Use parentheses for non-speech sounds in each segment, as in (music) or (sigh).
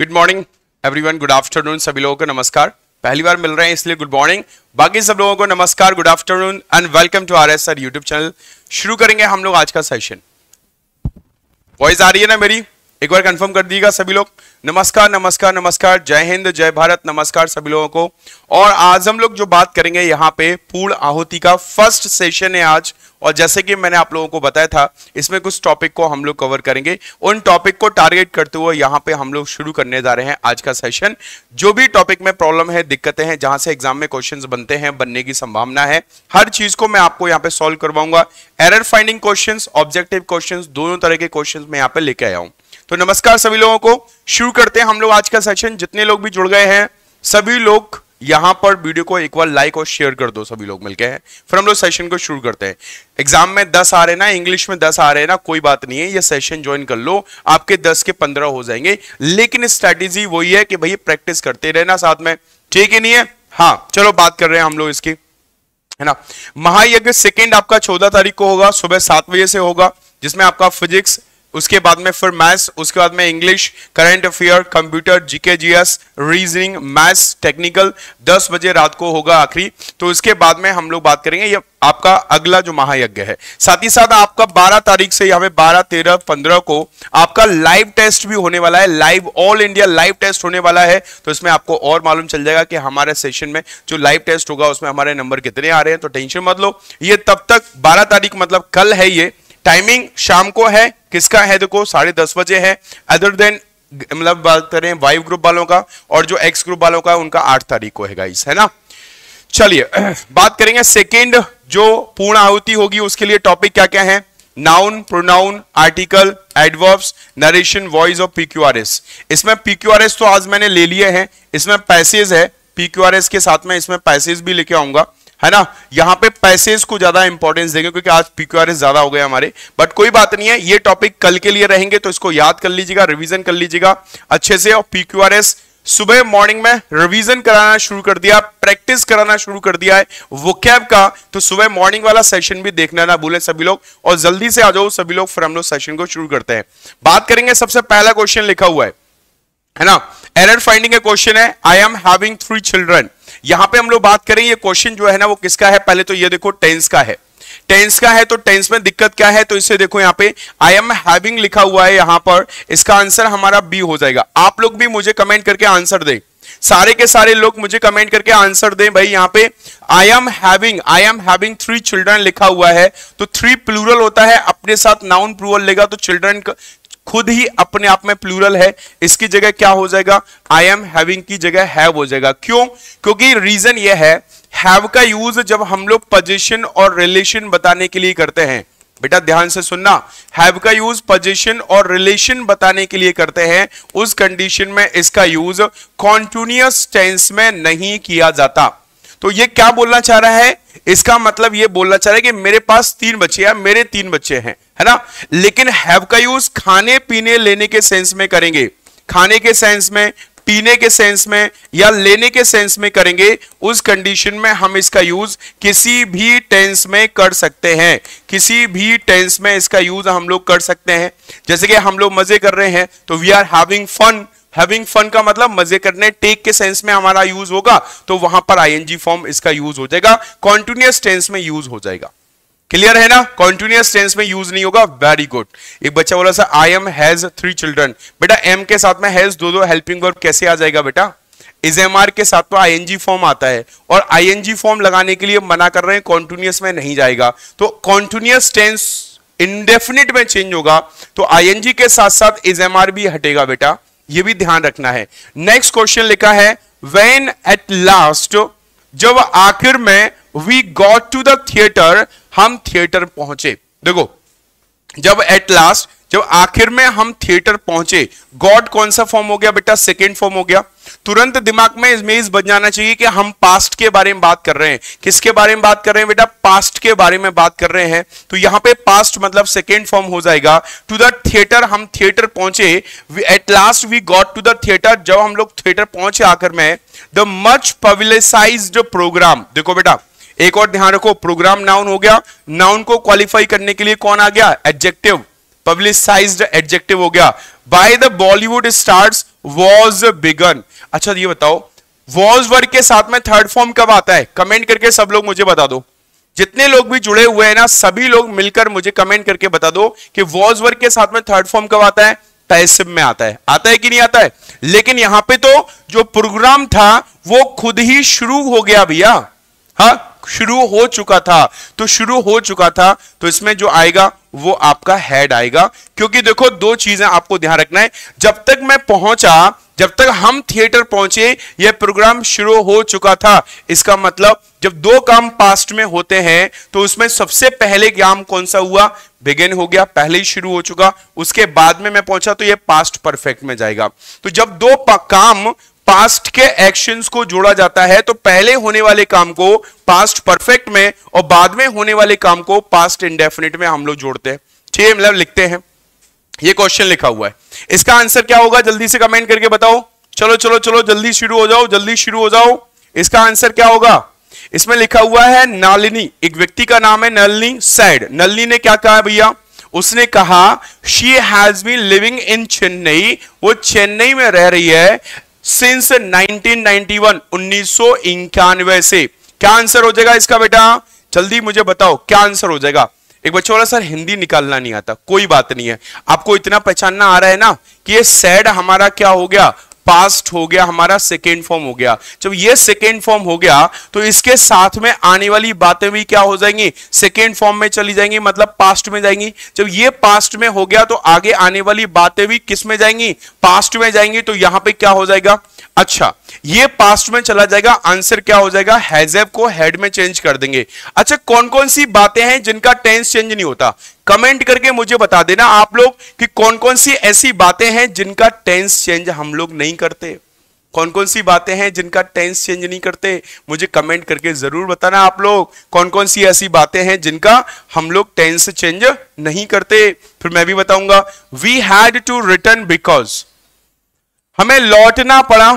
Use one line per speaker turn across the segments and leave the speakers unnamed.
Good morning everyone good afternoon सभी लोगों को नमस्कार पहली बार मिल रहे हैं इसलिए गुड मॉर्निंग बाकी सब लोगों को नमस्कार good afternoon and welcome to R S R YouTube channel शुरू करेंगे हम लोग आज का सेशन वॉइस आ रही है ना मेरी एक बार कंफर्म कर दीजिएगा सभी लोग नमस्कार नमस्कार नमस्कार जय हिंद जय भारत नमस्कार सभी लोगों को और आज हम लोग जो बात करेंगे यहाँ पे पूर्ण आहुति का फर्स्ट सेशन है आज और जैसे कि मैंने आप लोगों को बताया था इसमें कुछ टॉपिक को हम लोग कवर करेंगे उन टॉपिक को टारगेट करते हुए यहाँ पे हम लोग शुरू करने जा रहे हैं आज का सेशन जो भी टॉपिक में प्रॉब्लम है दिक्कतें हैं जहां से एग्जाम में क्वेश्चन बनते हैं बनने की संभावना है हर चीज को मैं आपको यहाँ पे सोल्व करवाऊंगा error finding question objective question दोनों तरह के क्वेश्चन में यहाँ पे लेके आया हूँ तो नमस्कार सभी लोगों को शुरू करते हैं हम लोग आज का सेशन जितने लोग भी जुड़ गए हैं सभी लोग यहां पर वीडियो को एक बार लाइक और शेयर कर दो सभी लोग मिलके हैं फिर हम लोग सेशन को शुरू करते हैं एग्जाम में दस आ रहे ना इंग्लिश में दस आ रहे ना कोई बात नहीं है ये सेशन ज्वाइन कर लो आपके दस के पंद्रह हो जाएंगे लेकिन स्ट्रैटेजी वही है कि भैया प्रैक्टिस करते रहना साथ में ठीक ही नहीं है हाँ चलो बात कर रहे हैं हम लोग इसकी है ना महायज्ञ सेकेंड आपका चौदह तारीख को होगा सुबह सात बजे से होगा जिसमें आपका फिजिक्स उसके बाद में फिर मैथ्स उसके बाद में English current affair computer GK GS reasoning maths technical 10 बजे रात को होगा आखिरी तो इसके बाद में हम लोग बात करेंगे ये आपका अगला जो महायज्ञ है साथ ही साथ आपका 12 तारीख से यहाँ पे 12, 13, 15 को आपका लाइव टेस्ट भी होने वाला है live all India live test होने वाला है तो इसमें आपको और मालूम चल जाएगा कि हमारे सेशन में जो लाइव टेस्ट होगा उसमें हमारे नंबर कितने आ रहे हैं तो टेंशन मत लो ये तब तक बारह तारीख मतलब कल है ये टाइमिंग शाम को है किसका है देखो साढ़े दस बजे है अदर देन मतलब बात करें वाइव ग्रुप वालों का और जो एक्स ग्रुप वालों का उनका आठ तारीख को है गाइस है ना चलिए (clears throat) बात करेंगे सेकेंड जो पूर्ण आहुति होगी उसके लिए टॉपिक क्या क्या है noun pronoun article adverbs narration voice और पीक्यूआरएस इसमें पीक्यूआरएस तो आज मैंने ले लिए हैं इसमें पैसेज है पीक्यूआरएस के साथ में इसमें पैसेज भी लेके आऊंगा है ना यहां पे पैसेज को ज्यादा इंपॉर्टेंस देंगे क्योंकि आज पीक्यूआरएस ज्यादा हो गए हमारे बट कोई बात नहीं है ये टॉपिक कल के लिए रहेंगे तो इसको याद कर लीजिएगा रिविजन कर लीजिएगा अच्छे से और पीक्यूआरएस सुबह मॉर्निंग में रिवीजन कराना शुरू कर दिया प्रैक्टिस कराना शुरू कर दिया है वो कैब का तो सुबह मॉर्निंग वाला सेशन भी देखना ना भूलें सभी लोग और जल्दी से आ जाओ सभी लोग फिर हम लोग सेशन को शुरू करते हैं बात करेंगे सबसे पहला क्वेश्चन लिखा हुआ है है ना एरर फाइंडिंग का क्वेश्चन है I am having three children यहां पे हम लोग बात करें ये क्वेश्चन जो है ना वो किसका है पहले तो ये देखो टेंस का है टेंस का है तो टेंस में दिक्कत क्या है तो इसे देखो यहां पे आई एम हैविंग लिखा हुआ है यहां पर इसका आंसर हमारा बी हो जाएगा आप लोग भी मुझे कमेंट करके आंसर दें सारे के सारे लोग मुझे कमेंट करके आंसर दें भाई यहां पे I am having I am having three children लिखा हुआ है तो थ्री प्लूरल होता है अपने साथ नाउन प्लूरल लेगा तो चिल्ड्रन खुद ही अपने आप में प्लूरल है इसकी जगह क्या हो जाएगा आई एम हैविंग की जगह हैव हो जाएगा क्यों क्योंकि रीजन यह है हैव का यूज जब हम लोग पोजिशन और रिलेशन बताने के लिए करते हैं बेटा ध्यान से सुनना हैव का यूज पोजिशन और रिलेशन बताने के लिए करते हैं उस कंडीशन में इसका यूज कॉन्टिन्यूस टेंस में नहीं किया जाता तो ये क्या बोलना चाह रहा है इसका मतलब ये बोलना चाह रहा है कि मेरे पास तीन बच्चे हैं मेरे तीन बच्चे हैं है ना लेकिन हैव का यूज खाने पीने लेने के सेंस में करेंगे खाने के सेंस में पीने के सेंस में या लेने के सेंस में करेंगे उस कंडीशन में हम इसका यूज किसी भी टेंस में कर सकते हैं किसी भी टेंस में इसका यूज हम लोग कर सकते हैं जैसे कि हम लोग मजे कर रहे हैं तो we are having fun having fun का मतलब मजे करने टेक के सेंस में हमारा यूज होगा तो वहां पर जी फॉर्म इसका यूज हो जाएगा कॉन्टिन्यूस टेंस में यूज हो जाएगा क्लियर है ना कॉन्टिन्यूस टेंस में यूज नहीं होगा वेरी गुड एक बच्चा बोला sir I am has three children बेटा एम के साथ में हैज दो दो हेल्पिंग वर्ब कैसे आ जाएगा बेटा इज एम आर के साथ में आईएनजी फॉर्म आता है और आईएनजी फॉर्म लगाने के लिए मना कर रहे हैं कॉन्टिन्यूस में नहीं जाएगा तो कॉन्टिन्यूस टेंस इनडेफिनिट में चेंज होगा तो आईएनजी के साथ साथ इज एम आर भी हटेगा बेटा ये भी ध्यान रखना है नेक्स्ट क्वेश्चन लिखा है वेन एट लास्ट जब आखिर में we got to the theatre हम थिएटर पहुंचे देखो जब एट लास्ट जब आखिर में हम थिएटर पहुंचे गॉड कौन सा फॉर्म हो गया बेटा सेकेंड फॉर्म हो गया तुरंत दिमाग में इमेज बन जाना चाहिए कि हम पास्ट के बारे में बात कर रहे हैं किसके बारे में बात कर रहे हैं बेटा पास्ट के बारे में बात कर रहे हैं तो यहां पे पास्ट मतलब सेकेंड फॉर्म हो जाएगा टू द थिएटर हम थिएटर पहुंचे at last we got to the theatre जब हम लोग थिएटर पहुंचे आखिर में द मच पब्लिसाइज प्रोग्राम देखो बेटा एक और ध्यान रखो प्रोग्राम नाउन हो गया नाउन को क्वालिफाई करने के लिए कौन आ गया एडजेक्टिव पब्लिसाइज्ड एडजेक्टिव हो गया by the Bollywood stars was begun अच्छा ये बताओ वॉज वर्ग के साथ में थर्ड फॉर्म कब आता है कमेंट करके सब लोग मुझे बता दो जितने लोग भी जुड़े हुए हैं ना सभी लोग मिलकर मुझे कमेंट करके बता दो कि वॉज वर्ग के साथ में थर्ड फॉर्म कब आता है पैसिव में आता है आता है कि नहीं आता है लेकिन यहां पे तो जो प्रोग्राम था वो खुद ही शुरू हो गया भैया हा शुरू हो चुका था तो शुरू हो चुका था तो इसमें जो आएगा वो आपका हेड आएगा क्योंकि देखो दो चीजें आपको ध्यान रखना है जब तक मैं पहुंचा जब तक हम थिएटर पहुंचे यह प्रोग्राम शुरू हो चुका था इसका मतलब जब दो काम पास्ट में होते हैं तो उसमें सबसे पहले काम कौन सा हुआ बिगिन हो गया पहले ही शुरू हो चुका उसके बाद में मैं पहुंचा तो यह पास्ट परफेक्ट में जाएगा तो जब दो काम पास्ट के एक्शंस को जोड़ा जाता है तो पहले होने वाले काम को पास्ट परफेक्ट में और बाद में होने वाले काम को पास्ट इंडेफिनिट में हम लोग जोड़ते हैं ठीक है मतलब लिखते हैं ये क्वेश्चन लिखा हुआ है इसका आंसर क्या होगा जल्दी से कमेंट करके बताओ चलो चलो चलो जल्दी शुरू हो जाओ जल्दी शुरू हो जाओ इसका आंसर क्या होगा इसमें लिखा हुआ है नालिनी एक व्यक्ति का नाम है नलिनी सैड नलिनी ने क्या कहा भैया उसने कहा she has been living in Chennai वो चेन्नई में रह रही है सिंस 1991 इक्यानवे से क्या आंसर हो जाएगा इसका बेटा जल्दी मुझे बताओ क्या आंसर हो जाएगा एक बच्चा बोला सर हिंदी निकालना नहीं आता कोई बात नहीं है आपको इतना पहचानना आ रहा है ना कि ये सैड हमारा क्या हो गया पास्ट हो गया हमारा सेकेंड फॉर्म हो गया जब ये सेकेंड फॉर्म हो गया तो इसके साथ में आने वाली बातें भी क्या हो जाएंगी सेकेंड फॉर्म में चली जाएंगी मतलब पास्ट में जाएंगी जब ये पास्ट में हो गया तो आगे आने वाली बातें भी किस में जाएंगी पास्ट में जाएंगी तो यहां पे क्या हो जाएगा अच्छा ये पास्ट में चला जाएगा आंसर क्या हो जाएगा हैजेव को हेड में चेंज कर देंगे अच्छा कौन कौन सी बातें हैं जिनका टेंस चेंज नहीं होता कमेंट करके मुझे बता देना आप लोग कि कौन कौन सी ऐसी बातें हैं जिनका टेंस चेंज हम लोग नहीं करते कौन कौन सी बातें हैं जिनका टेंस चेंज नहीं करते मुझे कमेंट करके जरूर बताना आप लोग कौन कौन सी ऐसी बातें हैं जिनका हम लोग टेंस चेंज नहीं करते फिर मैं भी बताऊंगा we had to return because हमें लौटना पड़ा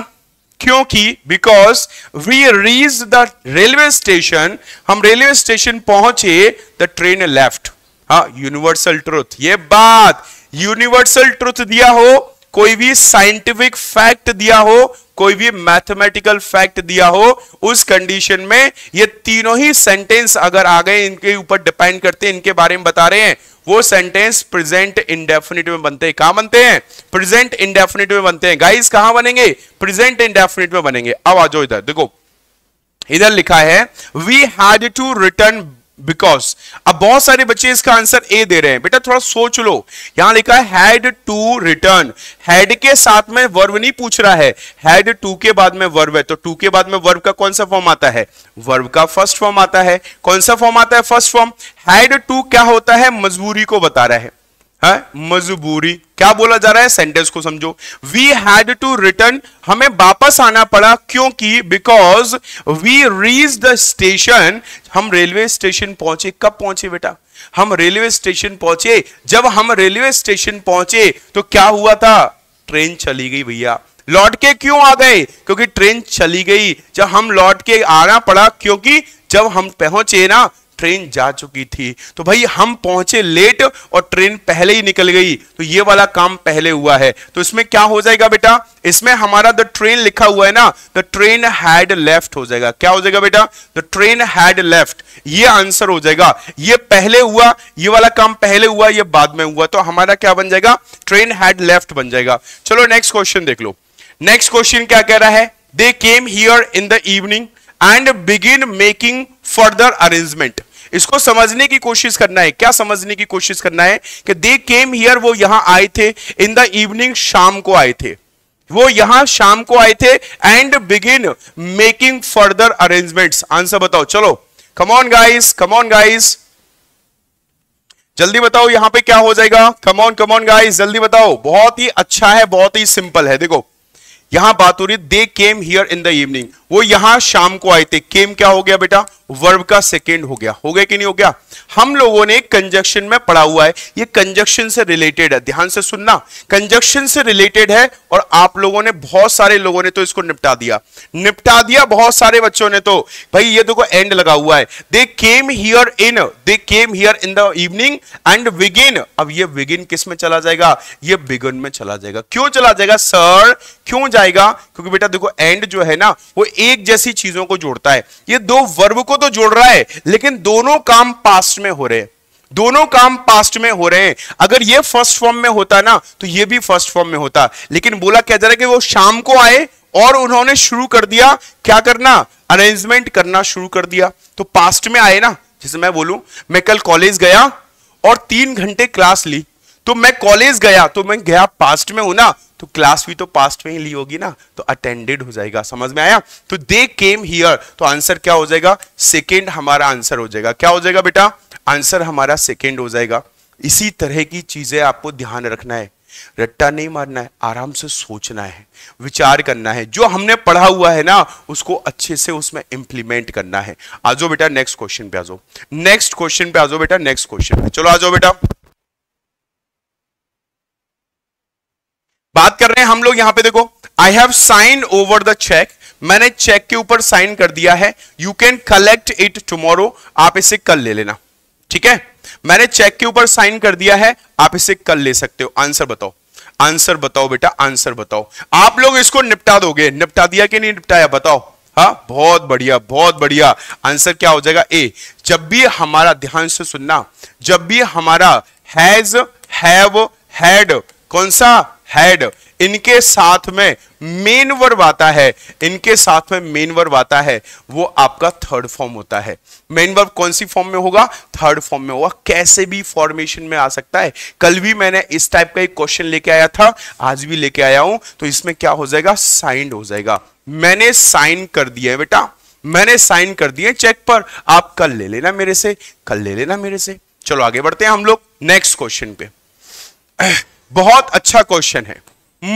क्योंकि because we reach the railway station हम रेलवे स्टेशन पहुंचे द ट्रेन लेफ्ट हाँ यूनिवर्सल ट्रूथ ये बात यूनिवर्सल ट्रूथ दिया हो कोई भी साइंटिफिक फैक्ट दिया हो कोई भी मैथमेटिकल फैक्ट दिया हो उस कंडीशन में ये तीनों ही सेंटेंस अगर आ गए इनके ऊपर डिपेंड करते हैं इनके बारे में बता रहे हैं वो सेंटेंस प्रेजेंट इंडेफिनिट में बनते हैं कहां बनते हैं प्रेजेंट इंडेफिनिट में बनते हैं गाइस कहां बनेंगे प्रेजेंट इंडेफिनिट में बनेंगे अब आ जाओ इधर देखो इधर लिखा है we had to return because अब बहुत सारे बच्चे इसका आंसर ए दे रहे हैं बेटा थोड़ा सोच लो यहां लिखा है हैड टू रिटर्न हैड के साथ में वर्व नहीं पूछ रहा है हैड टू के बाद में वर्व है तो टू के बाद में वर्व का कौन सा फॉर्म आता है वर्व का फर्स्ट फॉर्म आता है कौन सा फॉर्म आता है फर्स्ट फॉर्म हैड टू क्या होता है मजबूरी को बता रहा है है मजबूरी क्या बोला जा रहा है सेंटेंस को समझो वी हैड टू रिटर्न हमें वापस आना पड़ा क्योंकि because we reach the station हम रेलवे स्टेशन पहुंचे कब पहुंचे बेटा हम रेलवे स्टेशन पहुंचे जब हम रेलवे स्टेशन पहुंचे तो क्या हुआ था ट्रेन चली गई भैया लौट के क्यों आ गए क्योंकि ट्रेन चली गई जब हम लौट के आना पड़ा क्योंकि जब हम पहुंचे ना ट्रेन जा चुकी थी तो भाई हम पहुंचे लेट और ट्रेन पहले ही निकल गई तो ये वाला काम पहले हुआ है तो इसमें क्या हो जाएगा बेटा इसमें हमारा द ट्रेन लिखा हुआ है ना द ट्रेन हैड लेफ्ट हो जाएगा क्या हो जाएगा बेटा द ट्रेन हैड लेफ्ट ये आंसर हो जाएगा ये पहले हुआ ये वाला काम पहले हुआ ये बाद में हुआ तो हमारा क्या बन जाएगा ट्रेन हैड लेफ्ट बन जाएगा चलो नेक्स्ट क्वेश्चन देख लो नेक्स्ट क्वेश्चन क्या कह रहा है they came here in the evening and begin making further arrangement इसको समझने की कोशिश करना है क्या समझने की कोशिश करना है कि दे केम हियर वो यहां आए थे इन द इवनिंग शाम को आए थे वो यहां शाम को आए थे and begin making further arrangements answer बताओ चलो कमॉन गाइस कमॉन गाइस जल्दी बताओ यहां पे क्या हो जाएगा कमॉन कमॉन गाइस जल्दी बताओ बहुत ही अच्छा है बहुत ही सिंपल है देखो यहां बात हो रही they came here in the evening वो यहां शाम को आए थे केम क्या हो गया बेटा वर्ब का सेकेंड हो गया हो गया कि नहीं हो गया हम लोगों ने कंजक्शन में पढ़ा हुआ है ये कंजक्शन से रिलेटेड है ध्यान से सुनना कंजक्शन से रिलेटेड है और आप लोगों ने बहुत सारे लोगों ने तो इसको निपटा दिया निपटा दिया बहुत सारे बच्चों ने तो भाई ये देखो तो एंड लगा हुआ है they came here in they came here in the evening and विगिन अब ये विगिन किस में चला जाएगा ये बिगन में चला जाएगा क्यों चला जाएगा सर क्यों जाएगा क्योंकि बेटा देखो एंड जो है ना वो एक जैसी चीजों को जोड़ता है ये दो वर्ब को तो जोड़ रहा है लेकिन दोनों काम पास्ट में हो रहे हैं दोनों काम पास्ट में हो रहे हैं अगर ये फर्स्ट फॉर्म में होता ना तो ये भी फर्स्ट फॉर्म में होता लेकिन बोला क्या जा रहा है कि वो शाम को आए और उन्होंने शुरू कर दिया क्या करना अरेंजमेंट करना शुरू कर दिया तो पास्ट में आए ना जैसे मैं बोलूं मैं कल कॉलेज गया और तीन घंटे क्लास ली तो मैं कॉलेज गया तो मैं गया पास्ट में हूं ना तो क्लास भी तो पास्ट में ही ली होगी ना तो अटेंडेड हो जाएगा समझ में आया तो दे केम हियर तो आंसर क्या हो जाएगा सेकेंड हमारा आंसर हो जाएगा क्या हो जाएगा बेटा आंसर हमारा सेकेंड हो जाएगा इसी तरह की चीजें आपको ध्यान रखना है रट्टा नहीं मारना है आराम से सोचना है विचार करना है जो हमने पढ़ा हुआ है ना उसको अच्छे से उसमें इंप्लीमेंट करना है आ जाओ बेटा नेक्स्ट क्वेश्चन पे आ जाओ नेक्स्ट क्वेश्चन पे आ जाओ बेटा नेक्स्ट क्वेश्चन पे चलो आ जाओ बेटा बात कर रहे हैं हम लोग यहां पे देखो I have sign over the cheque मैंने चेक के ऊपर साइन कर दिया है you can collect it tomorrow आप इसे कल ले लेना ठीक है मैंने चेक के ऊपर साइन कर दिया है आप इसे कल ले सकते हो आंसर बताओ आंसर बताओ बेटा आंसर बताओ आप लोग इसको निपटा दोगे निपटा दिया कि नहीं निपटाया बताओ हाँ बहुत बढ़िया बहुत बढ़िया आंसर क्या हो जाएगा ए जब भी हमारा ध्यान से सुनना जब भी हमारा हैज हैव हैड कौन सा हेड इनके साथ में मेन वर्ब आता है इनके साथ में मेन वर्ब आता है वो आपका थर्ड फॉर्म होता है मेन वर्ब कौन सी फॉर्म में होगा थर्ड फॉर्म में होगा कैसे भी फॉर्मेशन में आ सकता है कल भी मैंने इस टाइप का एक क्वेश्चन लेके आया था आज भी लेके आया हूं तो इसमें क्या हो जाएगा साइंड हो जाएगा मैंने साइन कर दिया है बेटा मैंने साइन कर दिए चेक पर आप कल ले लेना मेरे से कल ले लेना मेरे से चलो आगे बढ़ते हैं हम लोग नेक्स्ट क्वेश्चन पे बहुत अच्छा क्वेश्चन है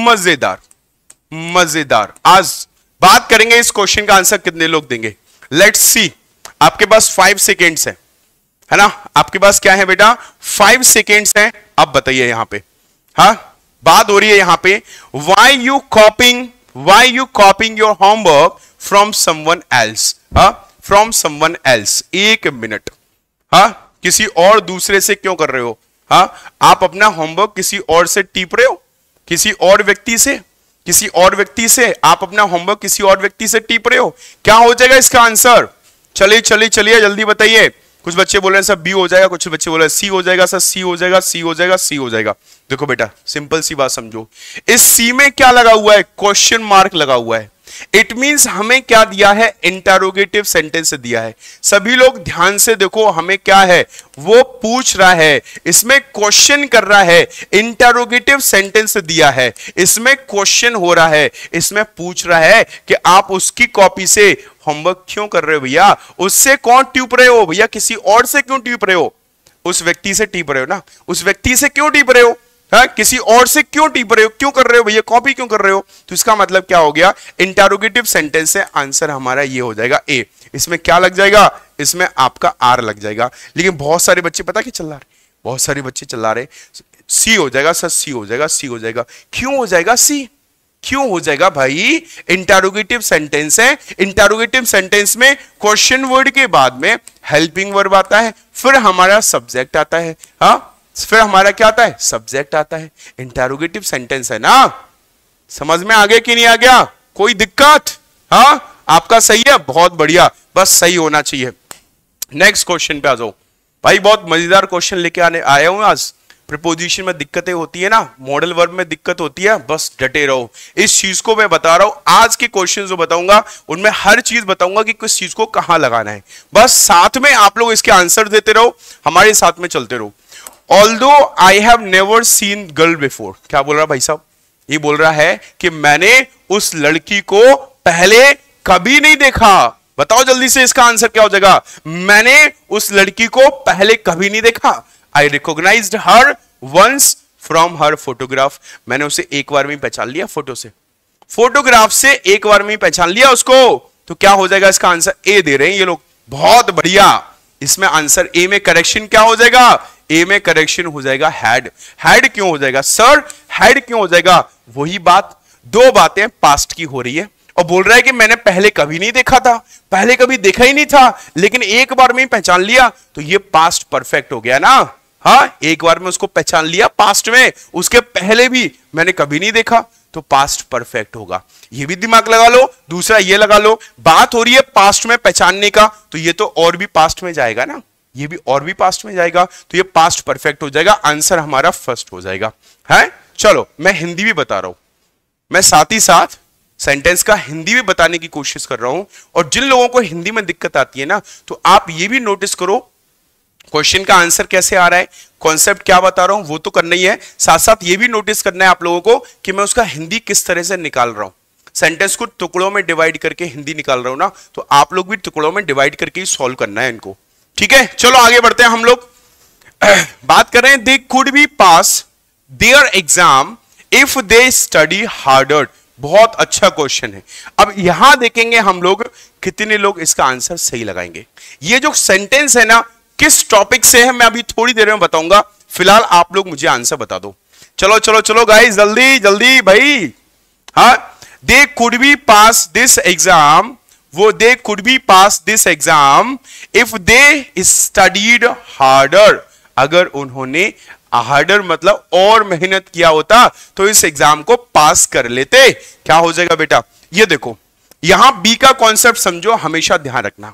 मजेदार मजेदार आज बात करेंगे इस क्वेश्चन का आंसर कितने लोग देंगे लेट्स सी आपके पास फाइव सेकेंड्स है है ना आपके पास क्या है बेटा फाइव सेकेंड्स है अब बताइए यहां पे हा बात हो रही है यहां पे why you copying why you copying your homework from someone else हा फ्रॉम समवन एल्स एक मिनट हा किसी और दूसरे से क्यों कर रहे हो हाँ आप अपना होमवर्क किसी और से टीप रहे हो किसी और व्यक्ति से किसी और व्यक्ति से आप अपना होमवर्क किसी और व्यक्ति से टीप रहे हो क्या हो जाएगा इसका आंसर चलिए चलिए चलिए जल्दी बताइए कुछ बच्चे बोल रहे हैं सर बी हो जाएगा कुछ बच्चे बोल रहे हैं सी हो जाएगा सर सी हो जाएगा सी हो जाएगा सी हो जाएगा देखो बेटा सिंपल सी बात समझो इस सी में क्या लगा हुआ है क्वेश्चन मार्क लगा हुआ है इट मींस हमें क्या दिया है इंटरोगेटिव सेंटेंस दिया है सभी लोग ध्यान से देखो हमें क्या है वो पूछ रहा है इसमें क्वेश्चन कर रहा है इंटरोगेटिव सेंटेंस दिया है इसमें क्वेश्चन हो रहा है इसमें पूछ रहा है कि आप उसकी कॉपी से होमवर्क क्यों कर रहे हो भैया उससे कौन ट्यूप रहे हो भैया किसी और से क्यों ट्यूप रहे हो उस व्यक्ति से टीप रहे हो ना उस व्यक्ति से क्यों टीप रहे हो है किसी और से क्यों टीप रहे हो क्यों कर रहे हो भैया कॉपी क्यों कर रहे हो तो इसका मतलब क्या हो गया इंटेरोगेटिव सेंटेंस से आंसर हमारा ये हो जाएगा ए इसमें क्या लग जाएगा इसमें आपका आर लग जाएगा लेकिन बहुत सारे बच्चे पता क्या चल रहे बहुत सारे बच्चे चला रहे सी हो जाएगा सर सी हो जाएगा सी हो जाएगा क्यों हो जाएगा सी क्यों हो जाएगा भाई इंटारोगेटिव सेंटेंस है इंटारोगेटिव सेंटेंस में क्वेश्चन वर्ड के बाद में हेल्पिंग वर्ब आता है फिर हमारा सब्जेक्ट आता है हा फिर हमारा क्या आता है सब्जेक्ट आता है इंटेरोगेटिव सेंटेंस है ना समझ में आ गया कि नहीं आ गया कोई दिक्कत हाँ आपका सही है बहुत बढ़िया बस सही होना चाहिए नेक्स्ट क्वेश्चन पे आ जाओ भाई बहुत मजेदार क्वेश्चन लेके आने आए हूं आज प्रपोजिशन में दिक्कतें होती है ना मॉडल वर्ब में दिक्कत होती है बस डटे रहो इस चीज को मैं बता रहा हूं आज के क्वेश्चन जो बताऊंगा उनमें हर चीज बताऊंगा कि किस चीज को कहां लगाना है बस साथ में आप लोग इसके आंसर देते रहो हमारे साथ में चलते रहो although I have never seen girl before क्या बोल रहा भाई साहब ये बोल रहा है कि मैंने उस लड़की को पहले कभी नहीं देखा बताओ जल्दी से इसका आंसर क्या हो जाएगा मैंने उस लड़की को पहले कभी नहीं देखा I recognise her once from her photograph मैंने उसे एक बार में पहचान लिया फोटो से फोटोग्राफ से एक बार में पहचान लिया उसको तो क्या हो जाएगा इसका आंसर ए दे रहे हैं ये लोग बहुत बढ़िया इसमें आंसर ए में करेक्शन क्या हो जाएगा ए में करेक्शन हो जाएगा हैड हैड क्यों हो जाएगा सर हैड क्यों हो जाएगा वही बात दो बातें पास्ट की हो रही है और बोल रहा है कि मैंने पहले कभी नहीं देखा था पहले कभी देखा ही नहीं था लेकिन एक बार में पहचान लिया तो ये पास्ट परफेक्ट हो गया ना हाँ एक बार में उसको पहचान लिया पास्ट में उसके पहले भी मैंने कभी नहीं देखा तो पास्ट परफेक्ट होगा ये भी दिमाग लगा लो दूसरा ये लगा लो बात हो रही है पास्ट में पहचानने का तो ये तो और भी पास्ट में जाएगा ना ये भी और भी पास्ट में जाएगा तो ये पास्ट परफेक्ट हो जाएगा आंसर हमारा फर्स्ट हो जाएगा है चलो मैं हिंदी भी बता रहा हूं मैं साथ ही साथ सेंटेंस का हिंदी भी बताने की कोशिश कर रहा हूं और जिन लोगों को हिंदी में दिक्कत आती है ना तो आप ये भी नोटिस करो क्वेश्चन का आंसर कैसे आ रहा है कॉन्सेप्ट क्या बता रहा हूं वो तो करना ही है साथ साथ ये भी नोटिस करना है आप लोगों को कि मैं उसका हिंदी किस तरह से निकाल रहा हूं सेंटेंस को टुकड़ों में डिवाइड करके हिंदी निकाल रहा हूं ना तो आप लोग भी टुकड़ों में डिवाइड करके ही सॉल्व करना है इनको ठीक है चलो आगे बढ़ते हैं हम लोग (clears throat) बात कर रहे हैं they could be pass their exam if they study harder बहुत अच्छा क्वेश्चन है अब यहां देखेंगे हम लोग कितने लोग इसका आंसर सही लगाएंगे ये जो सेंटेंस है ना किस टॉपिक से है मैं अभी थोड़ी देर में बताऊंगा फिलहाल आप लोग मुझे आंसर बता दो चलो चलो चलो गाई जल्दी जल्दी भाई हा they could be pass this exam वो they could be pass this exam if they studied harder अगर उन्होंने हार्डर मतलब और मेहनत किया होता तो इस एग्जाम को पास कर लेते क्या हो जाएगा बेटा ये देखो यहां बी का कॉन्सेप्ट समझो हमेशा ध्यान रखना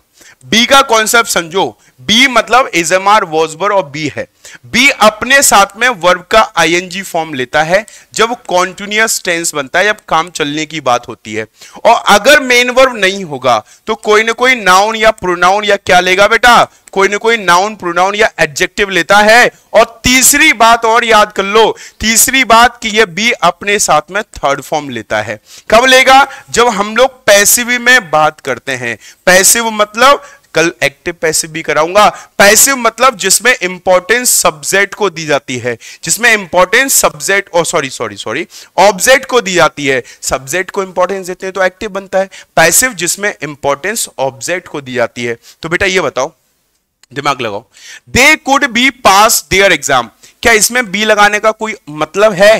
बी का कॉन्सेप्ट समझो बी मतलब एजमार वॉजबर और बी है बी अपने साथ में वर्ब का आईएनजी फॉर्म लेता है जब कॉन्टिन्यूस टेंस बनता है जब काम चलने की बात होती है और अगर मेन वर्ब नहीं होगा तो कोई ना कोई नाउन या प्रोनाउन या क्या लेगा बेटा कोई ना कोई नाउन प्रोनाउन या एडजेक्टिव लेता है और तीसरी बात और याद कर लो तीसरी बात कि ये बी अपने साथ में थर्ड फॉर्म लेता है कब लेगा जब हम लोग पैसिव में बात करते हैं पैसिव मतलब कल एक्टिव पैसिव भी कराऊंगा पैसिव मतलब जिसमें इंपॉर्टेंस सब्जेक्ट को दी जाती है जिसमें इंपॉर्टेंस सब्जेक्ट और सॉरी सॉरी सॉरी ऑब्जेक्ट को दी जाती है सब्जेक्ट को इंपॉर्टेंस देते हैं तो एक्टिव बनता है पैसिव जिसमें इंपॉर्टेंस ऑब्जेक्ट को दी जाती है तो बेटा ये बताओ दिमाग लगाओ they could be pass their exam क्या इसमें बी लगाने का कोई मतलब है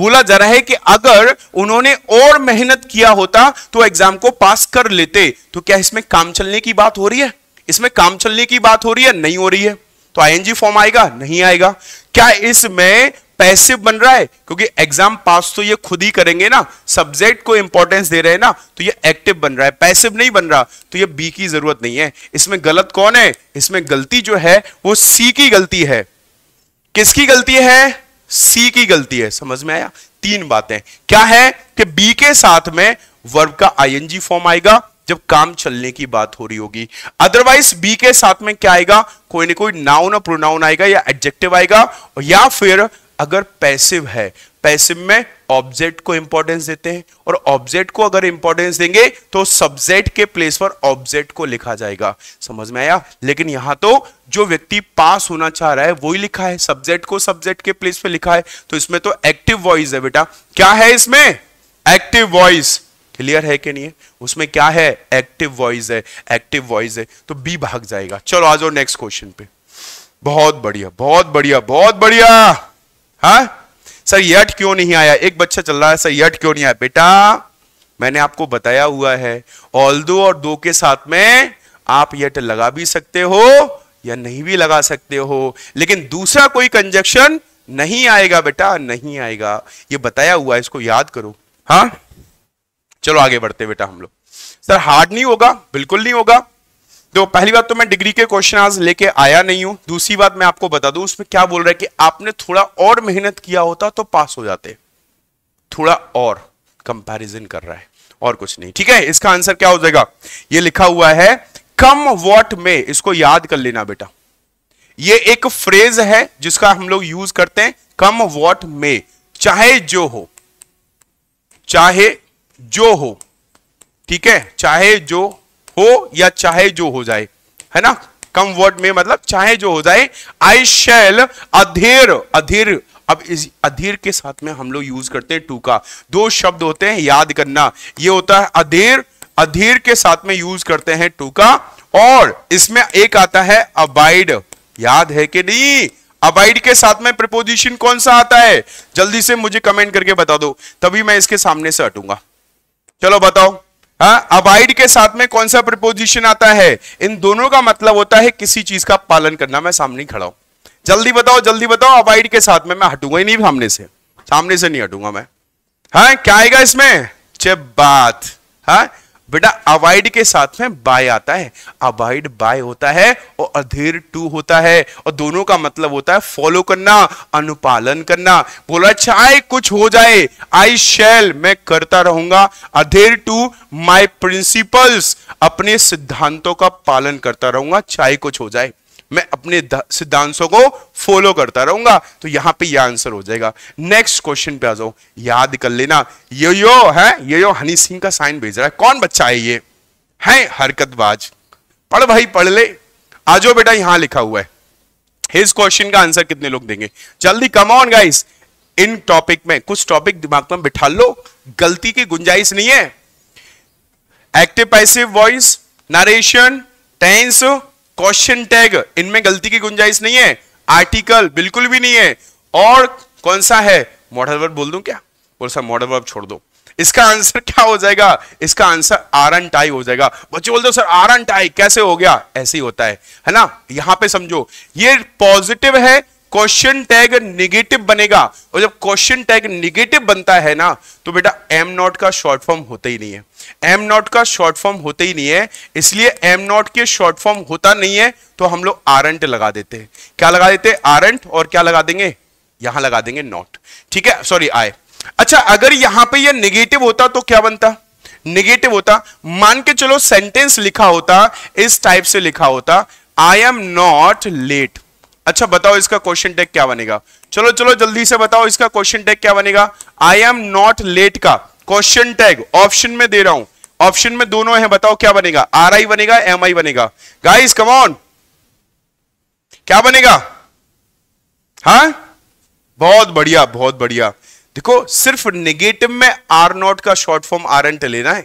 बोला जा रहा है कि अगर उन्होंने और मेहनत किया होता तो एग्जाम को पास कर लेते तो क्या इसमें काम चलने की बात हो रही है इसमें काम चलने की बात हो रही है नहीं हो रही है तो आईएनजी फॉर्म आएगा नहीं आएगा क्या इसमें पैसिव बन रहा है क्योंकि एग्जाम पास तो ये खुद ही करेंगे ना सब्जेक्ट को इंपॉर्टेंस दे रहे हैं ना तो ये एक्टिव बन रहा है पैसिव नहीं बन रहा तो ये बी की जरूरत नहीं है इसमें गलत कौन है इसमें गलती जो है वो सी की गलती है किसकी गलती है सी की गलती है समझ में आया तीन बातें क्या है कि बी के साथ में वर्ब का आईएनजी फॉर्म आएगा जब काम चलने की बात हो रही होगी अदरवाइज बी के साथ में क्या आएगा कोई ना कोई नाउन और प्रोनाउन आएगा या एडजेक्टिव आएगा या फिर अगर पैसिव है पैसिव में ऑब्जेक्ट को इंपॉर्टेंस देते हैं और ऑब्जेक्ट को अगर इंपॉर्टेंस देंगे तो सब्जेक्ट के प्लेस पर ऑब्जेक्ट को लिखा जाएगा समझ में आया लेकिन यहां तो जो व्यक्ति पास होना चाह रहा है वही लिखा है सब्जेक्ट को सब्जेक्ट के प्लेस पर लिखा है तो इसमें तो एक्टिव वॉइस है बेटा क्या है इसमें एक्टिव वॉइस क्लियर है कि नहीं है उसमें क्या है एक्टिव वॉइस है एक्टिव वॉइस है तो बी भाग जाएगा चलो आ जाओ नेक्स्ट क्वेश्चन पे बहुत बढ़िया बहुत बढ़िया बहुत बढ़िया हा? सर यट क्यों नहीं आया एक बच्चा चल रहा है सर यट क्यों नहीं आया बेटा मैंने आपको बताया हुआ है ऑल दो और दो के साथ में आप यट लगा भी सकते हो या नहीं भी लगा सकते हो लेकिन दूसरा कोई कंजक्शन नहीं आएगा बेटा नहीं आएगा ये बताया हुआ है इसको याद करो हाँ चलो आगे बढ़ते बेटा हम लोग सर हार्ड नहीं होगा बिल्कुल नहीं होगा तो पहली बात तो मैं डिग्री के क्वेश्चन आज लेके आया नहीं हूं दूसरी बात मैं आपको बता दू उसमें क्या बोल रहा है कि आपने थोड़ा और मेहनत किया होता तो पास हो जाते थोड़ा और कंपैरिजन कर रहा है और कुछ नहीं ठीक है इसका आंसर क्या हो जाएगा ये लिखा हुआ है कम वॉट में इसको याद कर लेना बेटा ये एक फ्रेज है जिसका हम लोग यूज करते हैं कम वॉट में चाहे जो हो चाहे जो हो ठीक है चाहे जो हो या चाहे जो हो जाए है ना कम वर्ड में मतलब चाहे जो हो जाए आई शेल अधीर अधीर अब इस अधीर के साथ में हम लोग यूज करते हैं टू का दो शब्द होते हैं याद करना ये होता है अधीर अधीर के साथ में यूज करते हैं टू का और इसमें एक आता है अबाइड याद है कि नहीं अबाइड के साथ में प्रपोजिशन कौन सा आता है जल्दी से मुझे कमेंट करके बता दो तभी मैं इसके सामने से हटूंगा चलो बताओ अबाइड हाँ, के साथ में कौन सा प्रपोजिशन आता है इन दोनों का मतलब होता है किसी चीज का पालन करना मैं सामने खड़ा हूं जल्दी बताओ जल्दी बताओ अबाइड के साथ में मैं हटूंगा ही नहीं सामने से सामने से नहीं हटूंगा मैं हाँ क्या आएगा इसमें चे बात हाँ बेटा अवॉइड के साथ में बाय आता है अवॉइड बाय होता है और अधीर टू होता है और दोनों का मतलब होता है फॉलो करना अनुपालन करना बोला चाहे अच्छा, कुछ हो जाए आई शेल मैं करता रहूंगा अधीर टू माई प्रिंसिपल्स अपने सिद्धांतों का पालन करता रहूंगा चाहे कुछ हो जाए मैं अपने सिद्धांतों को फॉलो करता रहूंगा तो यहां पे ये यह आंसर हो जाएगा नेक्स्ट क्वेश्चन पे आ जाओ याद कर लेना यो यो है यो यो हनी सिंह का साइन भेज रहा है कौन बच्चा है ये है हरकतबाज पढ़ भाई पढ़ ले आज बेटा यहां लिखा हुआ है इस क्वेश्चन का आंसर कितने लोग देंगे जल्दी कम ऑन गाइस इन टॉपिक में कुछ टॉपिक दिमाग में बिठा लो गलती की गुंजाइश नहीं है active passive voice narration tense question tag इनमें गलती की गुंजाइश नहीं है आर्टिकल बिल्कुल भी नहीं है और कौन सा है मॉडल वर्ब बोल दू क्या बोल सा मॉडल वर्ब छोड़ दो इसका आंसर क्या हो जाएगा इसका आंसर आर एन टाई हो जाएगा बच्चे बोलते हो सर एन टाई कैसे हो गया ऐसे ही होता है है ना यहां पे समझो ये पॉजिटिव है क्वेश्चन टैग निगेटिव बनेगा और जब क्वेश्चन टैग निगेटिव बनता है ना तो बेटा एम नॉट का शॉर्ट फॉर्म होता ही नहीं है एम नॉट का शॉर्ट फॉर्म होता ही नहीं है इसलिए एम नॉट के शॉर्ट फॉर्म होता नहीं है तो हम लोग आरंट लगा देते हैं क्या लगा देते हैं आरंट और क्या लगा देंगे यहां लगा देंगे नॉट ठीक है सॉरी आए अच्छा अगर यहां पर यह निगेटिव होता तो क्या बनता निगेटिव होता मान के चलो सेंटेंस लिखा होता इस टाइप से लिखा होता आई एम नॉट लेट अच्छा बताओ इसका क्वेश्चन टैग क्या बनेगा चलो चलो जल्दी से बताओ इसका क्वेश्चन टैग क्या बनेगा आई एम नॉट लेट का क्वेश्चन टैग ऑप्शन में दे रहा हूं ऑप्शन में दोनों है बताओ क्या बनेगा आर आई बनेगा एम आई बनेगा गाइस ऑन क्या बनेगा हा बहुत बढ़िया बहुत बढ़िया देखो सिर्फ नेगेटिव में आर नॉट का शॉर्ट फॉर्म आर एंट लेना है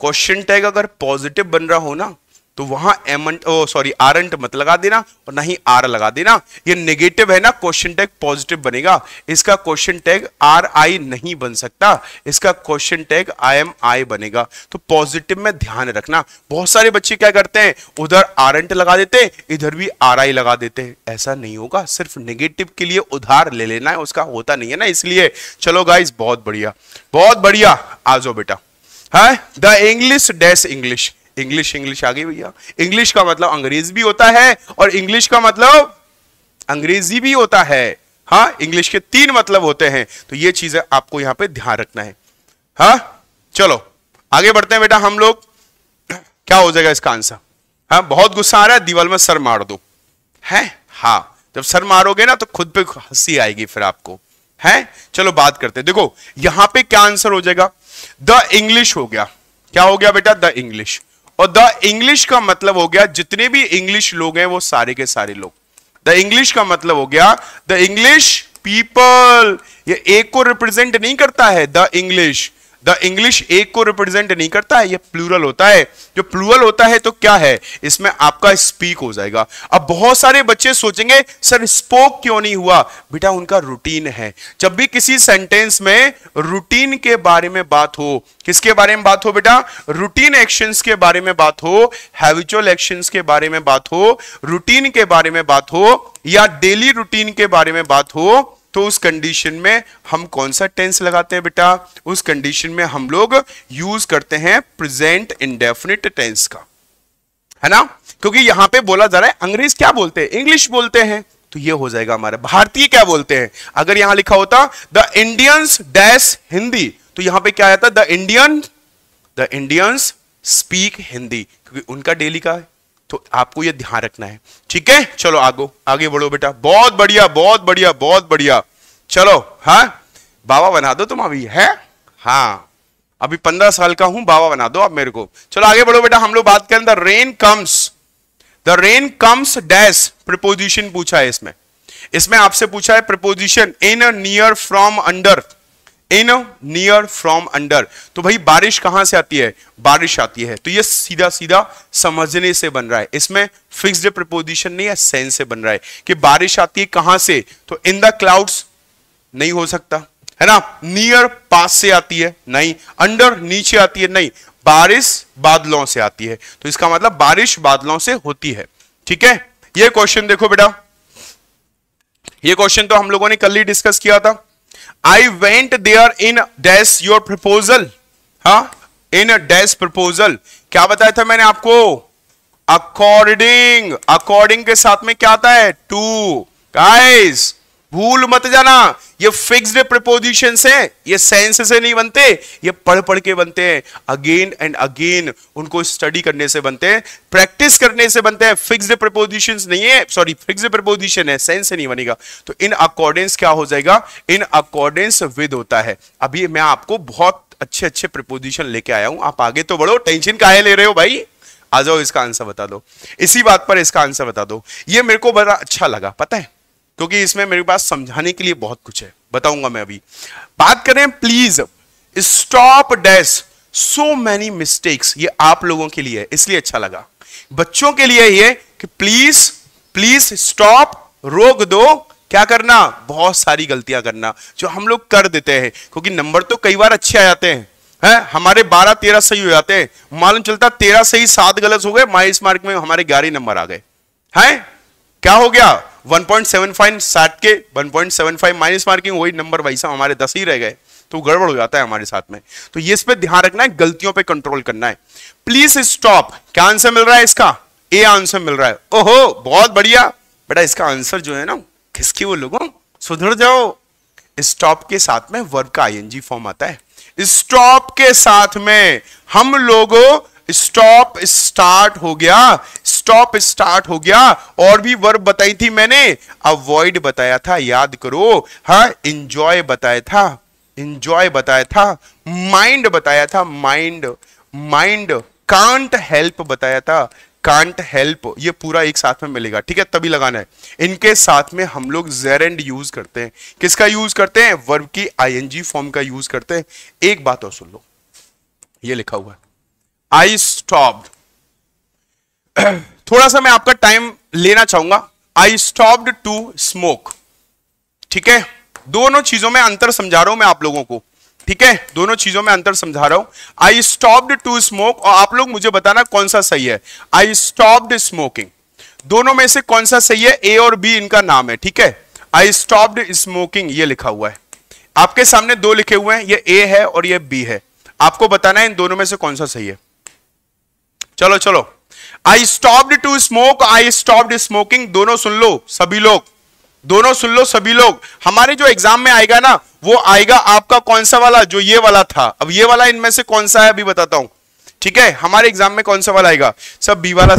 क्वेश्चन टैग अगर पॉजिटिव बन रहा हो ना तो वहां एम ओ सॉरी एंट मत लगा देना और ना ही आर लगा देना ये नेगेटिव है ना क्वेश्चन टैग पॉजिटिव बनेगा इसका क्वेश्चन टैग आर आई नहीं बन सकता इसका question tag I am I बनेगा तो पॉजिटिव में ध्यान रखना बहुत सारे बच्चे क्या करते हैं उधर आर एंट लगा देते हैं इधर भी आर आई लगा देते हैं ऐसा नहीं होगा सिर्फ नेगेटिव के लिए उधार ले लेना है उसका होता नहीं है ना इसलिए चलो गाइज बहुत बढ़िया बहुत बढ़िया आ जाओ बेटा है the English dash English English English आ गई भैया इंग्लिश का मतलब अंग्रेज भी होता है और इंग्लिश का मतलब अंग्रेजी भी होता है हाँ इंग्लिश के तीन मतलब होते हैं तो ये चीजें आपको यहां पे ध्यान रखना है हाँ चलो आगे बढ़ते हैं बेटा हम लोग क्या हो जाएगा इसका आंसर हाँ बहुत गुस्सा आ रहा है दीवाल में सर मार दो है हाँ जब सर मारोगे ना तो खुद पे हंसी आएगी फिर आपको है चलो बात करते हैं देखो यहां पे क्या आंसर हो जाएगा द इंग्लिश हो गया क्या हो गया बेटा द इंग्लिश और द इंग्लिश का मतलब हो गया जितने भी इंग्लिश लोग हैं वो सारे के सारे लोग द इंग्लिश का मतलब हो गया द इंग्लिश पीपल ये एक को रिप्रेजेंट नहीं करता है द इंग्लिश द इंग्लिश एक को रिप्रेजेंट नहीं करता है ये प्लूरल होता है जो प्लूरल होता है तो क्या है इसमें आपका स्पीक हो जाएगा अब बहुत सारे बच्चे सोचेंगे सर स्पोक क्यों नहीं हुआ बेटा उनका रूटीन है जब भी किसी सेंटेंस में रूटीन के बारे में बात हो किसके बारे में बात हो बेटा रूटीन एक्शंस के बारे में बात हो हैविचुअल एक्शंस के बारे में बात हो रूटीन के बारे में बात हो या डेली रूटीन के बारे में बात हो तो उस कंडीशन में हम कौन सा टेंस लगाते हैं बेटा उस कंडीशन में हम लोग यूज करते हैं प्रेजेंट इंडेफिनिट टेंस का है ना क्योंकि यहां पे बोला जा रहा है अंग्रेज क्या बोलते हैं इंग्लिश बोलते हैं तो ये हो जाएगा हमारे भारतीय क्या बोलते हैं अगर यहां लिखा होता द इंडियंस डैश हिंदी तो यहां पे क्या आता the Indian the Indians speak Hindi क्योंकि उनका डेली का है तो आपको यह ध्यान रखना है ठीक है चलो आगो आगे बढ़ो बेटा बहुत बढ़िया बहुत बढ़िया बहुत बढ़िया चलो हाँ बाबा बना दो तुम अभी है हाँ अभी पंद्रह साल का हूं बाबा बना दो आप मेरे को चलो आगे बढ़ो बेटा हम लोग बात करें the rain comes the rain comes dash preposition पूछा है इसमें इसमें आपसे पूछा है preposition in near from under in near from under तो भाई बारिश कहां से आती है बारिश आती है तो ये सीधा सीधा समझने से बन रहा है इसमें फिक्स्ड प्रपोजिशन नहीं है सेंस से बन रहा है कि बारिश आती है कहां से तो इन द क्लाउड्स नहीं हो सकता है ना नियर पास से आती है नहीं अंडर नीचे आती है नहीं बारिश बादलों से आती है तो इसका मतलब बारिश बादलों से होती है ठीक है ये क्वेश्चन देखो बेटा ये क्वेश्चन तो हम लोगों ने कल ही डिस्कस किया था I went there in dash your proposal हा इन डैश प्रपोजल क्या बताया था मैंने आपको अकॉर्डिंग अकॉर्डिंग के साथ में क्या आता है टू गाइस भूल मत जाना ये फिक्स्ड प्रपोजिशन है ये सेंस से नहीं बनते ये पढ़ पढ़ के बनते हैं अगेन एंड अगेन उनको स्टडी करने से बनते हैं प्रैक्टिस करने से बनते हैं फिक्स्ड प्रपोजिशन नहीं है सॉरी फिक्स्ड प्रपोजिशन है सेंस से नहीं बनेगा तो इन अकॉर्डेंस क्या हो जाएगा इन अकॉर्डेंस विद होता है अभी मैं आपको बहुत अच्छे अच्छे प्रपोजिशन लेके आया हूं आप आगे तो बढ़ो टेंशन काहे ले रहे हो भाई आ जाओ इसका आंसर बता दो इसी बात पर इसका आंसर बता दो ये मेरे को बड़ा अच्छा लगा पता है क्योंकि इसमें मेरे पास समझाने के लिए बहुत कुछ है बताऊंगा मैं अभी बात करें please stop dash so many mistakes ये आप लोगों के लिए है इसलिए अच्छा लगा बच्चों के लिए ये कि प्लीज प्लीज स्टॉप रोक दो क्या करना बहुत सारी गलतियां करना जो हम लोग कर देते हैं क्योंकि नंबर तो कई बार अच्छे आ जाते हैं है हमारे बारह तेरह सही हो जाते हैं मालूम चलता तेरह सही सात गलत हो गए माइस मार्क में हमारे ग्यारह नंबर आ गए हैं क्या हो गया 1.75 साठ के 1.75 माइनस मार्किंग वही नंबर वही सब हमारे दस ही रह गए तो गड़बड़ हो जाता है हमारे साथ में तो ये इस पर ध्यान रखना है गलतियों पे कंट्रोल करना है प्लीज स्टॉप क्या आंसर मिल रहा है इसका ए आंसर मिल रहा है ओहो बहुत बढ़िया बेटा इसका आंसर जो है ना किसकी वो लोगों सुधर जाओ स्टॉप के साथ में वर्ग का आई फॉर्म आता है स्टॉप के साथ में हम लोगों स्टॉप स्टार्ट हो गया स्टॉप स्टार्ट हो गया और भी वर्ब बताई थी मैंने अवॉइड बताया था याद करो हा इंजॉय बताया था इंजॉय बताया था माइंड बताया था माइंड माइंड कांट हेल्प बताया था कांट हेल्प ये पूरा एक साथ में मिलेगा ठीक है तभी लगाना है इनके साथ में हम लोग जेर एंड यूज करते हैं किसका यूज करते हैं वर्ब की एनजी फॉर्म का यूज करते हैं एक बात और सुन लो ये लिखा हुआ है आई स्टॉप (clears throat) थोड़ा सा मैं आपका टाइम लेना चाहूंगा आई स्टॉप्ड टू स्मोक ठीक है दोनों चीजों में अंतर समझा रहा हूं मैं आप लोगों को ठीक है दोनों चीजों में अंतर समझा रहा हूं आई स्टॉप्ड टू स्मोक और आप लोग मुझे बताना कौन सा सही है आई स्टॉप्ड स्मोकिंग दोनों में से कौन सा सही है ए और बी इनका नाम है ठीक है आई स्टॉप्ड स्मोकिंग ये लिखा हुआ है आपके सामने दो लिखे हुए हैं ये ए है और ये बी है आपको बताना है इन दोनों में से कौन सा सही है चलो चलो I stop to smoke I stopped smoking दोनों सुन लो सभी लोग दोनों सुन लो सभी लोग हमारे जो एग्जाम में आएगा ना वो आएगा आपका कौन सा वाला जो ये वाला था अब ये वाला इनमें से कौन सा है अभी बताता हूं ठीक है हमारे एग्जाम में कौन सा वाला आएगा सब बी वाला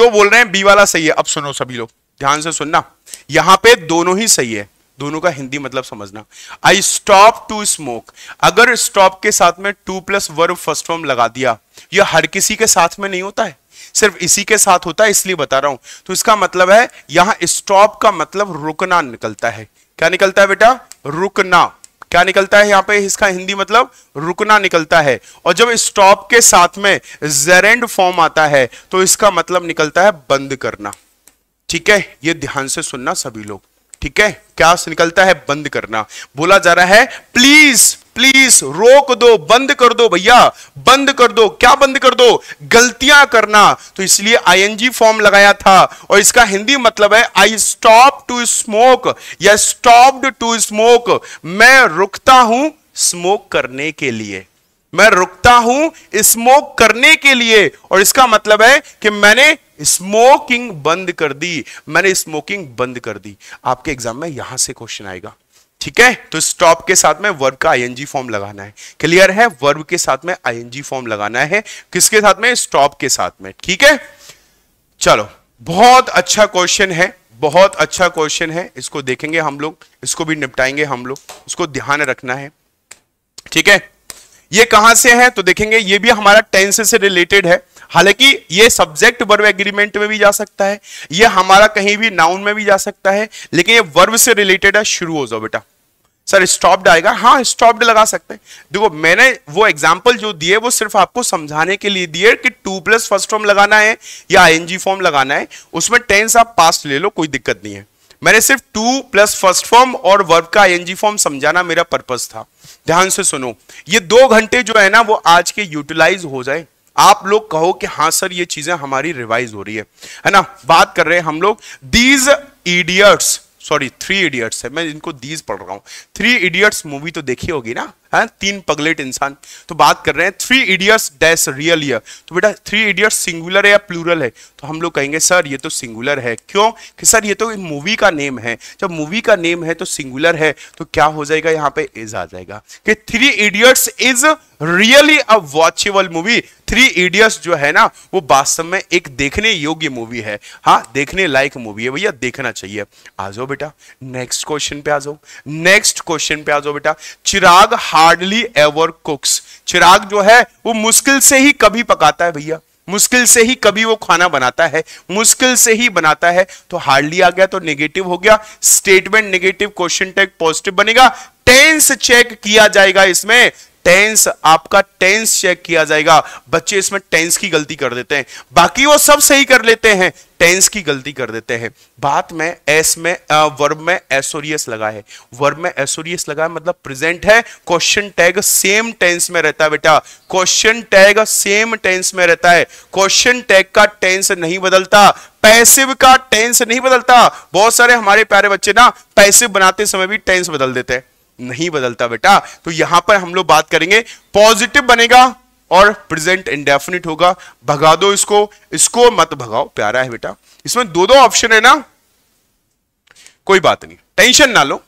जो बोल रहे हैं बी वाला सही है अब सुनो सभी लोग ध्यान से सुनना यहां पे दोनों ही सही है दोनों का हिंदी मतलब समझना आई स्टॉप टू स्मोक अगर स्टॉप के साथ में to plus verb first form लगा दिया यह हर किसी के साथ में नहीं होता है सिर्फ इसी के साथ होता है इसलिए बता रहा हूं तो इसका मतलब है यहां स्टॉप का मतलब रुकना निकलता है क्या निकलता है बेटा रुकना क्या निकलता है यहां पे इसका हिंदी मतलब रुकना निकलता है और जब स्टॉप के साथ में जेरेंड फॉर्म आता है तो इसका मतलब निकलता है बंद करना ठीक है ये ध्यान से सुनना सभी लोग ठीक है क्या निकलता है बंद करना बोला जा रहा है प्लीज प्लीज रोक दो बंद कर दो भैया बंद कर दो क्या बंद कर दो गलतियां करना तो इसलिए आईएनजी फॉर्म लगाया था और इसका हिंदी मतलब है आई स्टॉप टू स्मोक या स्टॉप्ड टू स्मोक मैं रुकता हूं स्मोक करने के लिए मैं रुकता हूं स्मोक करने के लिए और इसका मतलब है कि मैंने स्मोकिंग बंद कर दी मैंने स्मोकिंग बंद कर दी आपके एग्जाम में यहां से क्वेश्चन आएगा ठीक है तो स्टॉप के साथ में वर्ब का आईएनजी फॉर्म लगाना है क्लियर है वर्ब के साथ में आईएनजी फॉर्म लगाना है किसके साथ में स्टॉप के साथ में ठीक है चलो बहुत अच्छा क्वेश्चन है बहुत अच्छा क्वेश्चन है इसको देखेंगे हम लोग इसको भी निपटाएंगे हम लोग उसको ध्यान रखना है ठीक है ये कहां से है तो देखेंगे ये भी हमारा टेंस से रिलेटेड है हालांकि ये सब्जेक्ट वर्व एग्रीमेंट में भी जा सकता है ये हमारा कहीं भी नाउन में भी जा सकता है लेकिन ये वर्व से रिलेटेड है शुरू हो जाओ बेटा सर स्टॉप्ड आएगा हाँ स्टॉप्ड लगा सकते हैं देखो मैंने वो एग्जाम्पल जो दिए वो सिर्फ आपको समझाने के लिए दिए कि टू प्लस फर्स्ट फॉर्म लगाना है या आई फॉर्म लगाना है उसमें टेंस आप पास्ट ले लो कोई दिक्कत नहीं है मैंने सिर्फ टू प्लस फर्स्ट फॉर्म और वर्ब का आई फॉर्म समझाना मेरा पर्पज था ध्यान से सुनो ये दो घंटे जो है ना वो आज के यूटिलाइज हो जाए आप लोग कहो कि हाँ सर ये चीजें हमारी रिवाइज हो रही है है ना बात कर रहे हैं हम लोग these idiots sorry three idiots है मैं इनको दीज पढ़ रहा हूं थ्री इडियट्स मूवी तो देखी होगी ना है तीन पगलेट इंसान तो बात कर रहे हैं three idiots dash real year तो बेटा थ्री इडियट्स सिंगुलर है या प्लूरल है तो हम लोग कहेंगे सर ये तो सिंगुलर है क्यों कि सर ये तो मूवी का नेम है जब मूवी का नेम है तो सिंगुलर है तो क्या हो जाएगा यहाँ पे इज आ जाएगा कि three idiots is really a watchable movie three idiots जो है ना वो वास्तव में एक देखने योग्य मूवी है हाँ देखने लायक मूवी है भैया देखना चाहिए आ जाओ बेटा नेक्स्ट क्वेश्चन पे आ जाओ नेक्स्ट क्वेश्चन पे आ जाओ बेटा चिराग हार्डली एवर कुक्स चिराग जो है वो मुश्किल से ही कभी पकाता है भैया मुश्किल से ही कभी वो खाना बनाता है मुश्किल से ही बनाता है तो हार्डली आ गया तो नेगेटिव हो गया statement negative question tag positive बनेगा टेंस चेक किया जाएगा इसमें टेंस आपका टेंस चेक किया जाएगा बच्चे इसमें टेंस की गलती कर देते हैं बाकी वो सब सही कर लेते हैं टेंस की गलती कर देते हैं बात में एस में वर्ब में एसोरियस लगा है वर्ब में एसोरियस लगा है मतलब प्रेजेंट है क्वेश्चन टैग सेम टेंस में रहता है बेटा क्वेश्चन टैग सेम टेंस में रहता है क्वेश्चन टैग का टेंस नहीं बदलता पैसिव का टेंस नहीं बदलता बहुत सारे हमारे प्यारे बच्चे ना पैसिव बनाते समय भी टेंस बदल देते हैं नहीं बदलता बेटा तो यहां पर हम लोग बात करेंगे पॉजिटिव बनेगा और प्रेजेंट इंडेफिनिट होगा भगा दो इसको इसको मत भगाओ प्यारा है बेटा इसमें दो दो ऑप्शन है ना कोई बात नहीं टेंशन ना लो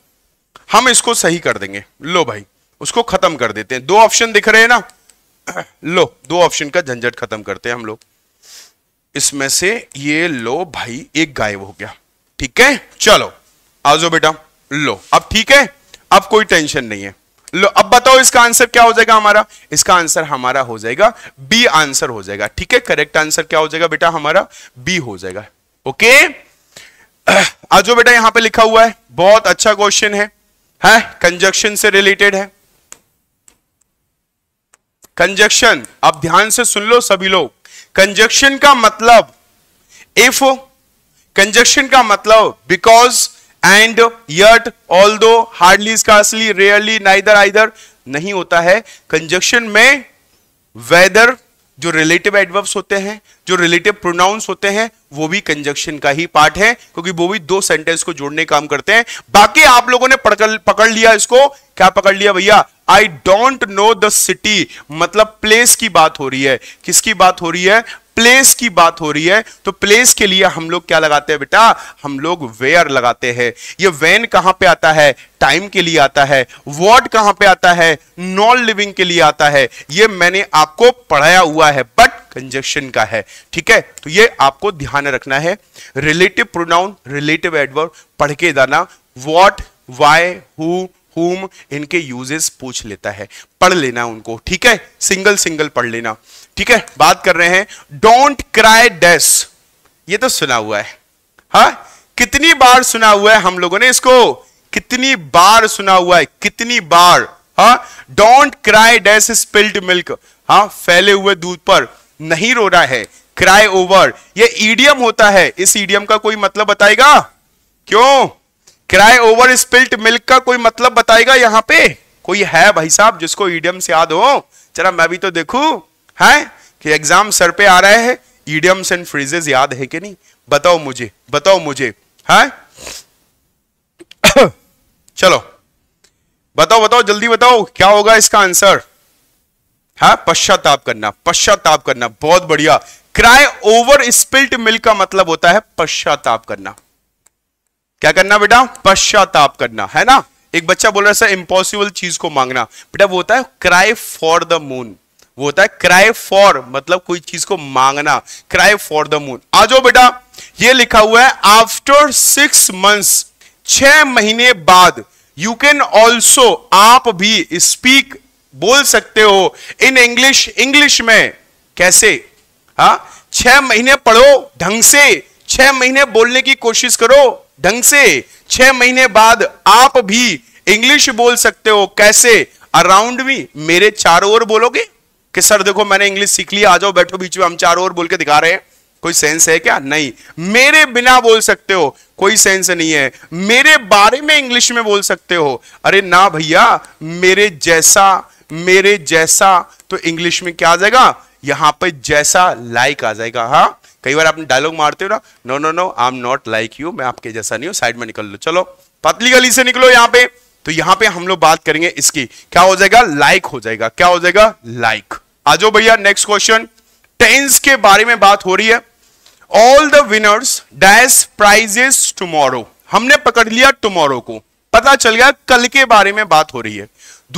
हम इसको सही कर देंगे लो भाई उसको खत्म कर देते हैं दो ऑप्शन दिख रहे हैं ना (clears throat) लो दो ऑप्शन का झंझट खत्म करते हैं हम लोग इसमें से ये लो भाई एक गायब हो गया ठीक है चलो आ जाओ बेटा लो अब ठीक है अब कोई टेंशन नहीं है लो अब बताओ इसका आंसर क्या हो जाएगा हमारा इसका आंसर हमारा हो जाएगा बी आंसर हो जाएगा ठीक है करेक्ट आंसर क्या हो जाएगा बेटा हमारा बी हो जाएगा ओके (clears throat) आज बेटा यहां पे लिखा हुआ है बहुत अच्छा क्वेश्चन है है कंजक्शन से रिलेटेड है कंजक्शन अब ध्यान से सुन लो सभी लोग कंजक्शन का मतलब इफ कंजक्शन का मतलब because and yet although hardly scarcely rarely neither either नहीं होता है कंजक्शन में वेदर जो रिलेटिव एडवर्ब्स होते हैं जो रिलेटिव प्रोनाउंस होते हैं वो भी कंजक्शन का ही पार्ट है क्योंकि वो भी दो सेंटेंस को जोड़ने काम करते हैं बाकी आप लोगों ने पकड़ पकड़ लिया इसको क्या पकड़ लिया भैया I don't know the city मतलब प्लेस की बात हो रही है किसकी बात हो रही है प्लेस की बात हो रही है तो प्लेस के लिए हम लोग क्या लगाते हैं बेटा हम लोग वेयर लगाते हैं ये वैन कहां पे आता है टाइम के लिए आता है वॉट कहां पे आता है नॉन लिविंग के लिए आता है ये मैंने आपको पढ़ाया हुआ है बट कंजक्शन का है ठीक है तो ये आपको ध्यान रखना है रिलेटिव प्रोनाउन रिलेटिव एडवर्ब पढ़ के जाना वॉट वाई हु whom इनके यूजेस पूछ लेता है पढ़ लेना उनको ठीक है सिंगल सिंगल पढ़ लेना ठीक है बात कर रहे हैं डोंट क्राई डेस ये तो सुना हुआ है हा कितनी बार सुना हुआ है हम लोगों ने इसको कितनी बार सुना हुआ है कितनी बार हा don't cry dash spilled milk हा फैले हुए दूध पर नहीं रो रहा है क्राई ओवर ये ईडियम होता है इस ईडियम का कोई मतलब बताएगा क्यों क्राई ओवर स्पिल्ट मिल्क का कोई मतलब बताएगा यहां पे कोई है भाई साहब जिसको ईडियम से याद हो चला मैं भी तो देखू है कि एग्जाम सर पे आ रहा है ईडियम्स एंड फ्रेजेस याद है कि नहीं बताओ मुझे बताओ मुझे हाँ (coughs) चलो बताओ बताओ जल्दी बताओ क्या होगा इसका आंसर हाँ पश्चाताप करना पश्चाताप करना बहुत बढ़िया क्राई ओवर स्पिल्ट मिल्क का मतलब होता है पश्चाताप करना क्या करना बेटा पश्चाताप करना है ना एक बच्चा बोल रहा है सर इंपॉसिबल चीज को मांगना बेटा वो होता है क्राई फॉर द मून वो होता है क्राई फॉर मतलब कोई चीज को मांगना क्राई फॉर द मून आ जाओ बेटा ये लिखा हुआ है आफ्टर सिक्स मंथ्स छह महीने बाद यू कैन ऑल्सो आप भी स्पीक बोल सकते हो इन इंग्लिश इंग्लिश में कैसे हा छह महीने पढ़ो ढंग से छह महीने बोलने की कोशिश करो ढंग से छह महीने बाद आप भी इंग्लिश बोल सकते हो कैसे अराउंड मी मेरे चारों ओर बोलोगे कि सर देखो मैंने इंग्लिश सीख लिया आ जाओ बैठो बीच में हम चार ओर बोल के दिखा रहे हैं कोई सेंस है क्या नहीं मेरे बिना बोल सकते हो कोई सेंस नहीं है मेरे बारे में इंग्लिश में बोल सकते हो अरे ना भैया मेरे जैसा मेरे जैसा तो इंग्लिश में क्या आ जाएगा यहां पर जैसा लाइक आ जाएगा हाँ कई बार आप डायलॉग मारते हो ना no no no I am not like you मैं आपके जैसा नहीं हूं साइड में निकल लो चलो पतली गली से निकलो यहां पे तो यहां पे हम लोग बात करेंगे इसकी क्या हो जाएगा लाइक like हो जाएगा क्या हो जाएगा लाइक like. आ जाओ भैया नेक्स्ट क्वेश्चन टेंस के बारे में बात हो रही है all the winners dash prizes tomorrow हमने पकड़ लिया टुमारो को पता चल गया कल के बारे में बात हो रही है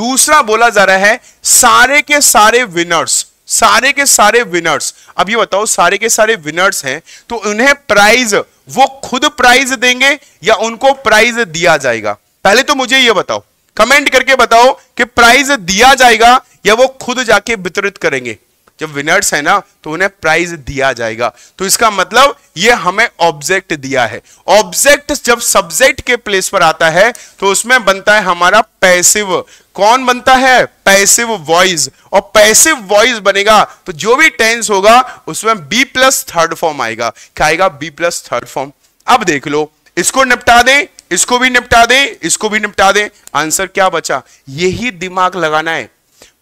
दूसरा बोला जा रहा है सारे के सारे विनर्स सारे के सारे विनर्स अब ये बताओ सारे के सारे विनर्स हैं तो उन्हें प्राइज वो खुद प्राइज देंगे या उनको प्राइज दिया जाएगा पहले तो मुझे यह बताओ कमेंट करके बताओ कि प्राइज दिया जाएगा या वो खुद जाके वितरित करेंगे जब विनर्स है ना तो उन्हें प्राइज दिया जाएगा तो इसका मतलब ये हमें ऑब्जेक्ट दिया है ऑब्जेक्ट जब सब्जेक्ट के प्लेस पर आता है तो उसमें बनता है हमारा पैसिव कौन बनता है पैसिव वॉइस और पैसिव वॉइस बनेगा तो जो भी टेंस होगा उसमें बी प्लस थर्ड फॉर्म आएगा क्या आएगा बी प्लस थर्ड फॉर्म अब देख लो इसको निपटा दें इसको भी निपटा दें इसको भी निपटा दें आंसर क्या बचा यही दिमाग लगाना है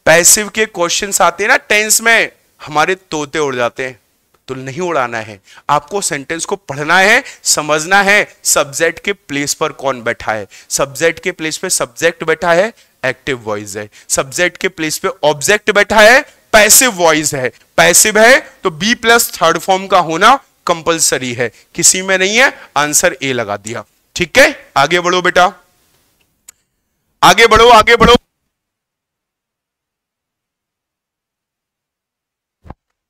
पैसिव के क्वेश्चंस आते हैं ना टेंस में हमारे तोते उड़ जाते हैं तो नहीं उड़ाना है आपको सेंटेंस को पढ़ना है समझना है सब्जेक्ट के प्लेस पर कौन बैठा है सब्जेक्ट के प्लेस पे सब्जेक्ट बैठा है एक्टिव वॉइस है सब्जेक्ट के प्लेस पे ऑब्जेक्ट बैठा है पैसिव वॉइस है पैसिव है तो बी प्लस थर्ड फॉर्म का होना कंपलसरी है किसी में नहीं है आंसर ए लगा दिया ठीक है आगे बढ़ो बेटा आगे बढ़ो आगे बढ़ो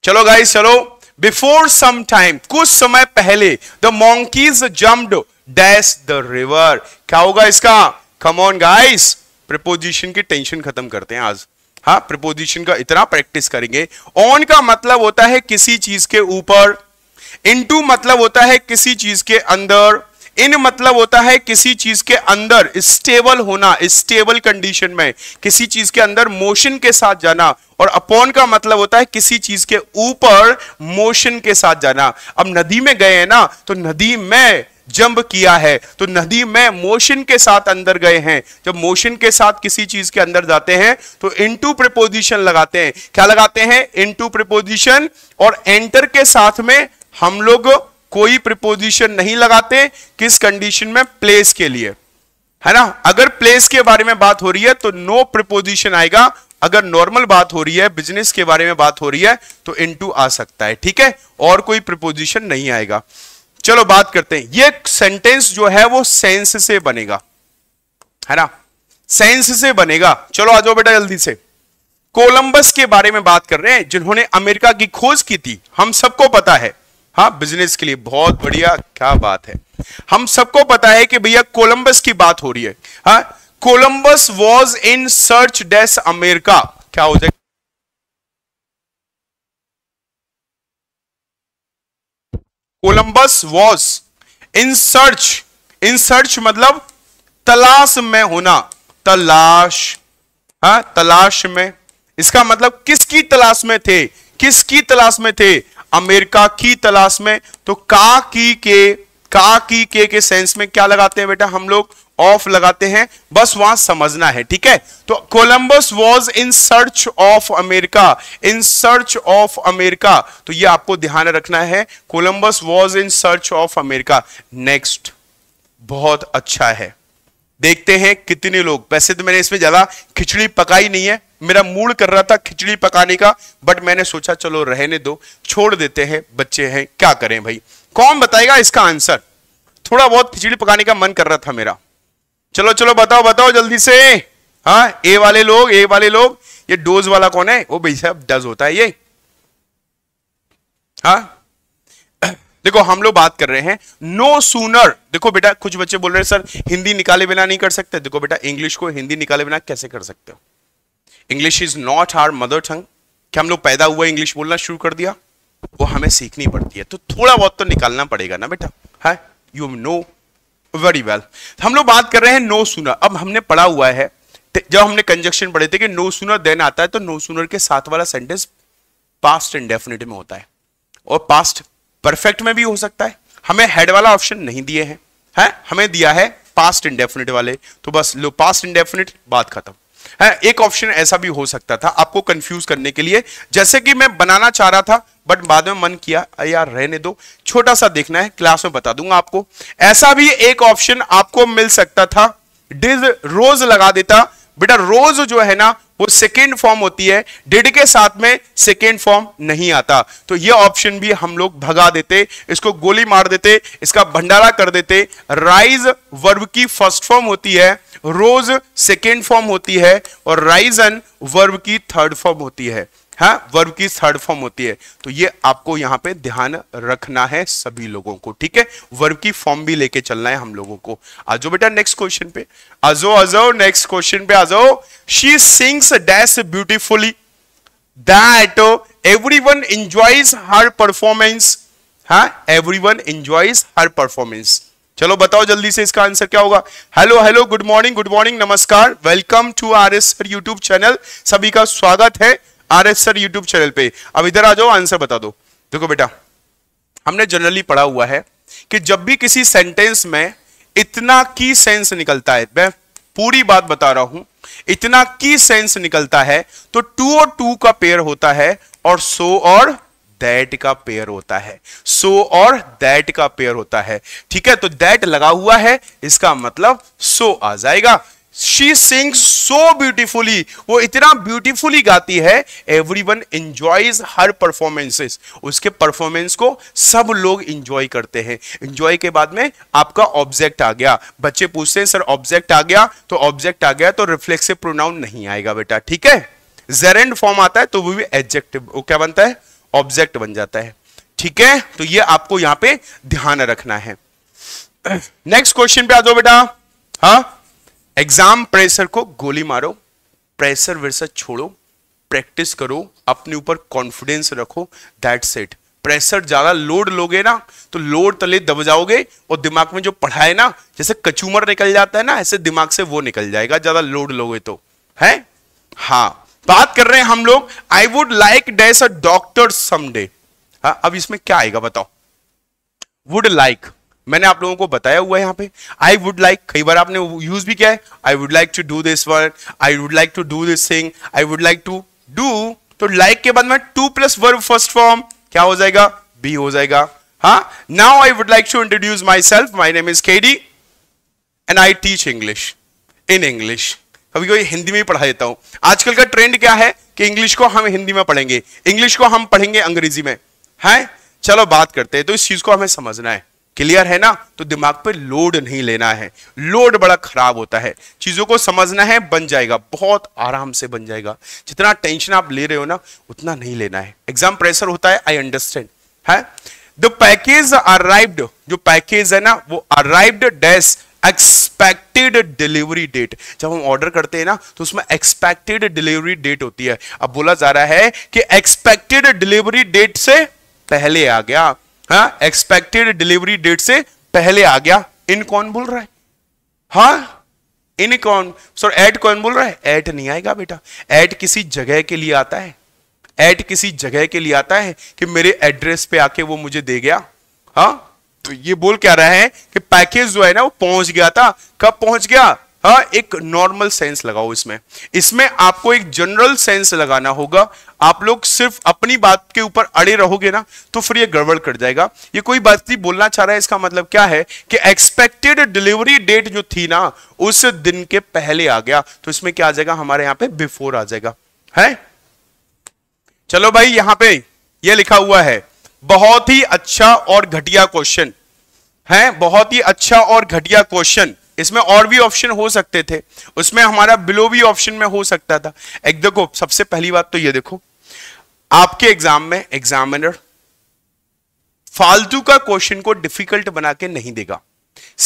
चलो गाइस चलो बिफोर सम टाइम कुछ समय पहले the monkeys jumped dash the river क्या होगा इसका कम ऑन गाइस प्रपोजिशन की टेंशन खत्म करते हैं आज हाँ प्रपोजिशन का इतना प्रैक्टिस करेंगे ऑन का मतलब होता है किसी चीज के ऊपर इनटू मतलब होता है किसी चीज के अंदर इन मतलब होता है किसी चीज के अंदर स्टेबल होना स्टेबल कंडीशन में किसी चीज के अंदर मोशन के साथ जाना और अपॉन का मतलब होता है किसी चीज के ऊपर मोशन के साथ जाना अब नदी में गए हैं ना तो नदी में जंप किया है तो नदी में मोशन के साथ अंदर गए हैं जब मोशन के साथ किसी चीज के अंदर जाते हैं तो इनटू प्रिपोजिशन लगाते हैं क्या लगाते हैं इनटू प्रिपोजिशन और एंटर के साथ में हम लोग कोई प्रिपोजिशन नहीं लगाते किस कंडीशन में प्लेस के लिए है ना अगर प्लेस के बारे में बात हो रही है तो नो प्रिपोजिशन आएगा अगर नॉर्मल बात हो रही है बिजनेस के बारे में बात हो रही है तो इनटू आ सकता है ठीक है और कोई प्रिपोजिशन नहीं आएगा चलो बात करते हैं ये सेंटेंस जो है वो सेंस से बनेगा है ना सेंस से बनेगा चलो आ जाओ बेटा जल्दी से कोलंबस के बारे में बात कर रहे हैं जिन्होंने अमेरिका की खोज की थी हम सबको पता है हाँ बिजनेस के लिए बहुत बढ़िया क्या बात है हम सबको पता है कि भैया कोलंबस की बात हो रही है हा? Columbus was in search dash America क्या हो जाएगा Columbus was in search in search मतलब तलाश में होना तलाश हा? तलाश में इसका मतलब किसकी तलाश में थे किसकी तलाश में थे अमेरिका की तलाश में तो का की के का की के के सेंस में क्या लगाते हैं बेटा हम लोग ऑफ लगाते हैं बस वहां समझना है ठीक है तो Columbus was in search of America in search of America तो ये आपको ध्यान रखना है Columbus was in search of America next बहुत अच्छा है देखते हैं कितने लोग वैसे तो मैंने इसमें ज्यादा खिचड़ी पकाई नहीं है मेरा मूड कर रहा था खिचड़ी पकाने का बट मैंने सोचा चलो रहने दो छोड़ देते हैं बच्चे हैं क्या करें भाई कौन बताएगा इसका आंसर थोड़ा बहुत खिचड़ी पकाने का मन कर रहा था मेरा चलो चलो बताओ बताओ जल्दी से हाँ ए वाले लोग ए वाले लोग ये डोज वाला कौन है वो भाई साहब डज होता है ये हाँ देखो हम लोग बात कर रहे हैं नो सूनर देखो बेटा कुछ बच्चे बोल रहे हैं सर हिंदी निकाले बिना नहीं कर सकते देखो बेटा इंग्लिश को हिंदी निकाले बिना कैसे कर सकते हो English is not our mother tongue क्या हम लोग पैदा हुआ इंग्लिश बोलना शुरू कर दिया वो हमें सीखनी पड़ती है तो थोड़ा बहुत तो निकालना पड़ेगा ना बेटा है यू नो वेरी वेल हम लोग बात कर रहे हैं नो सूनर अब हमने पढ़ा हुआ है जब हमने कंजक्शन पढ़े थे कि नो सूनर देन आता है तो नो सुनर के साथ वाला सेंटेंस पास्ट इंडेफिनेट में होता है और पास्ट परफेक्ट में भी हो सकता है हमें हेड वाला ऑप्शन नहीं दिए हैं है हमें दिया है पास्ट इंडेफिनिट वाले तो बस लो पास्ट इंडेफिनिट बात खत्म है एक ऑप्शन ऐसा भी हो सकता था आपको कंफ्यूज करने के लिए जैसे कि मैं बनाना चाह रहा था बट बाद में मन किया यार रहने दो छोटा सा देखना है क्लास में बता दूंगा आपको ऐसा भी एक ऑप्शन आपको मिल सकता था डिज रोज लगा देता बेटा रोज जो है ना वो सेकेंड फॉर्म होती है डिड के साथ में सेकेंड फॉर्म नहीं आता तो ये ऑप्शन भी हम लोग भगा देते इसको गोली मार देते इसका भंडारा कर देते राइज वर्ब की फर्स्ट फॉर्म होती है रोज सेकेंड फॉर्म होती है और राइजन वर्ब की थर्ड फॉर्म होती है है हाँ, वर्ब की थर्ड फॉर्म होती है तो ये आपको यहाँ पे ध्यान रखना है सभी लोगों को ठीक है वर्ब की फॉर्म भी लेके चलना है हम लोगों को आ बेटा नेक्स्ट क्वेश्चन पे आजो जाओ नेक्स्ट क्वेश्चन पे आ she sings dash beautifully that everyone enjoys her performance है everyone enjoys her performance चलो बताओ जल्दी से इसका आंसर क्या होगा hello hello good morning good morning नमस्कार welcome to R S YouTube channel सभी का स्वागत है R S sir YouTube channel पे अब इधर आ जाओ आंसर बता दो देखो बेटा हमने जनरली पढ़ा हुआ है कि जब भी किसी सेंटेंस में इतना की सेंस निकलता है मैं पूरी बात बता रहा हूं इतना की सेंस निकलता है तो टू और टू का पेयर होता है और सो और दैट का पेयर होता है सो so और दैट का पेयर होता है ठीक है तो दैट लगा हुआ है इसका मतलब सो so आ जाएगा शी सिंग सो ब्यूटीफुली वो इतना ब्यूटीफुली गाती है everyone enjoys her performances उसके परफॉर्मेंस को सब लोग इंजॉय करते हैं इंजॉय के बाद में आपका ऑब्जेक्ट आ गया बच्चे पूछते हैं सर ऑब्जेक्ट आ गया तो ऑब्जेक्ट आ गया तो रिफ्लेक्सिव प्रोनाउन नहीं आएगा बेटा ठीक है जेरेंड फॉर्म आता है तो वो भी एडजेक्टिव क्या बनता है ऑब्जेक्ट बन जाता है ठीक है तो ये आपको यहां पे ध्यान रखना है नेक्स्ट (clears throat) क्वेश्चन पे आ जाओ बेटा हाँ एग्जाम प्रेशर को गोली मारो प्रेशर वैसा छोड़ो प्रैक्टिस करो अपने ऊपर कॉन्फिडेंस रखो दैट सेट प्रेशर ज्यादा लोड लोगे ना तो लोड तले दब जाओगे और दिमाग में जो पढ़ाए ना जैसे कचूमर निकल जाता है ना ऐसे दिमाग से वो निकल जाएगा ज्यादा लोड लोगे तो है हाँ बात कर रहे हैं हम लोग I would like dash a doctor someday अब इसमें क्या आएगा बताओ वुड लाइक like, मैंने आप लोगों को बताया हुआ है यहाँ पे आई वुड लाइक कई बार आपने यूज भी किया है I would like to do this word I would like to do this thing I would like to do तो लाइक like के बाद में to plus verb first form क्या हो जाएगा बी हो जाएगा हा now I would like to introduce myself my name is K D and I teach English in English कभी कभी हिंदी में पढ़ा देता हूं आजकल का ट्रेंड क्या है कि इंग्लिश को हम हिंदी में पढ़ेंगे इंग्लिश को हम पढ़ेंगे अंग्रेजी में है चलो बात करते हैं तो इस चीज को हमें समझना है क्लियर है ना तो दिमाग पर लोड नहीं लेना है लोड बड़ा खराब होता है चीजों को समझना है बन जाएगा बहुत आराम से बन जाएगा जितना टेंशन आप ले रहे हो ना उतना नहीं लेना है एग्जाम प्रेशर होता है आई अंडरस्टैंड है द पैकेज अराइव्ड जो पैकेज है ना वो arrived dash expected delivery date जब हम ऑर्डर करते हैं ना तो उसमें एक्सपेक्टेड डिलीवरी डेट होती है अब बोला जा रहा है कि एक्सपेक्टेड डिलीवरी डेट से पहले आ गया हाँ एक्सपेक्टेड डिलीवरी डेट से पहले आ गया इन कौन बोल रहा है हाँ इन कौन सॉरी एट कौन बोल रहा है एट नहीं आएगा बेटा एट किसी जगह के लिए आता है एट किसी जगह के लिए आता है कि मेरे एड्रेस पे आके वो मुझे दे गया हाँ तो ये बोल क्या रहा है कि पैकेज जो है ना वो पहुंच गया था कब पहुंच गया हाँ एक नॉर्मल सेंस लगाओ इसमें इसमें आपको एक जनरल सेंस लगाना होगा आप लोग सिर्फ अपनी बात के ऊपर अड़े रहोगे ना तो फिर ये गड़बड़ कर जाएगा ये कोई बात नहीं बोलना चाह रहा है इसका मतलब क्या है कि एक्सपेक्टेड डिलीवरी डेट जो थी ना उस दिन के पहले आ गया तो इसमें क्या आ जाएगा हमारे यहां पर बिफोर आ जाएगा है चलो भाई यहां पर यह लिखा हुआ है बहुत ही अच्छा और घटिया क्वेश्चन है बहुत ही अच्छा और घटिया क्वेश्चन इसमें और भी ऑप्शन हो सकते थे उसमें हमारा बिलो भी ऑप्शन में हो सकता था एक देखो सबसे पहली बात तो ये देखो आपके एग्जाम में एग्जामिनर फालतू का क्वेश्चन को डिफिकल्ट बना के नहीं देगा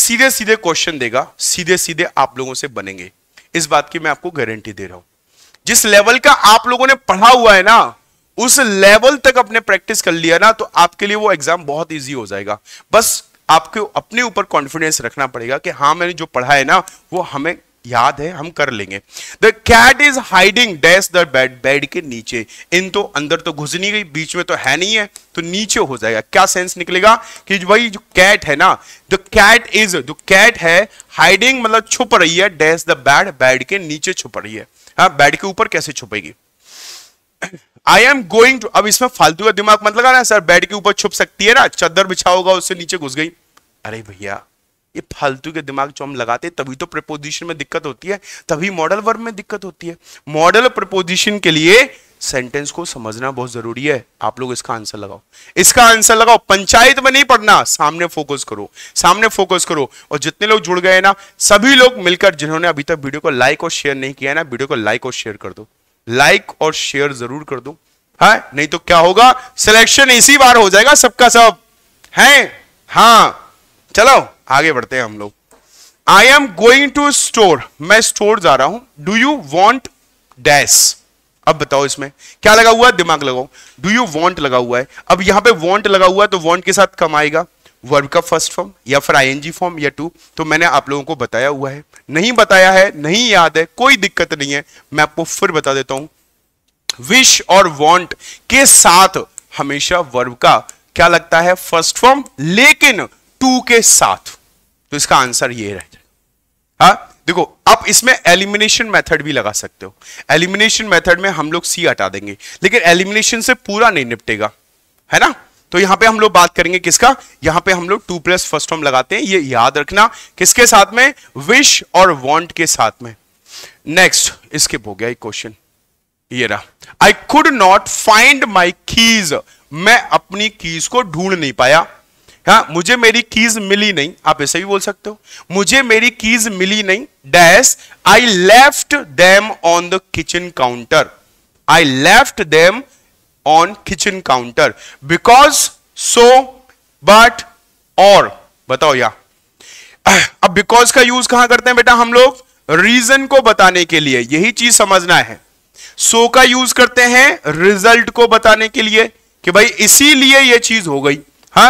सीधे सीधे क्वेश्चन देगा सीधे सीधे आप लोगों से बनेंगे इस बात की मैं आपको गारंटी दे रहा हूं जिस लेवल का आप लोगों ने पढ़ा हुआ है ना उस लेवल तक अपने प्रैक्टिस कर लिया ना तो आपके लिए वो एग्जाम बहुत इजी हो जाएगा बस आपको अपने ऊपर कॉन्फिडेंस रखना पड़ेगा कि हाँ मैंने जो पढ़ा है ना वो हमें याद है हम कर लेंगे the cat is hiding dash the bed bed के नीचे इन तो अंदर तो घुस नहीं गई बीच में तो है नहीं है तो नीचे हो जाएगा क्या सेंस निकलेगा कि वही जो कैट है ना द कैट इज जो कैट है हाइडिंग मतलब छुप रही है डैश द बैड बेड के नीचे छुप रही है हाँ बेड के ऊपर कैसे छुपेगी आई एम गोइंग टू अब इसमें फालतू का दिमाग मत लगा ना सर बेड के ऊपर छुप सकती है ना चादर बिछा होगा उससे नीचे घुस गई अरे भैया ये फालतू के दिमाग जो हम लगाते हैं तभी तो प्रपोजिशन में दिक्कत होती है तभी मॉडल वर्ब में दिक्कत होती है मॉडल प्रपोजिशन के लिए सेंटेंस को समझना बहुत जरूरी है आप लोग इसका आंसर लगाओ इसका आंसर लगाओ पंचायत में नहीं पढ़ना सामने फोकस करो सामने फोकस करो और जितने लोग जुड़ गए ना सभी लोग मिलकर जिन्होंने अभी तक वीडियो को लाइक और शेयर नहीं किया ना वीडियो को लाइक और शेयर कर दो लाइक और शेयर जरूर कर दो है हाँ? नहीं तो क्या होगा सिलेक्शन इसी बार हो जाएगा सबका सब है हाँ चलो आगे बढ़ते हैं हम लोग I am going to store मैं स्टोर जा रहा हूं डू यू वॉन्ट डैश अब बताओ इसमें क्या लगा हुआ है दिमाग लगाओ डू यू वॉन्ट लगा हुआ है अब यहां पे वॉन्ट लगा हुआ है तो वॉन्ट के साथ कम आएगा वर्ब का फर्स्ट फॉर्म या फिर आईएनजी फॉर्म या टू तो मैंने आप लोगों को बताया हुआ है नहीं बताया है नहीं याद है कोई दिक्कत नहीं है मैं आपको फिर बता देता हूं विश और वॉन्ट के साथ हमेशा वर्ब का क्या लगता है फर्स्ट फॉर्म लेकिन टू के साथ तो इसका आंसर ये रह जाएगा हाँ, देखो आप इसमें एलिमिनेशन मेथड भी लगा सकते हो एलिमिनेशन मेथड में हम लोग सी हटा देंगे लेकिन एलिमिनेशन से पूरा नहीं निपटेगा है ना तो यहां पे हम लोग बात करेंगे किसका यहां पे हम लोग टू प्लस फर्स्ट फॉर्म लगाते हैं ये याद रखना किसके साथ में विश और वॉन्ट के साथ में नेक्स्ट स्किप हो गया एक क्वेश्चन ये रहा I could not find my keys मैं अपनी कीज को ढूंढ नहीं पाया हाँ मुझे मेरी कीज मिली नहीं आप ऐसे भी बोल सकते हो मुझे मेरी कीज मिली नहीं dash I left them on the kitchen counter I left them on kitchen counter because so but और बताओ या अब बिकॉज का यूज कहां करते हैं बेटा हम लोग रीजन को बताने के लिए यही चीज समझना है सो so का यूज करते हैं रिजल्ट को बताने के लिए कि भाई इसीलिए यह चीज हो गई हा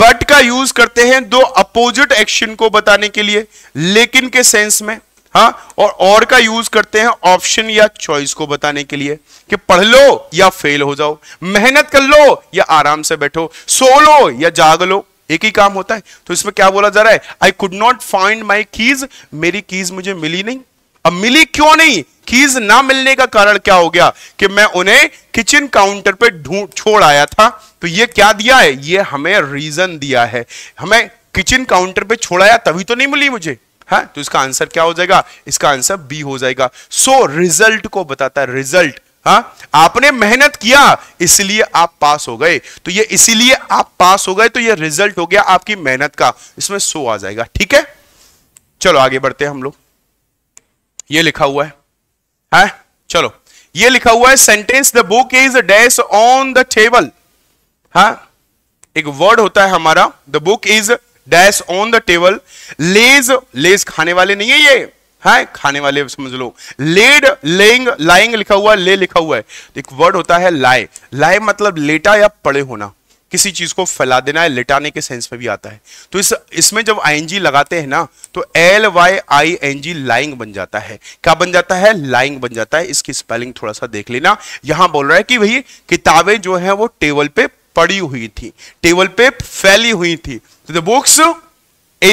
बट का यूज करते हैं दो अपोजिट एक्शन को बताने के लिए लेकिन के सेंस में हाँ और और का यूज करते हैं ऑप्शन या चॉइस को बताने के लिए कि पढ़ लो या फेल हो जाओ मेहनत कर लो या आराम से बैठो सो लो या जाग लो एक ही काम होता है तो इसमें क्या बोला जा रहा है I could not find my keys मेरी कीज मुझे मिली नहीं अब मिली क्यों नहीं कीज ना मिलने का कारण क्या हो गया कि मैं उन्हें किचन काउंटर पे ढूंढ छोड़ आया था तो ये क्या दिया है ये हमें रीजन दिया है हमें किचन काउंटर पे छोड़ाया तभी तो नहीं मिली मुझे है हाँ, तो इसका आंसर क्या हो जाएगा इसका आंसर बी हो जाएगा सो so, रिजल्ट को बताता है रिजल्ट हाँ आपने मेहनत किया इसलिए आप पास हो गए तो ये इसीलिए आप पास हो गए तो ये रिजल्ट हो गया आपकी मेहनत का इसमें सो आ जाएगा ठीक है चलो आगे बढ़ते हैं हम लोग ये लिखा हुआ है है हाँ, चलो ये लिखा हुआ है sentence the book is dash on the table हा एक वर्ड होता है हमारा the book is dash on the table lies Lay's खाने वाले नहीं है ये है हाँ, खाने वाले समझ लो लेड लेंग लाइंग लिखा हुआ ले लिखा हुआ है तो एक वर्ड होता है लाए लाए मतलब लेटा या पड़े होना किसी चीज को फैला देना है लेटाने के सेंस में भी आता है तो इस इसमें जब आईएनजी लगाते हैं ना तो L Y I N G lying बन जाता है क्या बन जाता है लाइंग बन जाता है इसकी स्पेलिंग थोड़ा सा देख लेना यहां बोल रहा है कि भाई किताबें जो है वो टेबल पे पड़ी हुई थी टेबल पे फैली हुई थी तो द बुक्स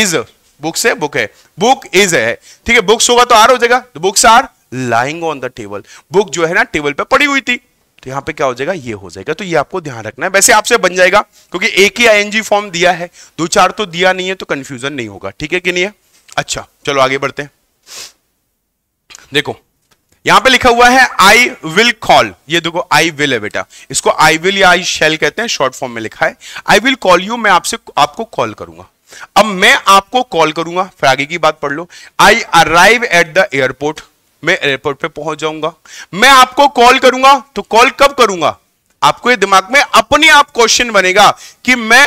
इज बुक्स है बुक है बुक इज है ठीक है बुक्स होगा तो आर हो जाएगा the books are lying on the table book जो है ना टेबल पे पड़ी हुई थी तो यहां पे क्या हो जाएगा ये हो जाएगा तो ये आपको ध्यान रखना है वैसे आपसे बन जाएगा क्योंकि एक ही आईएनजी फॉर्म दिया है दो चार तो दिया नहीं है तो कंफ्यूजन नहीं होगा ठीक है कि नहीं है अच्छा चलो आगे बढ़ते हैं देखो यहां पे लिखा हुआ है आई विल कॉल ये देखो आई विल है बेटा इसको आई विल या आई शेल कहते हैं शॉर्ट फॉर्म में लिखा है आई विल कॉल यू मैं आपसे आपको कॉल करूंगा अब मैं आपको कॉल करूंगा फिर आगे की बात पढ़ लो I arrive at the airport मैं एयरपोर्ट पे पहुंच जाऊंगा मैं आपको कॉल करूंगा तो कॉल कब करूंगा आपको ये दिमाग में अपने आप क्वेश्चन बनेगा कि मैं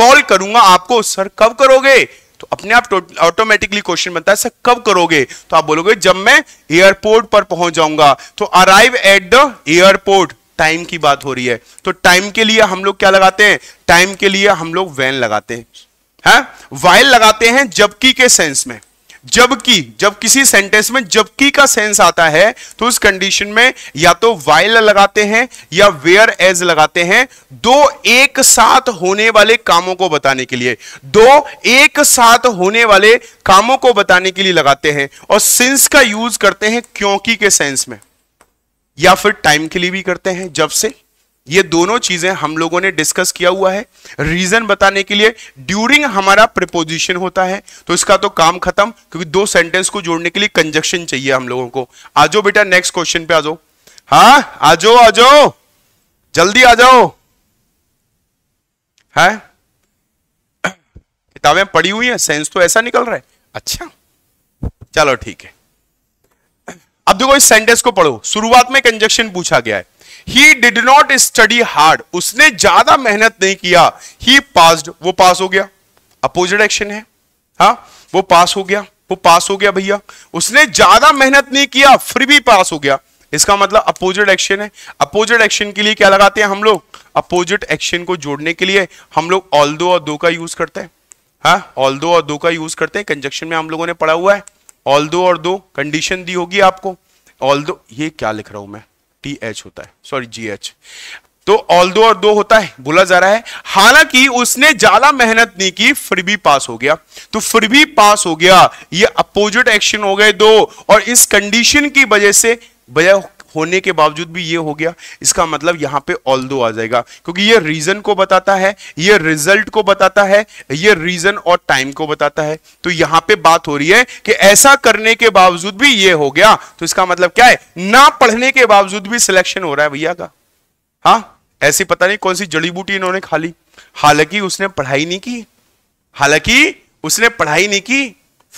कॉल करूंगा आपको सर कब करोगे तो अपने आप ऑटोमेटिकली क्वेश्चन बनता है सर कब करोगे तो आप बोलोगे जब मैं एयरपोर्ट पर पहुंच जाऊंगा तो arrive at the airport time की बात हो रही है तो टाइम के लिए हम लोग क्या लगाते हैं टाइम के लिए हम लोग वैन लगाते हैं वाइल हाँ? लगाते हैं जबकि के सेंस में जबकि जब किसी सेंटेंस में जबकि का सेंस आता है तो उस कंडीशन में या तो वाइल लगाते हैं या वेयर एज लगाते हैं दो एक साथ होने वाले कामों को बताने के लिए दो एक साथ होने वाले कामों को बताने के लिए लगाते हैं और सिंस का यूज करते हैं क्योंकि के सेंस में या फिर टाइम के लिए भी करते हैं जब से ये दोनों चीजें हम लोगों ने डिस्कस किया हुआ है रीजन बताने के लिए ड्यूरिंग हमारा प्रिपोजिशन होता है तो इसका तो काम खत्म क्योंकि दो सेंटेंस को जोड़ने के लिए कंजक्शन चाहिए हम लोगों को आ जाओ बेटा नेक्स्ट क्वेश्चन पे आ जाओ हाँ आ जाओ आ जाओ जल्दी आ जाओ है किताबें पढ़ी हुई हैं सेंस तो ऐसा निकल रहा है अच्छा चलो ठीक है अब देखो इस सेंटेंस को पढ़ो शुरुआत में कंजक्शन पूछा गया है he did not study hard उसने ज्यादा मेहनत नहीं किया ही पास वो पास हो गया अपोजिट एक्शन है हा? वो पास हो गया वो पास हो गया भैया उसने ज्यादा मेहनत नहीं किया फिर भी पास हो गया इसका मतलब अपोजिट एक्शन है अपोजिट एक्शन के लिए क्या लगाते हैं हम लोग अपोजिट एक्शन को जोड़ने के लिए हम लोग ऑल दो और दो का यूज करते हैं हाँ ऑल दो और दो का यूज करते हैं कंजक्शन में हम लोगों ने पढ़ा हुआ है ऑल दो और दो कंडीशन दी होगी आपको ऑल दो ये क्या लिख रहा हूं मैं टी एच होता है सॉरी जी एच तो ऑल दो और दो होता है बोला जा रहा है हालांकि उसने ज्यादा मेहनत नहीं की फिर भी पास हो गया तो फिर भी पास हो गया ये अपोजिट एक्शन हो गए दो और इस कंडीशन की वजह से वजह होने के बावजूद भी ये हो गया इसका मतलब यहाँ पे ऑल दो आ जाएगा क्योंकि ये रीजन को बताता है ये रिजल्ट को बताता है ये रीजन और टाइम को बताता है तो यहाँ पे बात हो रही है कि ऐसा करने के बावजूद भी ये हो गया तो इसका मतलब क्या है ना पढ़ने के बावजूद भी सिलेक्शन हो रहा है भैया का हाँ ऐसी पता नहीं कौन सी जड़ी बूटी इन्होंने खा ली हालांकि उसने पढ़ाई नहीं की हालांकि उसने पढ़ाई नहीं की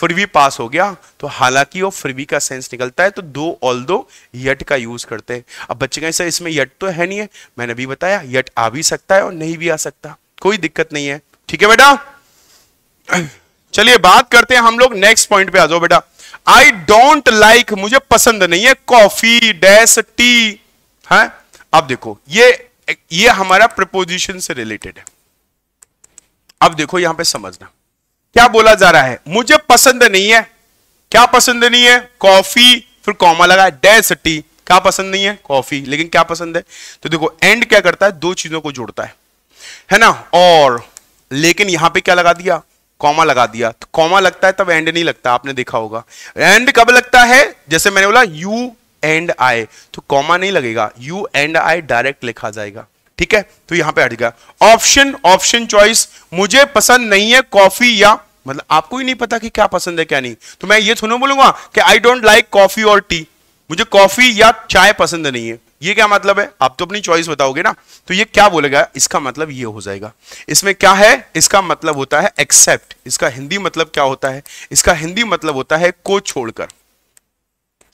फ्रीवी पास हो गया तो हालांकि वो फ्रीवी का सेंस निकलता है तो दो ऑल दो यट का यूज करते हैं अब बच्चे कहें सर इसमें यट तो है नहीं है मैंने भी बताया यट आ भी सकता है और नहीं भी आ सकता कोई दिक्कत नहीं है ठीक है बेटा चलिए बात करते हैं हम लोग नेक्स्ट पॉइंट पे आ जाओ बेटा आई डोंट लाइक मुझे पसंद नहीं है कॉफी डैश टी है अब देखो ये ये हमारा प्रपोजिशन से रिलेटेड है अब देखो यहां पे समझना क्या बोला जा रहा है मुझे पसंद नहीं है क्या पसंद नहीं है कॉफी फिर कॉमा लगा डेसिटी क्या पसंद नहीं है कॉफी लेकिन क्या पसंद है तो देखो एंड क्या करता है दो चीजों को जोड़ता है है ना और लेकिन यहां पे क्या लगा दिया कॉमा लगा दिया तो कॉमा लगता है तब एंड नहीं लगता आपने देखा होगा एंड कब लगता है जैसे मैंने बोला यू एंड आई तो कॉमा नहीं लगेगा यू एंड आई डायरेक्ट लिखा जाएगा ठीक है तो यहां पे हट गया ऑप्शन ऑप्शन चॉइस मुझे पसंद नहीं है कॉफी या मतलब आपको ही नहीं पता कि क्या पसंद है क्या नहीं तो मैं ये थोड़ा बोलूंगा कि आई डोंट लाइक कॉफी और टी मुझे कॉफी या चाय पसंद नहीं है ये क्या मतलब है आप तो अपनी चॉइस बताओगे ना तो ये क्या बोलेगा इसका मतलब ये हो जाएगा इसमें क्या है इसका मतलब होता है एक्सेप्ट इसका हिंदी मतलब क्या होता है इसका हिंदी मतलब होता है को छोड़कर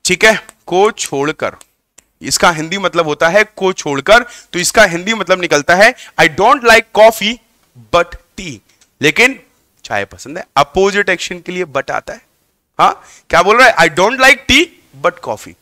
ठीक है को छोड़कर इसका हिंदी मतलब होता है को छोड़कर तो इसका हिंदी मतलब निकलता है I don't like coffee but tea लेकिन चाय पसंद है अपोजिट एक्शन के लिए बट आता है हाँ क्या बोल रहा है I don't like tea but coffee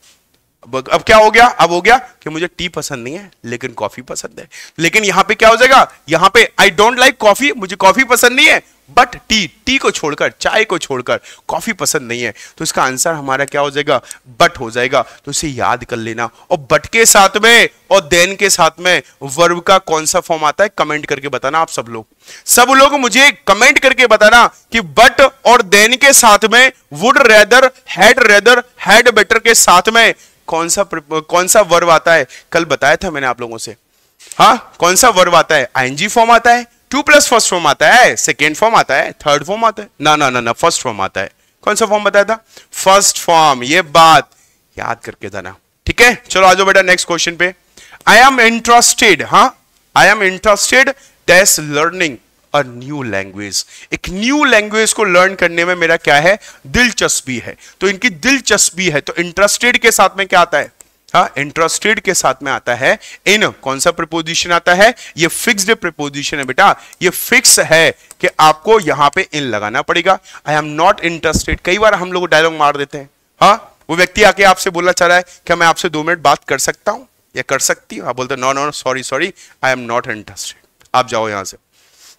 अब क्या हो गया अब हो गया कि मुझे टी पसंद नहीं है लेकिन कॉफी पसंद है लेकिन यहां पे क्या हो जाएगा यहां पे आई डोंट लाइक कॉफी मुझे कॉफी पसंद नहीं है बट टी टी को छोड़कर चाय को छोड़कर कॉफी पसंद नहीं है तो इसका आंसर हमारा क्या हो जाएगा बट हो जाएगा तो इसे याद कर लेना और बट के साथ में और देन के साथ में वर्ब का कौन सा फॉर्म आता है कमेंट करके बताना आप सब लोग सब लोग मुझे कमेंट करके बताना कि बट और देन के साथ में would rather had rather had better के साथ में कौन सा कौन सा वर्ब आता है कल बताया था मैंने आप लोगों से हाँ कौन सा वर्ब आता है आईएनजी फॉर्म आता है टू प्लस फर्स्ट फॉर्म आता है सेकेंड फॉर्म आता है थर्ड फॉर्म आता है ना ना ना ना फर्स्ट फॉर्म आता है कौन सा फॉर्म बताया था फर्स्ट फॉर्म ये बात याद करके जाना ठीक है चलो आ जाओ बेटा नेक्स्ट क्वेश्चन पे आई एम इंटरेस्टेड हाँ I am interested that's learning a new language एक न्यू लैंग्वेज को लर्न करने में मेरा क्या है दिलचस्पी है तो इनकी दिलचस्पी है तो इंटरेस्टेड के साथ में क्या आता है अच्छा इंटरेस्टेड के साथ में आता है इन कौन सा प्रपोजिशन आता है ये फिक्स्ड प्रपोजिशन है बेटा ये फिक्स है कि आपको यहां पे इन लगाना पड़ेगा आई एम नॉट इंटरेस्टेड कई बार हम लोग डायलॉग मार देते हैं हा वो व्यक्ति आके आपसे बोलना चाह रहा है क्या मैं आपसे दो मिनट बात कर सकता हूं या कर सकती हूँ आप बोलते no no sorry sorry I am not interested आप जाओ यहां से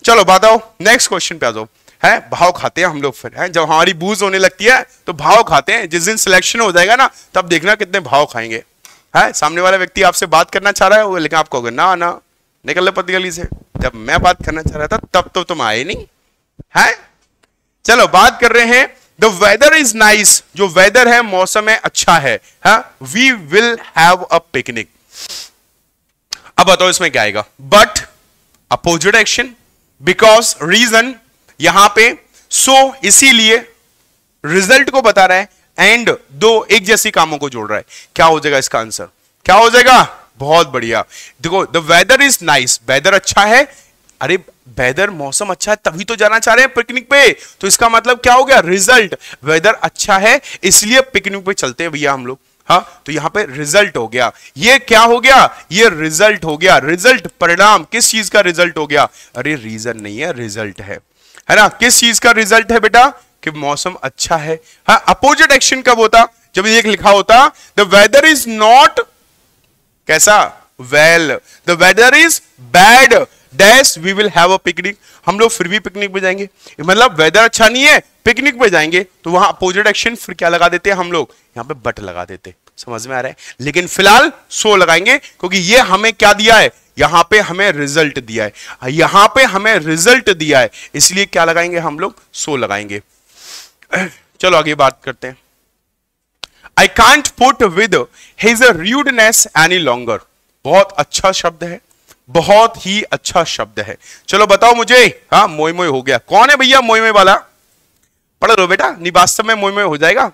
चलो बात आओ नेक्स्ट क्वेश्चन पे आ जाओ है भाव खाते हैं हम लोग फिर हैं जब हमारी बूझ होने लगती है तो भाव खाते हैं जिस दिन सिलेक्शन हो जाएगा ना तब देखना कितने भाव खाएंगे है सामने वाला व्यक्ति आपसे बात करना चाह रहा है वो लेकिन आप कहोगे ना ना निकल लो पति गली से जब मैं बात करना चाह रहा था तब तो तुम आए नहीं है चलो बात कर रहे हैं द वेदर इज नाइस जो वेदर है मौसम है अच्छा है we will have a picnic अब बताओ इसमें क्या आएगा but opposite action because reason यहां पे सो so, इसीलिए रिजल्ट को बता रहा है एंड दो एक जैसी कामों को जोड़ रहा है क्या हो जाएगा इसका आंसर क्या हो जाएगा बहुत बढ़िया देखो the weather is nice weather अच्छा है अरे वेदर मौसम अच्छा है तभी तो जाना चाह रहे हैं पिकनिक पे तो इसका मतलब क्या हो गया रिजल्ट वेदर अच्छा है इसलिए पिकनिक पे चलते हैं भैया हम लोग हाँ तो यहां पे रिजल्ट हो गया ये क्या हो गया ये रिजल्ट हो गया रिजल्ट परिणाम किस चीज का रिजल्ट हो गया अरे रीजन नहीं है रिजल्ट है है ना किस चीज का रिजल्ट है बेटा कि मौसम अच्छा है हाँ अपोजिट एक्शन कब होता जब ये लिखा होता द वेदर इज नॉट कैसा well the weather is bad dash we will have a picnic हम लोग फिर भी पिकनिक पे जाएंगे मतलब वेदर अच्छा नहीं है पिकनिक पे जाएंगे तो वहां अपोजिट एक्शन फिर क्या लगा देते हैं हम लोग यहां पे बट लगा देते समझ में आ रहा है लेकिन फिलहाल सो लगाएंगे क्योंकि ये हमें क्या दिया है यहां पे हमें रिजल्ट दिया है यहां पे हमें रिजल्ट दिया है इसलिए क्या लगाएंगे हम लोग सो लगाएंगे (coughs) चलो आगे बात करते हैं I can't put with his rudeness any longer बहुत अच्छा शब्द है बहुत ही अच्छा शब्द है चलो बताओ मुझे हाँ मोई मोई हो गया कौन है भैया मोई मोई वाला पढ़ लो बेटा निवास्तव में मोई मोई हो जाएगा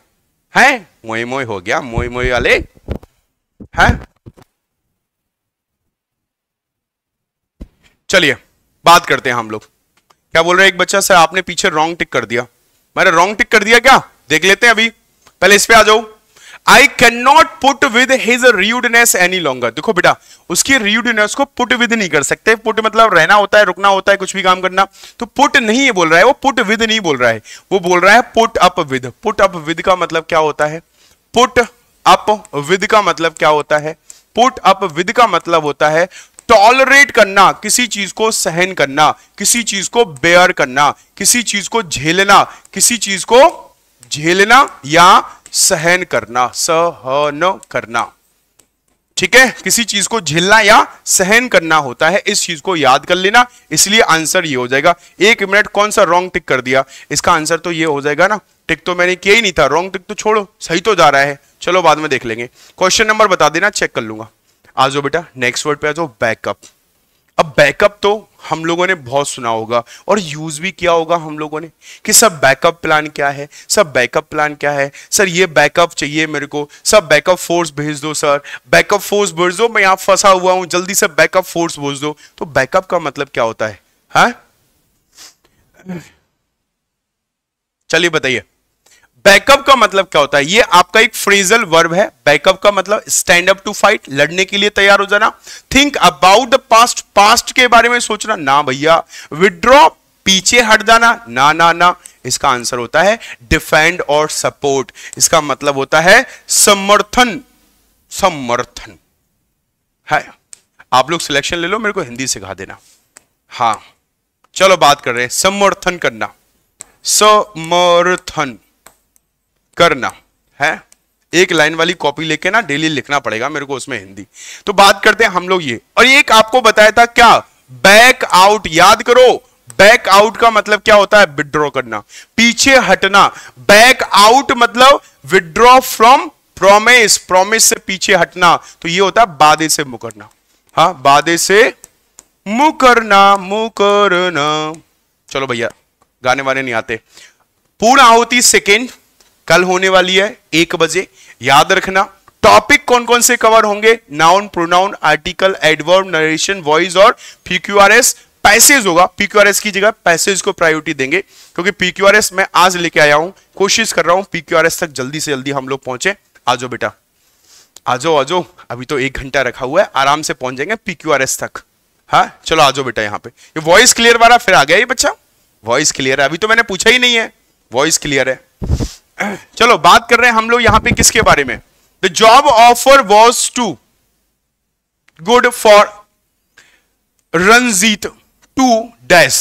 है मोई मोई हो गया मोई मोई वाले है चलिए बात करते हैं हम लोग क्या बोल रहे हैं एक बच्चा सर आपने पीछे रॉन्ग टिक कर दिया मैंने रॉन्ग टिक कर दिया क्या देख लेते हैं अभी पहले इस पे आ जाओ I can not put with his rudeness any longer देखो बेटा उसकी र्यूडनेस को पुट विद नहीं कर सकते पुट मतलब रहना होता है रुकना होता है कुछ भी काम करना तो पुट नहीं बोल रहा है वो पुट विद नहीं बोल रहा है वो बोल रहा है put up with put up with का मतलब क्या होता है पुट अप विद का मतलब क्या होता है पुट अप विद का मतलब होता है टॉलरेट करना किसी चीज को सहन करना किसी चीज को बेयर करना किसी चीज को झेलना किसी चीज को झेलना या सहन करना सहन करना ठीक है किसी चीज को झेलना या सहन करना होता है इस चीज को याद कर लेना इसलिए आंसर ये हो जाएगा एक मिनट कौन सा रॉन्ग टिक कर दिया इसका आंसर तो ये हो जाएगा ना टिक तो मैंने किया ही नहीं था रॉन्ग टिक तो छोड़ो सही तो जा रहा है चलो बाद में देख लेंगे क्वेश्चन नंबर बता देना चेक कर लूंगा आ जाओ बेटा नेक्स्ट वर्ड पे आ जाओ बैकअप अब बैकअप तो हम लोगों ने बहुत सुना होगा और यूज भी किया होगा हम लोगों ने कि सब बैकअप प्लान क्या है सब बैकअप प्लान क्या है सर ये बैकअप चाहिए मेरे को सब बैकअप फोर्स भेज दो सर बैकअप फोर्स भेज दो मैं यहां फंसा हुआ हूं जल्दी से बैकअप फोर्स भेज दो तो बैकअप का मतलब क्या होता है हा? चलिए बताइए बैकअप का मतलब क्या होता है ये आपका एक फ्रेजल वर्ब है बैकअप का मतलब स्टैंड अप टू फाइट लड़ने के लिए तैयार हो जाना think about the past past के बारे में सोचना ना भैया विदड्रॉ पीछे हट जाना ना ना ना इसका आंसर होता है डिफेंड और सपोर्ट इसका मतलब होता है समर्थन समर्थन है आप लोग सिलेक्शन ले लो मेरे को हिंदी सिखा देना हाँ चलो बात कर रहे हैं समर्थन करना समर्थन करना है एक लाइन वाली कॉपी लेके ना डेली लिखना पड़ेगा मेरे को उसमें हिंदी तो बात करते हैं हम लोग ये और एक आपको बताया था क्या बैक आउट याद करो बैक आउट का मतलब क्या होता है विदड्रॉ करना पीछे हटना बैक आउट मतलब विदड्रॉ फ्रॉम प्रोमिस प्रोमिस से पीछे हटना तो ये होता है बादे से मुकरना हाँ बादे से मुकरना मुकरना चलो भैया गाने वाने नहीं आते पूर्ण आहुति सेकेंड कल होने वाली है एक बजे याद रखना टॉपिक कौन कौन से कवर होंगे noun pronoun article adverb narration voice और पीक्यूआरएस पैसेज होगा पीक्यूआरएस की जगह पैसेज को प्रायोरिटी देंगे क्योंकि पीक्यूआरएस मैं आज लेके आया हूं कोशिश कर रहा हूं पीक्यूआरएस तक जल्दी से जल्दी हम लोग पहुंचे आ जाओ बेटा आ जाओ आ जाओ अभी तो एक घंटा रखा हुआ है आराम से पहुंच जाएंगे पीक्यूआरएस तक हाँ चलो आ जाओ बेटा यहाँ पे ये वॉइस क्लियर वाला फिर आ गया ये बच्चा वॉइस क्लियर है अभी तो मैंने पूछा ही नहीं है वॉइस क्लियर है (clears throat) चलो बात कर रहे हैं हम लोग यहां पे किसके बारे में the job offer was too good for Ranjit to dash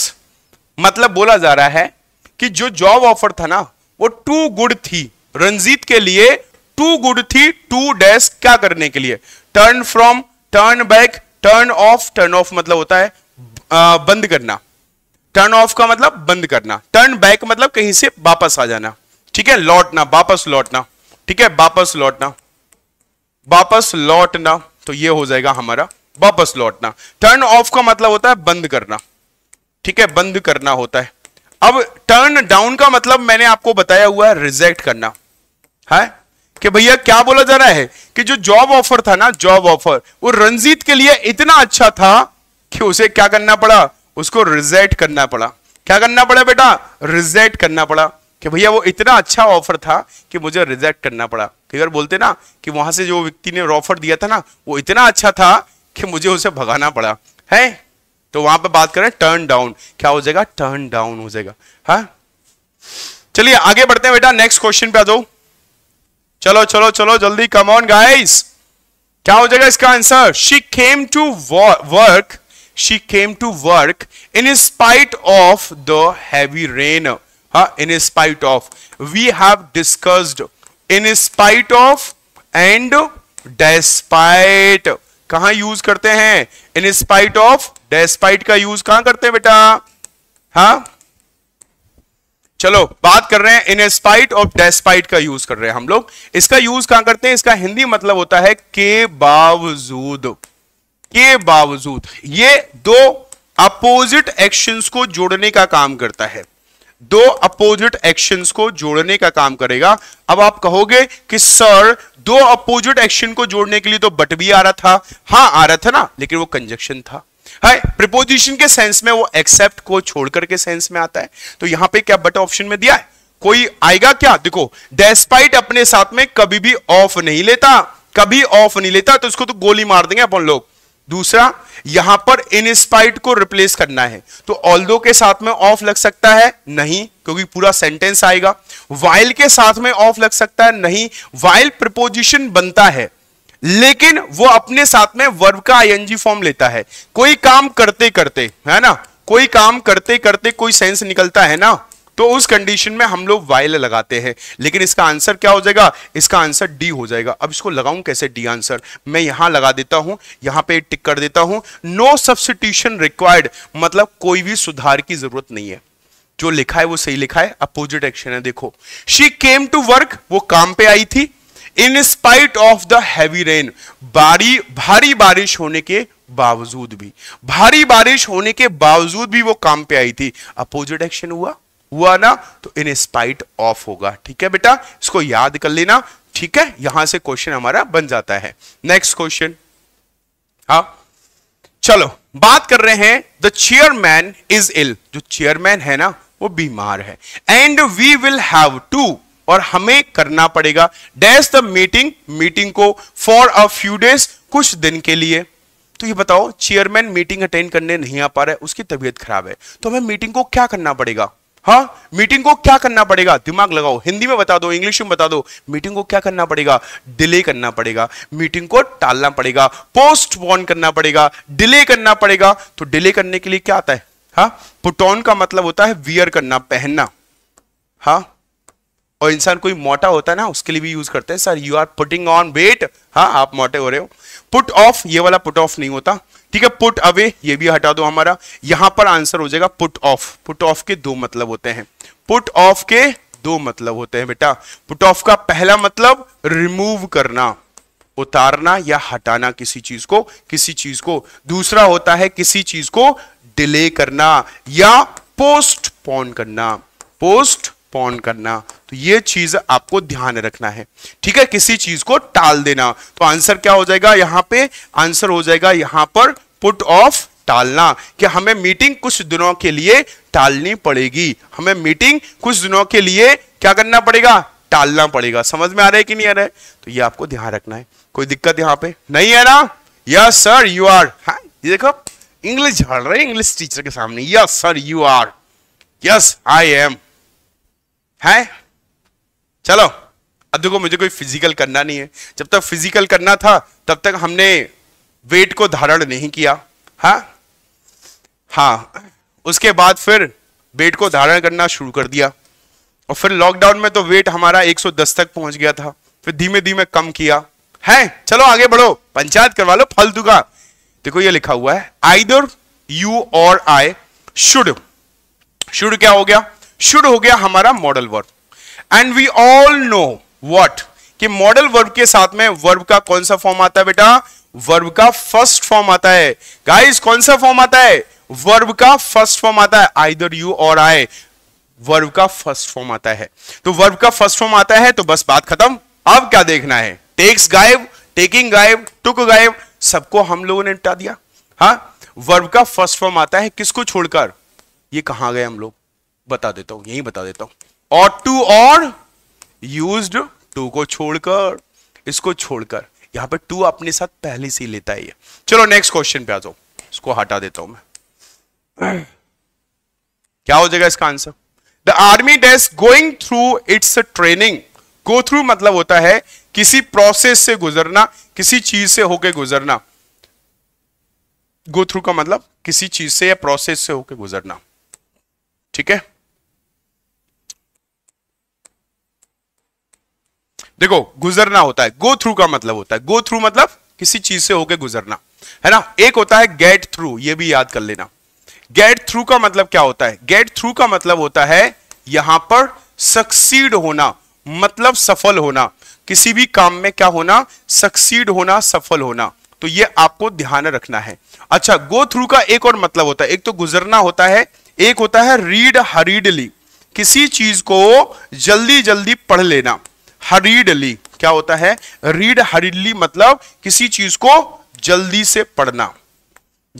मतलब बोला जा रहा है कि जो जॉब ऑफर था ना वो टू गुड थी रणजीत के लिए टू गुड थी टू डैश क्या करने के लिए turn from turn back turn off turn off मतलब होता है आ, बंद करना टर्न ऑफ का मतलब बंद करना टर्न बैक मतलब कहीं से वापस आ जाना ठीक है लौटना वापस लौटना ठीक है वापस लौटना वापस लौटना तो ये हो जाएगा हमारा वापस लौटना टर्न ऑफ का मतलब होता है बंद करना ठीक है बंद करना होता है अब टर्न डाउन का मतलब मैंने आपको बताया हुआ है रिजेक्ट करना है कि भैया क्या बोला जा रहा है कि जो जॉब ऑफर था ना जॉब ऑफर वो रंजीत के लिए इतना अच्छा था कि उसे क्या करना पड़ा उसको रिजेक्ट करना पड़ा क्या करना पड़ा बेटा रिजेक्ट करना पड़ा कि भैया वो इतना अच्छा ऑफर था कि मुझे रिजेक्ट करना पड़ा कई बार बोलते ना कि वहां से जो व्यक्ति ने ऑफर दिया था ना वो इतना अच्छा था कि मुझे उसे भगाना पड़ा है तो वहां पर बात करें टर्न डाउन क्या हो जाएगा टर्न डाउन हो जाएगा हा चलिए आगे बढ़ते हैं बेटा नेक्स्ट क्वेश्चन पे आ जाओ चलो चलो चलो जल्दी कम ऑन गाइस क्या हो जाएगा इसका answer she came to work she came to work in spite of the heavy rain huh? हाँ, in spite of we have discussed in spite of and despite कहा यूज करते हैं in spite of despite का use कहां करते हैं बेटा हा चलो बात कर रहे हैं इन स्पाइट ऑफ डेस्पाइट का यूज कर रहे हैं हम लोग इसका यूज कहां करते हैं इसका हिंदी मतलब होता है के बावजूद के बावजूद ये दो अपोजिट एक्शंस को जोड़ने का काम करता है दो अपोजिट एक्शंस को जोड़ने का काम करेगा अब आप कहोगे कि सर दो अपोजिट एक्शन को जोड़ने के लिए तो बट भी आ रहा था हाँ आ रहा था ना लेकिन वो कंजक्शन था है प्रिपोजिशन के सेंस में वो एक्सेप्ट को छोड़कर के सेंस में आता है तो यहां पे क्या बट ऑप्शन में दिया है कोई आएगा क्या देखो डेस्पाइट अपने साथ में कभी भी ऑफ नहीं लेता कभी ऑफ नहीं लेता तो उसको तो गोली मार देंगे अपन लोग दूसरा यहां पर इनस्पाइट को रिप्लेस करना है तो ऑल्दो के साथ में ऑफ लग सकता है नहीं क्योंकि पूरा सेंटेंस आएगा वाइल के साथ में ऑफ लग सकता है नहीं वाइल प्रपोजिशन बनता है लेकिन वो अपने साथ में वर्ब का आईएनजी फॉर्म लेता है कोई काम करते करते है ना कोई काम करते करते कोई सेंस निकलता है ना तो उस कंडीशन में हम लोग वाइल लगाते हैं लेकिन इसका आंसर क्या हो जाएगा इसका आंसर डी हो जाएगा अब इसको लगाऊं कैसे डी आंसर मैं यहां लगा देता हूं यहां पे टिक कर देता हूं नो सब्सिट्यूशन रिक्वायर्ड मतलब कोई भी सुधार की जरूरत नहीं है जो लिखा है वो सही लिखा है अपोजिट एक्शन है देखो शी केम टू वर्क वो काम पे आई थी in spite of the heavy rain बारी भारी बारिश होने के बावजूद भी भारी बारिश होने के बावजूद भी वो काम पे आई थी अपोजिट एक्शन हुआ हुआ ना तो इन स्पाइट ऑफ होगा ठीक है बेटा इसको याद कर लेना ठीक है यहां से क्वेश्चन हमारा बन जाता है नेक्स्ट क्वेश्चन हाँ चलो बात कर रहे हैं द चेयरमैन इज इल जो चेयरमैन है ना वो बीमार है and we will have to और हमें करना पड़ेगा डैश द मीटिंग मीटिंग को फॉर अ फ्यू डेज कुछ दिन के लिए तो ये बताओ चेयरमैन मीटिंग अटेंड करने नहीं आ पा रहा है उसकी तबीयत खराब है तो हमें मीटिंग को क्या करना पड़ेगा हाँ मीटिंग को क्या करना पड़ेगा दिमाग लगाओ हिंदी में बता दो इंग्लिश में बता दो मीटिंग को क्या करना पड़ेगा डिले करना पड़ेगा मीटिंग को टालना पड़ेगा पोस्ट बॉन करना पड़ेगा डिले करना पड़ेगा तो डिले करने के लिए क्या आता है हाँ पुट ऑन का मतलब होता है वियर करना पहनना हाँ और इंसान कोई मोटा होता है ना उसके लिए भी यूज करते हैं sir you are putting on weight हाँ आप मोटे हो रहे हो पुट ऑफ ये वाला पुट ऑफ नहीं होता ठीक है पुट अवे ये भी हटा दो हमारा यहां पर आंसर हो जाएगा पुट ऑफ पुट ऑफ के दो मतलब होते हैं पुट ऑफ के दो मतलब होते हैं बेटा पुट ऑफ का पहला मतलब रिमूव करना उतारना या हटाना किसी चीज को किसी चीज को दूसरा होता है किसी चीज को डिले करना या पोस्टपोन करना पोस्ट पॉन करना तो ये चीज आपको ध्यान रखना है ठीक है किसी चीज को टाल देना तो आंसर क्या हो जाएगा यहाँ पे आंसर हो जाएगा यहाँ पर पुट ऑफ टालना कि हमें मीटिंग कुछ दिनों के लिए टालनी पड़ेगी हमें मीटिंग कुछ दिनों के लिए क्या करना पड़ेगा टालना पड़ेगा समझ में आ रहा है कि नहीं आ रहा है तो ये आपको ध्यान रखना है कोई दिक्कत यहाँ पे नहीं है ना यस सर यू आर ये देखो इंग्लिश झाड़ रहे इंग्लिश टीचर के सामने yes sir you are yes I am है चलो अब देखो मुझे कोई फिजिकल करना नहीं है जब तक फिजिकल करना था तब तक हमने वेट को धारण नहीं किया हाँ हाँ उसके बाद फिर वेट को धारण करना शुरू कर दिया और फिर लॉकडाउन में तो वेट हमारा 110 तक पहुंच गया था फिर धीमे धीमे कम किया है चलो आगे बढ़ो पंचायत करवा लो फालतू का देखो ये लिखा हुआ है आइदर यू और आई शुड शुड क्या हो गया शुड हो गया हमारा modal verb and we all know what कि मॉडल वर्ब के साथ में वर्ब का कौन सा फॉर्म आता है बेटा वर्ब का फर्स्ट फॉर्म आता है गाइस कौन सा फॉर्म आता है वर्ब का फर्स्ट फॉर्म आता है आइदर यू और आई वर्ब का फर्स्ट फॉर्म आता है तो वर्ब का फर्स्ट फॉर्म आता है तो बस बात खत्म अब क्या देखना है टेक्स गायब टेकिंग गायब टुक गायब सबको हम लोगों ने निपटा दिया हा वर्ब का फर्स्ट फॉर्म आता है किसको छोड़कर ये कहां गए हम लोग बता देता हूं यही बता देता हूं ऑट टू और यूज टू को छोड़कर इसको छोड़कर यहां पर टू अपने साथ पहले से लेता है चलो नेक्स्ट क्वेश्चन पे आ जाओ इसको हटा देता हूं मैं (clears throat) क्या हो जाएगा इसका answer the army desk going through its training go through मतलब होता है किसी प्रोसेस से गुजरना किसी चीज से होके गुजरना गो थ्रू का मतलब किसी चीज से या प्रोसेस से होके गुजरना ठीक है देखो गुजरना होता है गो थ्रू का मतलब होता है गो थ्रू मतलब किसी चीज से होके गुजरना है ना एक होता है गेट थ्रू ये भी याद कर लेना गेट थ्रू का मतलब क्या होता है गेट थ्रू का मतलब होता है यहां पर सक्सीड होना मतलब सफल होना किसी भी काम में क्या होना सक्सीड होना सफल होना तो ये आपको ध्यान रखना है अच्छा गो थ्रू का एक और मतलब होता है एक तो गुजरना होता है एक होता है रीड हरीडली किसी चीज को जल्दी जल्दी पढ़ लेना हरीडली क्या होता है रीड हरीडली मतलब किसी चीज को जल्दी से पढ़ना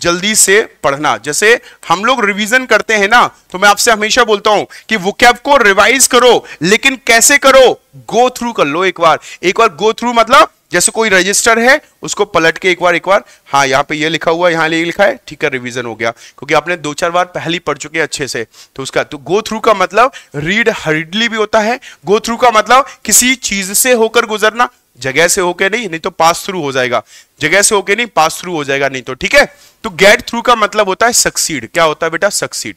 जल्दी से पढ़ना जैसे हम लोग रिवीजन करते हैं ना तो मैं आपसे हमेशा बोलता हूं कि वुकैब को रिवाइज करो लेकिन कैसे करो गो थ्रू कर लो एक बार एक बार गो थ्रू मतलब जैसे कोई रजिस्टर है उसको पलट के एक बार एक बार हाँ यहाँ पे ये लिखा हुआ यहाँ ये लिखा है ठीक है रिवीजन हो गया क्योंकि आपने दो चार बार पहले पढ़ चुके अच्छे से तो उसका तो गो थ्रू का मतलब रीड हरिडली भी होता है गो थ्रू का मतलब किसी चीज से होकर गुजरना जगह से होके नहीं नहीं तो पास थ्रू हो जाएगा जगह से होके नहीं पास थ्रू हो जाएगा नहीं तो ठीक है तो गेट थ्रू का मतलब होता है सक्सीड क्या होता है बेटा सक्सीड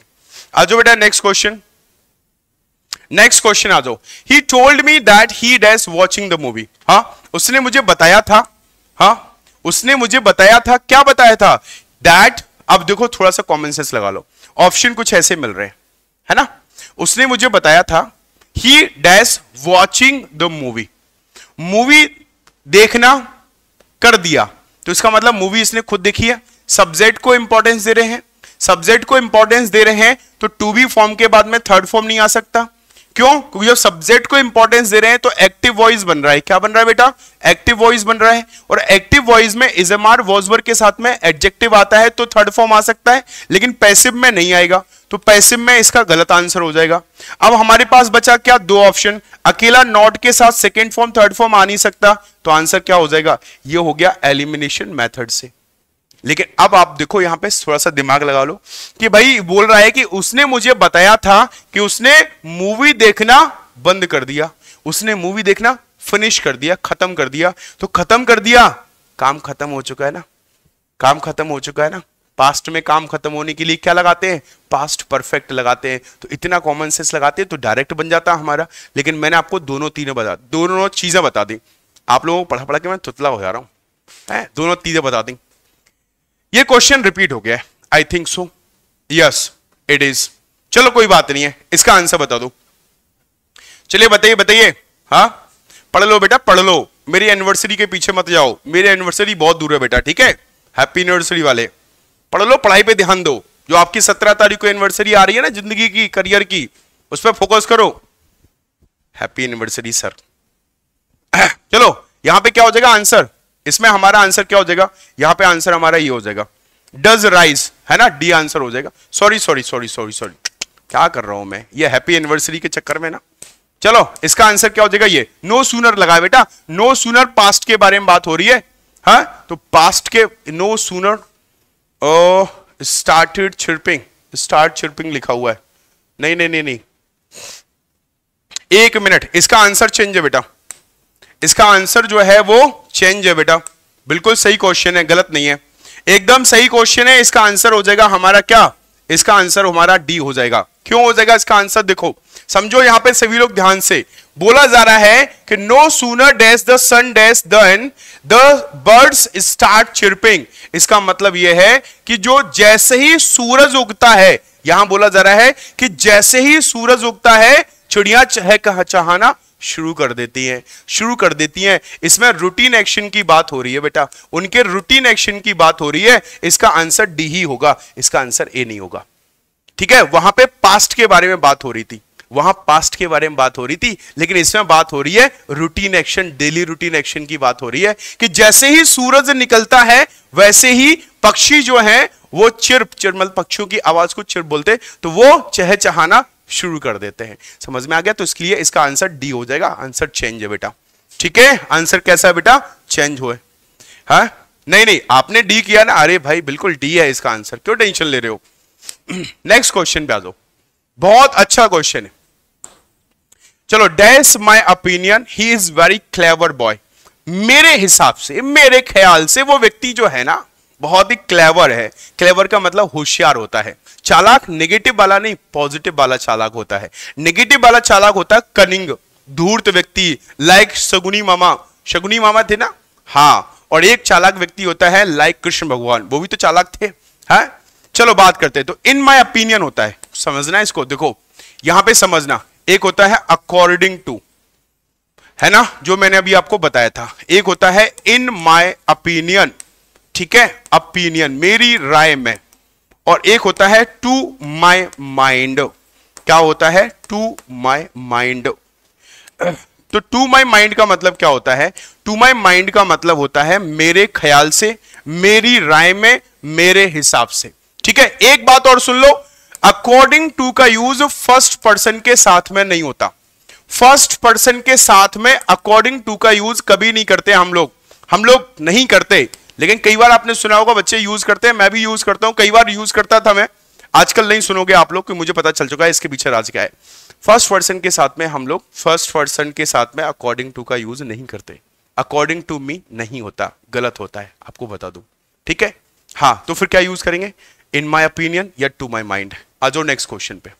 आ जाओ बेटा नेक्स्ट क्वेश्चन नेक्स्ट क्वेश्चन आ जाओ he told me that he dash watching the movie हाँ उसने मुझे बताया था हा उसने मुझे बताया था क्या बताया था दैट अब देखो थोड़ा सा कॉमन सेंस लगा लो ऑप्शन कुछ ऐसे मिल रहे हैं है ना उसने मुझे बताया था he dash watching the movie movie देखना कर दिया तो इसका मतलब मूवी इसने खुद देखी है सब्जेक्ट को इंपॉर्टेंस दे रहे हैं सब्जेक्ट को इंपॉर्टेंस दे रहे हैं तो टू बी फॉर्म के बाद में थर्ड फॉर्म नहीं आ सकता क्यों क्योंकि जब सब्जेक्ट को इंपॉर्टेंस दे रहे हैं तो एक्टिव वॉइस बन रहा है क्या बन रहा है बेटा एक्टिव वॉइस बन रहा है और एक्टिव वॉइस में इजमार वॉजवर के साथ में एडजेक्टिव आता है तो थर्ड फॉर्म आ सकता है लेकिन पैसिव में नहीं आएगा तो पैसिव में इसका गलत आंसर हो जाएगा अब हमारे पास बचा क्या दो ऑप्शन अकेला नॉट के साथ सेकेंड फॉर्म थर्ड फॉर्म आ नहीं सकता तो आंसर क्या हो जाएगा ये हो गया एलिमिनेशन मैथड से लेकिन अब आप देखो यहां पे थोड़ा सा दिमाग लगा लो कि भाई बोल रहा है कि उसने मुझे बताया था कि उसने मूवी देखना बंद कर दिया उसने मूवी देखना फिनिश कर दिया खत्म कर दिया तो खत्म कर दिया काम खत्म हो चुका है ना काम खत्म हो चुका है ना पास्ट में काम खत्म होने के लिए क्या लगाते हैं पास्ट परफेक्ट लगाते हैं तो इतना कॉमन सेंस लगाते हैं तो डायरेक्ट बन जाता हमारा लेकिन मैंने आपको दोनों तीनों बता दोनों चीजें बता दी आप लोगों को पढ़ा पढ़ा के मैं तुतला हो जा रहा हूं दोनों चीजें बता दी ये क्वेश्चन रिपीट हो गया I think so yes it is चलो कोई बात नहीं है इसका आंसर बता दो चलिए बताइए बताइए हाँ पढ़ लो बेटा पढ़ लो मेरी एनिवर्सरी के पीछे मत जाओ मेरी एनिवर्सरी बहुत दूर है बेटा ठीक है हैप्पी एनिवर्सरी वाले पढ़ लो पढ़ाई पे ध्यान दो जो आपकी सत्रह तारीख को एनिवर्सरी आ रही है ना जिंदगी की करियर की उस पर फोकस करो हैप्पी एनिवर्सरी सर चलो यहां पे क्या हो जाएगा आंसर इसमें हमारा आंसर क्या हो जाएगा यहां पे आंसर हमारा ये हो जाएगा डज राइज है ना डी आंसर हो जाएगा sorry sorry sorry sorry sorry क्या कर रहा हूं मैं ये हैप्पी एनिवर्सरी के चक्कर में ना चलो इसका आंसर क्या हो जाएगा ये नो सूनर लगा बेटा नो सूनर पास्ट के बारे में बात हो रही है हा? तो पास्ट के no sooner started chirping start chirping लिखा हुआ है नहीं नहीं नहीं नहीं एक मिनट इसका आंसर चेंज है बेटा इसका आंसर जो है वो चेंज है बेटा बिल्कुल सही क्वेश्चन है गलत नहीं है एकदम सही क्वेश्चन है इसका आंसर हो जाएगा हमारा क्या इसका आंसर हमारा डी हो जाएगा क्यों हो जाएगा इसका आंसर देखो समझो यहां पे सभी लोग ध्यान से बोला जा रहा है कि no sooner dash the sun dash then the birds start chirping इसका मतलब यह है कि जो जैसे ही सूरज उगता है यहां बोला जा रहा है कि जैसे ही सूरज उगता है चिड़िया चहक चहाना शुरू कर देती हैं शुरू कर देती हैं इसमें रूटीन एक्शन की बात हो रही है बेटा उनके रूटीन एक्शन की बात हो रही है इसका आंसर डी ही होगा इसका आंसर ए नहीं होगा ठीक है वहां पे पास्ट के बारे में बात हो रही थी वहां पास्ट के बारे में बात हो रही थी लेकिन इसमें बात हो रही है routine action daily routine action की बात हो रही है कि जैसे ही सूरज निकलता है वैसे ही पक्षी जो है वो चिरप चिर मतलब पक्षियों की आवाज को चिर बोलते तो वो चहचहाना शुरू कर देते हैं समझ में आ गया तो इसके लिए इसका आंसर डी हो जाएगा आंसर चेंज है बेटा ठीक है आंसर कैसा है बेटा चेंज हो है हाँ? नहीं नहीं आपने डी किया ना अरे भाई बिल्कुल डी है इसका आंसर क्यों टेंशन ले रहे हो नेक्स्ट (clears throat) क्वेश्चन पे आ जाओ बहुत अच्छा क्वेश्चन है चलो dash my opinion he is very clever boy मेरे हिसाब से मेरे ख्याल से वो व्यक्ति जो है ना बहुत ही क्लेवर है क्लेवर का मतलब होशियार होता है चालाक नेगेटिव वाला नहीं पॉजिटिव वाला चालाक होता है नेगेटिव वाला चालाक होता है कनिंग धूर्त व्यक्ति लाइक शगुनी मामा शगुनी मामा थे ना हाँ और एक चालाक व्यक्ति होता है लाइक कृष्ण भगवान वो भी तो चालाक थे है हाँ? चलो बात करते हैं तो इन माई ओपिनियन होता है समझना इसको देखो यहां पे समझना एक होता है अकॉर्डिंग टू है ना जो मैंने अभी आपको बताया था एक होता है इन माई ओपिनियन ठीक है ओपिनियन मेरी राय में और एक होता है टू माय माइंड क्या होता है टू माय माइंड तो टू माय माइंड का मतलब क्या होता है टू माय माइंड का मतलब होता है मेरे ख्याल से मेरी राय में मेरे हिसाब से ठीक है एक बात और सुन लो अकॉर्डिंग टू का यूज फर्स्ट पर्सन के साथ में नहीं होता फर्स्ट पर्सन के साथ में अकॉर्डिंग टू का यूज कभी नहीं करते हम लोग हम लोग नहीं करते लेकिन कई बार आपने सुना होगा बच्चे यूज करते हैं मैं भी यूज करता हूं कई बार यूज करता था मैं आजकल नहीं सुनोगे आप लोग मुझे पता चल चुका है इसके पीछे राज क्या है फर्स्ट पर्सन के साथ में हम लोग फर्स्ट पर्सन के साथ में अकॉर्डिंग टू का यूज नहीं करते अकॉर्डिंग टू मी नहीं होता गलत होता है आपको बता दू ठीक है हाँ तो फिर क्या यूज करेंगे इन माई ओपिनियन या टू माई माइंड आ जाओ नेक्स्ट क्वेश्चन पे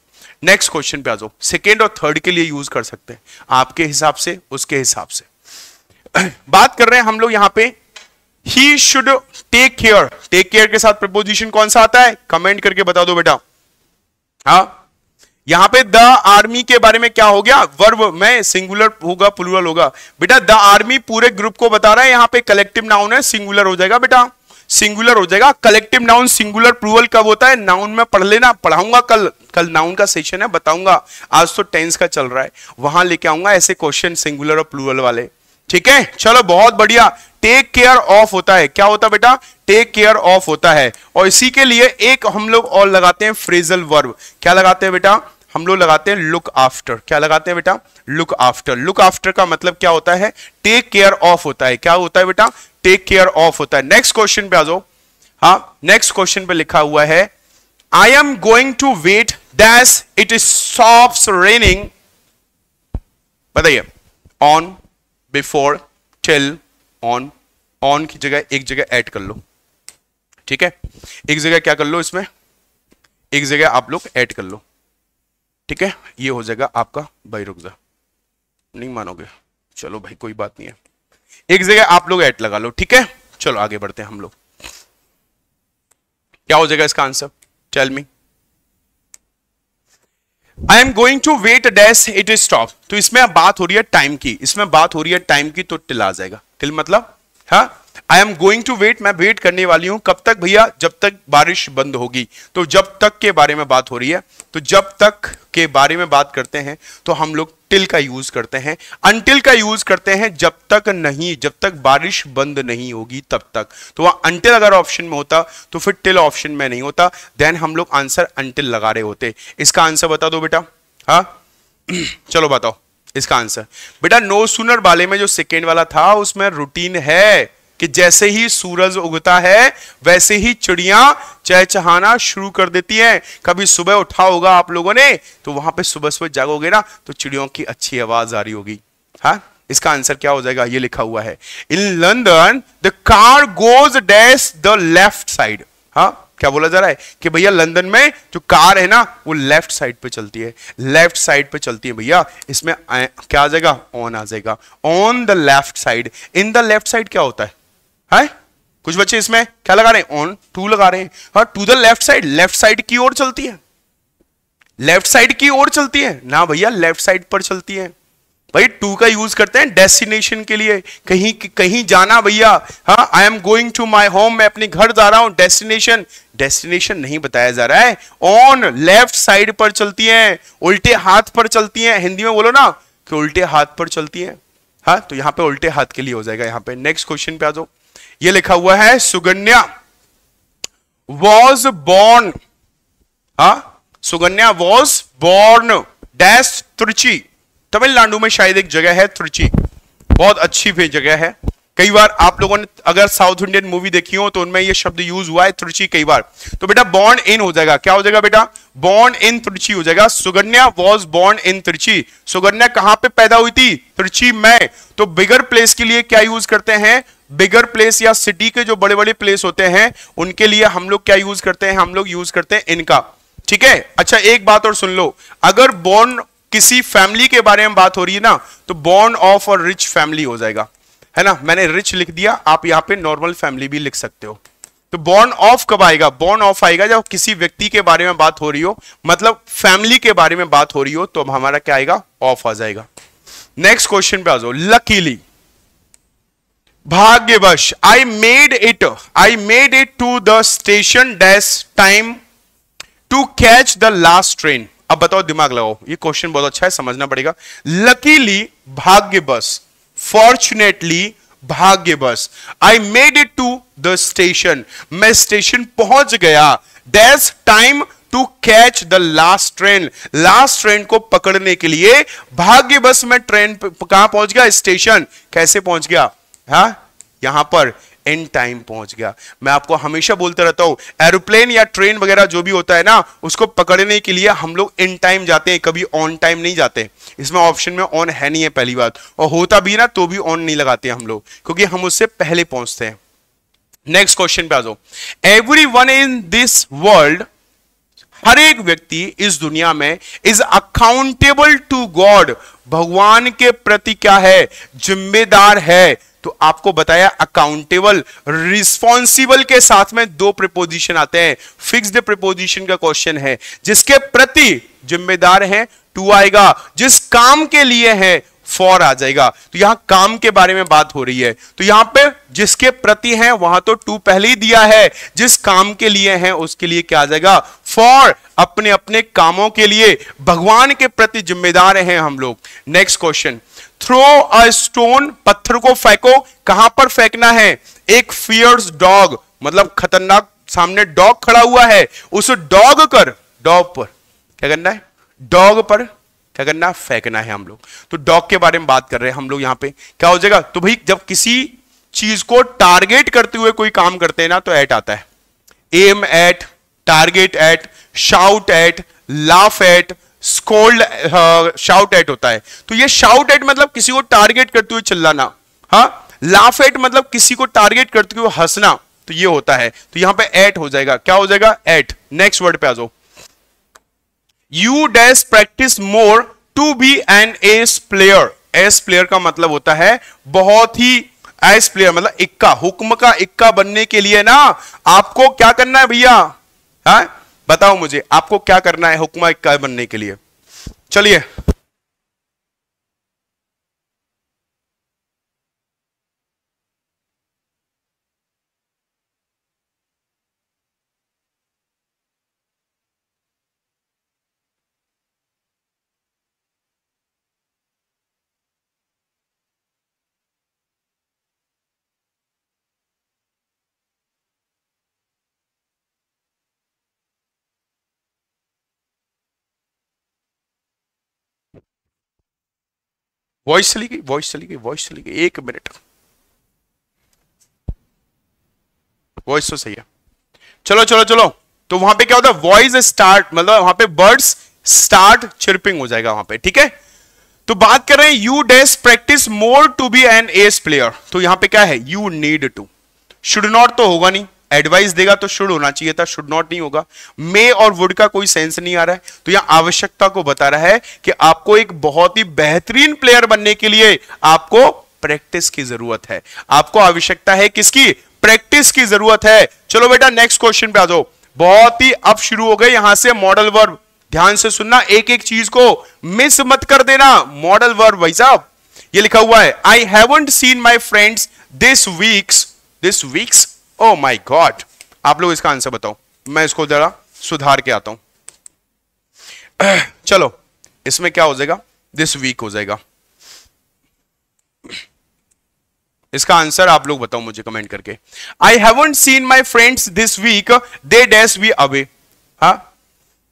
नेक्स्ट क्वेश्चन पे आ जाओ सेकेंड और थर्ड के लिए यूज कर सकते हैं आपके हिसाब से उसके हिसाब से (clears throat) बात कर रहे हैं हम लोग यहाँ पे ही should take care take care के साथ प्रपोजिशन कौन सा आता है कमेंट करके बता दो बेटा हाँ यहां पे द आर्मी के बारे में क्या हो गया वर्ब में सिंगुलर होगा प्लूरल होगा बेटा द आर्मी पूरे ग्रुप को बता रहा है यहां पे कलेक्टिव नाउन है सिंगुलर हो जाएगा बेटा सिंगुलर हो जाएगा कलेक्टिव नाउन सिंगुलर प्लूरल कब होता है नाउन में पढ़ लेना पढ़ाऊंगा कल कल नाउन का सेशन है बताऊंगा आज तो टेंस का चल रहा है वहां लेके आऊंगा ऐसे क्वेश्चन सिंगुलर और प्लूरल वाले ठीक है चलो बहुत बढ़िया टेक केयर ऑफ होता है क्या होता है बेटा टेक केयर ऑफ होता है और इसी के लिए एक हम लोग और लगाते हैं फ्रेजल वर्ब क्या लगाते हैं बेटा हम लोग लगाते हैं लुक आफ्टर क्या लगाते हैं बेटा लुक आफ्टर लुक आफ्टर का मतलब क्या होता है टेक केयर ऑफ होता है क्या होता है बेटा टेक केयर ऑफ होता है नेक्स्ट क्वेश्चन पे आ जाओ हाँ नेक्स्ट क्वेश्चन पे लिखा हुआ है I am going to wait dash it is soft raining बताइए on before till on on की जगह एक जगह ऐड कर लो ठीक है एक जगह क्या कर लो इसमें एक जगह आप लोग ऐड कर लो ठीक है ये हो जाएगा आपका भाई रुक जा नहीं मानोगे चलो भाई कोई बात नहीं है एक जगह आप लोग ऐड लगा लो ठीक है चलो आगे बढ़ते हैं हम लोग क्या हो जाएगा इसका answer tell me I am going to wait dash it is stop तो इसमें बात हो रही है टाइम की इसमें बात हो रही है टाइम की तो टिल आ जाएगा टिल मतलब हा I am going to wait मैं वेट करने वाली हूं कब तक भैया जब तक बारिश बंद होगी तो जब तक के बारे में बात हो रही है तो जब तक के बारे में बात करते हैं तो हम लोग टिल का यूज करते हैं अनटिल का यूज करते हैं जब तक नहीं जब तक बारिश बंद नहीं होगी तब तक तो वह अनटिल अगर ऑप्शन में होता तो फिर टिल ऑप्शन में नहीं होता देन हम लोग आंसर अनटिल लगा रहे होते इसका आंसर बता दो बेटा हाँ (clears throat) चलो बताओ इसका आंसर बेटा नो सुनर वाले में जो सेकेंड वाला था उसमें रूटीन है कि जैसे ही सूरज उगता है वैसे ही चिड़िया चहचहाना शुरू कर देती है कभी सुबह उठा होगा आप लोगों ने तो वहां पे सुबह सुबह जागोगे ना तो चिड़ियों की अच्छी आवाज आ रही होगी हाँ इसका आंसर क्या हो जाएगा ये लिखा हुआ है in London the car goes dash the left side हाँ क्या बोला जा रहा है कि भैया लंदन में जो कार है ना वो लेफ्ट साइड पे चलती है लेफ्ट साइड पे चलती है भैया इसमें क्या आ जाएगा ऑन आ जाएगा on the left side in the left side क्या होता है है कुछ बच्चे इसमें क्या लगा रहे हैं ऑन टू लगा रहे हैं हाँ to the left side left side की ओर चलती है लेफ्ट साइड की ओर चलती है ना भैया लेफ्ट साइड पर चलती है भाई टू का यूज करते हैं डेस्टिनेशन के लिए कहीं कहीं जाना भैया हाँ I am going to my home मैं अपने घर जा रहा हूं डेस्टिनेशन डेस्टिनेशन नहीं बताया जा रहा है ऑन लेफ्ट साइड पर चलती हैं उल्टे हाथ पर चलती हैं हिंदी में बोलो ना कि उल्टे हाथ पर चलती हैं हाँ तो यहाँ पे उल्टे हाथ के लिए हो जाएगा यहाँ पे नेक्स्ट क्वेश्चन पे आ जाओ ये लिखा हुआ है सुगन्या वॉज बॉर्न हा Suganya was born dash Trichy Tamil Nadu में शायद एक जगह है त्रुचि बहुत अच्छी भी जगह है कई बार आप लोगों ने अगर साउथ इंडियन मूवी देखी हो तो उनमें ये शब्द यूज हुआ है त्रुचि कई बार तो बेटा बॉर्न इन हो जाएगा क्या हो जाएगा बेटा बॉर्न इन त्रुचि हो जाएगा Suganya was born in Trichy Suganya कहां पे पैदा हुई थी त्रिची में तो बिगर प्लेस के लिए क्या यूज करते हैं बिगर प्लेस या सिटी के जो बड़े बड़े प्लेस होते हैं उनके लिए हम लोग क्या यूज करते हैं हम लोग यूज करते हैं इनका ठीक है अच्छा एक बात और सुन लो अगर बॉर्न किसी फैमिली के बारे में बात हो रही है ना तो बॉर्न ऑफ और रिच फैमिली हो जाएगा है ना मैंने रिच लिख दिया आप यहाँ पे नॉर्मल फैमिली भी लिख सकते हो तो बॉर्न ऑफ कब आएगा बॉर्न ऑफ आएगा जब किसी व्यक्ति के बारे में बात हो रही हो मतलब फैमिली के बारे में बात हो रही हो तो हमारा क्या आएगा ऑफ आ जाएगा नेक्स्ट क्वेश्चन पे आ जाओ लकीली भाग्यवश I made it I made it to the station dash time to catch the last train अब बताओ दिमाग लगाओ ये क्वेश्चन बहुत अच्छा है समझना पड़ेगा लकीली भाग्यवश फॉर्चुनेटली भाग्यवश I made it to the station मैं स्टेशन पहुंच गया dash time to catch the last train last train को पकड़ने के लिए भाग्यवश मैं ट्रेन कहां पहुंच गया स्टेशन कैसे पहुंच गया हा? यहां पर इन टाइम पहुंच गया मैं आपको हमेशा बोलता रहता हूं एरोप्लेन या ट्रेन वगैरह जो भी होता है ना उसको पकड़ने के लिए हम लोग इन टाइम जाते हैं कभी ऑन टाइम नहीं जाते इसमें ऑप्शन में ऑन है नहीं है पहली बात और होता भी ना तो भी ऑन नहीं लगाते हम लोग क्योंकि हम उससे पहले पहुंचते हैं नेक्स्ट क्वेश्चन पे आ जाओ every one in this world हर एक व्यक्ति इस दुनिया में इज अकाउंटेबल टू गॉड भगवान के प्रति क्या है जिम्मेदार है तो आपको बताया अकाउंटेबल रिस्पॉन्सिबल के साथ में दो प्रिपोजिशन आते हैं फिक्स्ड प्रिपोजिशन का क्वेश्चन है जिसके प्रति जिम्मेदार है टू आएगा जिस काम के लिए है फॉर आ जाएगा तो यहां काम के बारे में बात हो रही है तो यहां पे जिसके प्रति है वहां तो टू पहले ही दिया है जिस काम के लिए है उसके लिए क्या आ जाएगा फॉर अपने अपने कामों के लिए भगवान के प्रति जिम्मेदार हैं हम लोग next question throw a stone पत्थर को फेंको कहां पर फेंकना है एक फियर्स डॉग मतलब खतरनाक सामने डॉग खड़ा हुआ है उस डॉग कर डॉग पर क्या करना है डॉग पर क्या करना फेंकना है हम लोग तो डॉग के बारे में बात कर रहे हैं हम लोग यहां पे क्या हो जाएगा तो भाई जब किसी चीज को टारगेट करते हुए कोई काम करते हैं ना तो एट आता है aim at target at shout at laugh at scold shout at होता है तो ये शाउट एट मतलब किसी को टारगेट करते हुए चिल्लाना हाँ लाफ एट मतलब किसी को टारगेट करते हुए हंसना तो ये होता है तो यहां पे एट हो जाएगा क्या हो जाएगा एट नेक्स्ट वर्ड पे आ जाओ you dash practice more to be an ace player ace player का मतलब होता है बहुत ही एस प्लेयर मतलब इक्का हुक्म का इक्का बनने के लिए ना आपको क्या करना है भैया हाँ? बताओ मुझे आपको क्या करना है हुक्मा इक्का बनने के लिए चलिए वॉइस चली गई वॉइस चली गई वॉइस चली गई एक मिनट वॉइस तो सही है चलो चलो चलो तो वहां पे क्या होता है वॉइस स्टार्ट मतलब वहां पे बर्ड्स स्टार्ट चिरपिंग हो जाएगा वहां पे ठीक है तो बात कर रहे हैं you dash practice more to be an ace player तो यहां पे क्या है you need to should not तो होगा नहीं एडवाइस देगा तो शुड होना चाहिए था शुड नॉट नहीं होगा मे और वुड का कोई सेंस नहीं आ रहा है तो यह आवश्यकता को बता रहा है कि आपको एक बहुत ही बेहतरीन प्लेयर बनने के लिए आपको प्रैक्टिस की जरूरत है आपको आवश्यकता है किसकी प्रैक्टिस की जरूरत है चलो बेटा नेक्स्ट क्वेश्चन पे आ जाओ बहुत ही अब शुरू हो गए यहां से मॉडल वर्ब ध्यान से सुनना एक एक चीज को मिस मत कर देना मॉडल वर्ब भाई साहब ये लिखा हुआ है I haven't seen my friends this weeks this weeks oh my God आप लोग इसका आंसर बताओ मैं इसको जरा सुधार के आता हूं (clears throat) चलो इसमें क्या हो जाएगा दिस वीक हो जाएगा इसका आंसर आप लोग बताओ मुझे कमेंट करके I haven't seen my friends this week they dash be away हा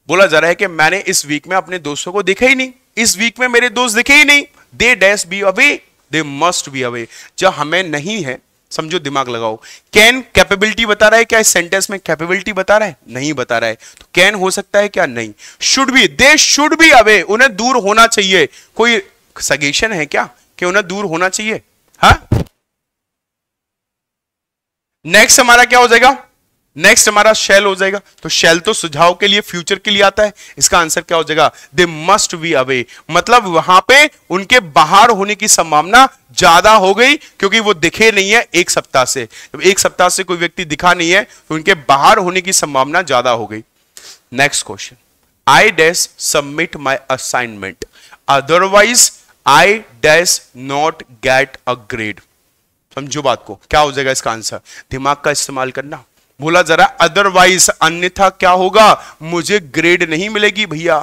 बोला जा रहा है कि मैंने इस वीक में अपने दोस्तों को देखा ही नहीं इस वीक में मेरे दोस्त दिखे ही नहीं they dash be away they must be away जब हमें नहीं है समझो दिमाग लगाओ कैन कैपेबिलिटी बता रहा है क्या इस सेंटेंस में कैपेबिलिटी बता रहा है नहीं बता रहा है तो कैन हो सकता है क्या नहीं शुड भी दे शुड भी अवे उन्हें दूर होना चाहिए कोई सजेशन है क्या कि उन्हें दूर होना चाहिए हा नेक्स्ट हमारा क्या हो जाएगा नेक्स्ट हमारा शेल हो जाएगा तो शेल तो सुझाव के लिए फ्यूचर के लिए आता है इसका आंसर क्या हो जाएगा दे मस्ट बी अवे मतलब वहां पे उनके बाहर होने की संभावना ज्यादा हो गई क्योंकि वो दिखे नहीं है एक सप्ताह से जब एक सप्ताह से कोई व्यक्ति दिखा नहीं है तो उनके बाहर होने की संभावना ज्यादा हो गई next question I dash submit my assignment otherwise I dash not get a grade समझो बात को क्या हो जाएगा इसका आंसर दिमाग का इस्तेमाल करना बोला जरा अदरवाइज अन्यथा क्या होगा मुझे ग्रेड नहीं मिलेगी भैया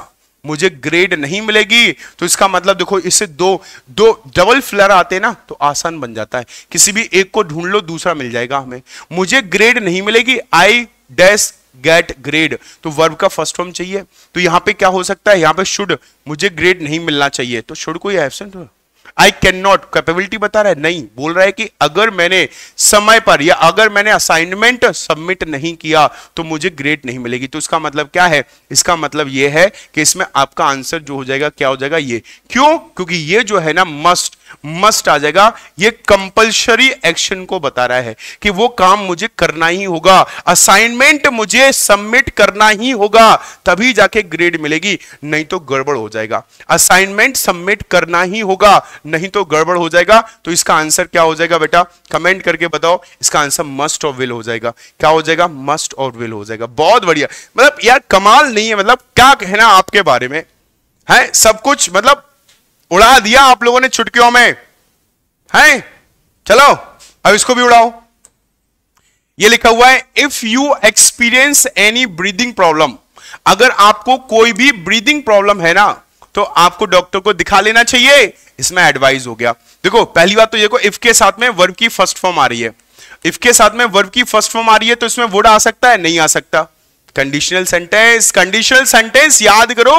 मुझे ग्रेड नहीं मिलेगी तो इसका मतलब देखो इससे दो दो डबल फ्लर आते ना तो आसान बन जाता है किसी भी एक को ढूंढ लो दूसरा मिल जाएगा हमें मुझे ग्रेड नहीं मिलेगी आई डैश गेट ग्रेड तो वर्ब का फर्स्ट फॉर्म चाहिए तो यहां पे क्या हो सकता है यहां पे शुड मुझे ग्रेड नहीं मिलना चाहिए तो शुड को एब्सेंट हो आई कैन नॉट कैपेबिलिटी बता रहा है नहीं बोल रहा है कि अगर मैंने समय पर या अगर मैंने असाइनमेंट सबमिट नहीं किया तो मुझे ग्रेड नहीं मिलेगी तो इसका मतलब क्या है इसका मतलब यह है कि इसमें आपका आंसर जो हो जाएगा क्या हो जाएगा ये क्यों क्योंकि ये जो है ना मस्ट मस्ट आ जाएगा ये कंपल्सरी एक्शन को बता रहा है कि वो काम मुझे करना ही होगा असाइनमेंट मुझे सबमिट करना ही होगा तभी जाके ग्रेड मिलेगी नहीं तो गड़बड़ हो जाएगा असाइनमेंट सबमिट करना ही होगा नहीं तो गड़बड़ हो जाएगा तो इसका आंसर क्या हो जाएगा बेटा कमेंट करके बताओ इसका आंसर मस्ट और विल हो जाएगा क्या हो जाएगा मस्ट और विल हो जाएगा बहुत बढ़िया मतलब यार कमाल नहीं है मतलब क्या कहना आपके बारे में है सब कुछ मतलब उड़ा दिया आप लोगों ने चुटकियों में है चलो अब इसको भी उड़ाओ ये लिखा हुआ है if you experience any breathing problem अगर आपको कोई भी ब्रीदिंग प्रॉब्लम है ना तो आपको डॉक्टर को दिखा लेना चाहिए इसमें एडवाइज हो गया देखो पहली बात तो ये को इफ के साथ में वर्ब की फर्स्ट फॉर्म आ रही है इफ के साथ में वर्ब की फर्स्ट फॉर्म आ रही है तो इसमें वुड आ सकता है नहीं आ सकता कंडीशनल सेंटेंस कंडीशनल सेंटेंस याद करो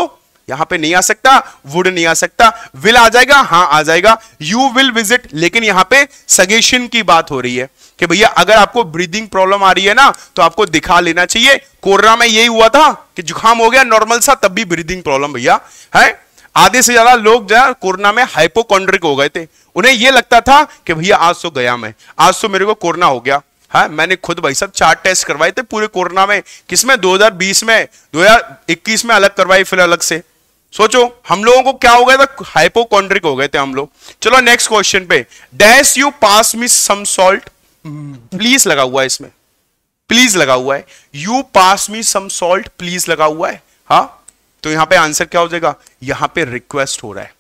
यहां पे नहीं आ सकता वुड नहीं आ सकता विल आ जाएगा हाँ आ जाएगा यू विल विजिट लेकिन यहां पे सजेशन की बात हो रही है कि भैया अगर आपको ब्रीदिंग प्रॉब्लम आ रही है ना तो आपको दिखा लेना चाहिए कोरोना में यही हुआ था कि जुकाम हो गया नॉर्मल सा तब भी ब्रीदिंग प्रॉब्लम भैया है आधे से ज्यादा लोग जो है कोरोना में हाइपोकॉन्ड्रिक हो गए थे उन्हें यह लगता था कि भैया आज तो गया मैं आज तो मेरे को कोरोना हो गया हाँ मैंने खुद भाई साहब चार टेस्ट करवाए थे पूरे कोरोना में किसमें 2020 में 2021 में अलग करवाई फिर अलग से सोचो हम लोगों को क्या हो गया था हाइपोकॉन्ड्रिक हो गए थे हम लोग चलो नेक्स्ट क्वेश्चन पे dash you pass me some salt please लगा हुआ है इसमें प्लीज लगा हुआ है you pass me some salt please लगा हुआ है हाँ तो यहां पे आंसर क्या हो जाएगा यहां पे रिक्वेस्ट हो रहा है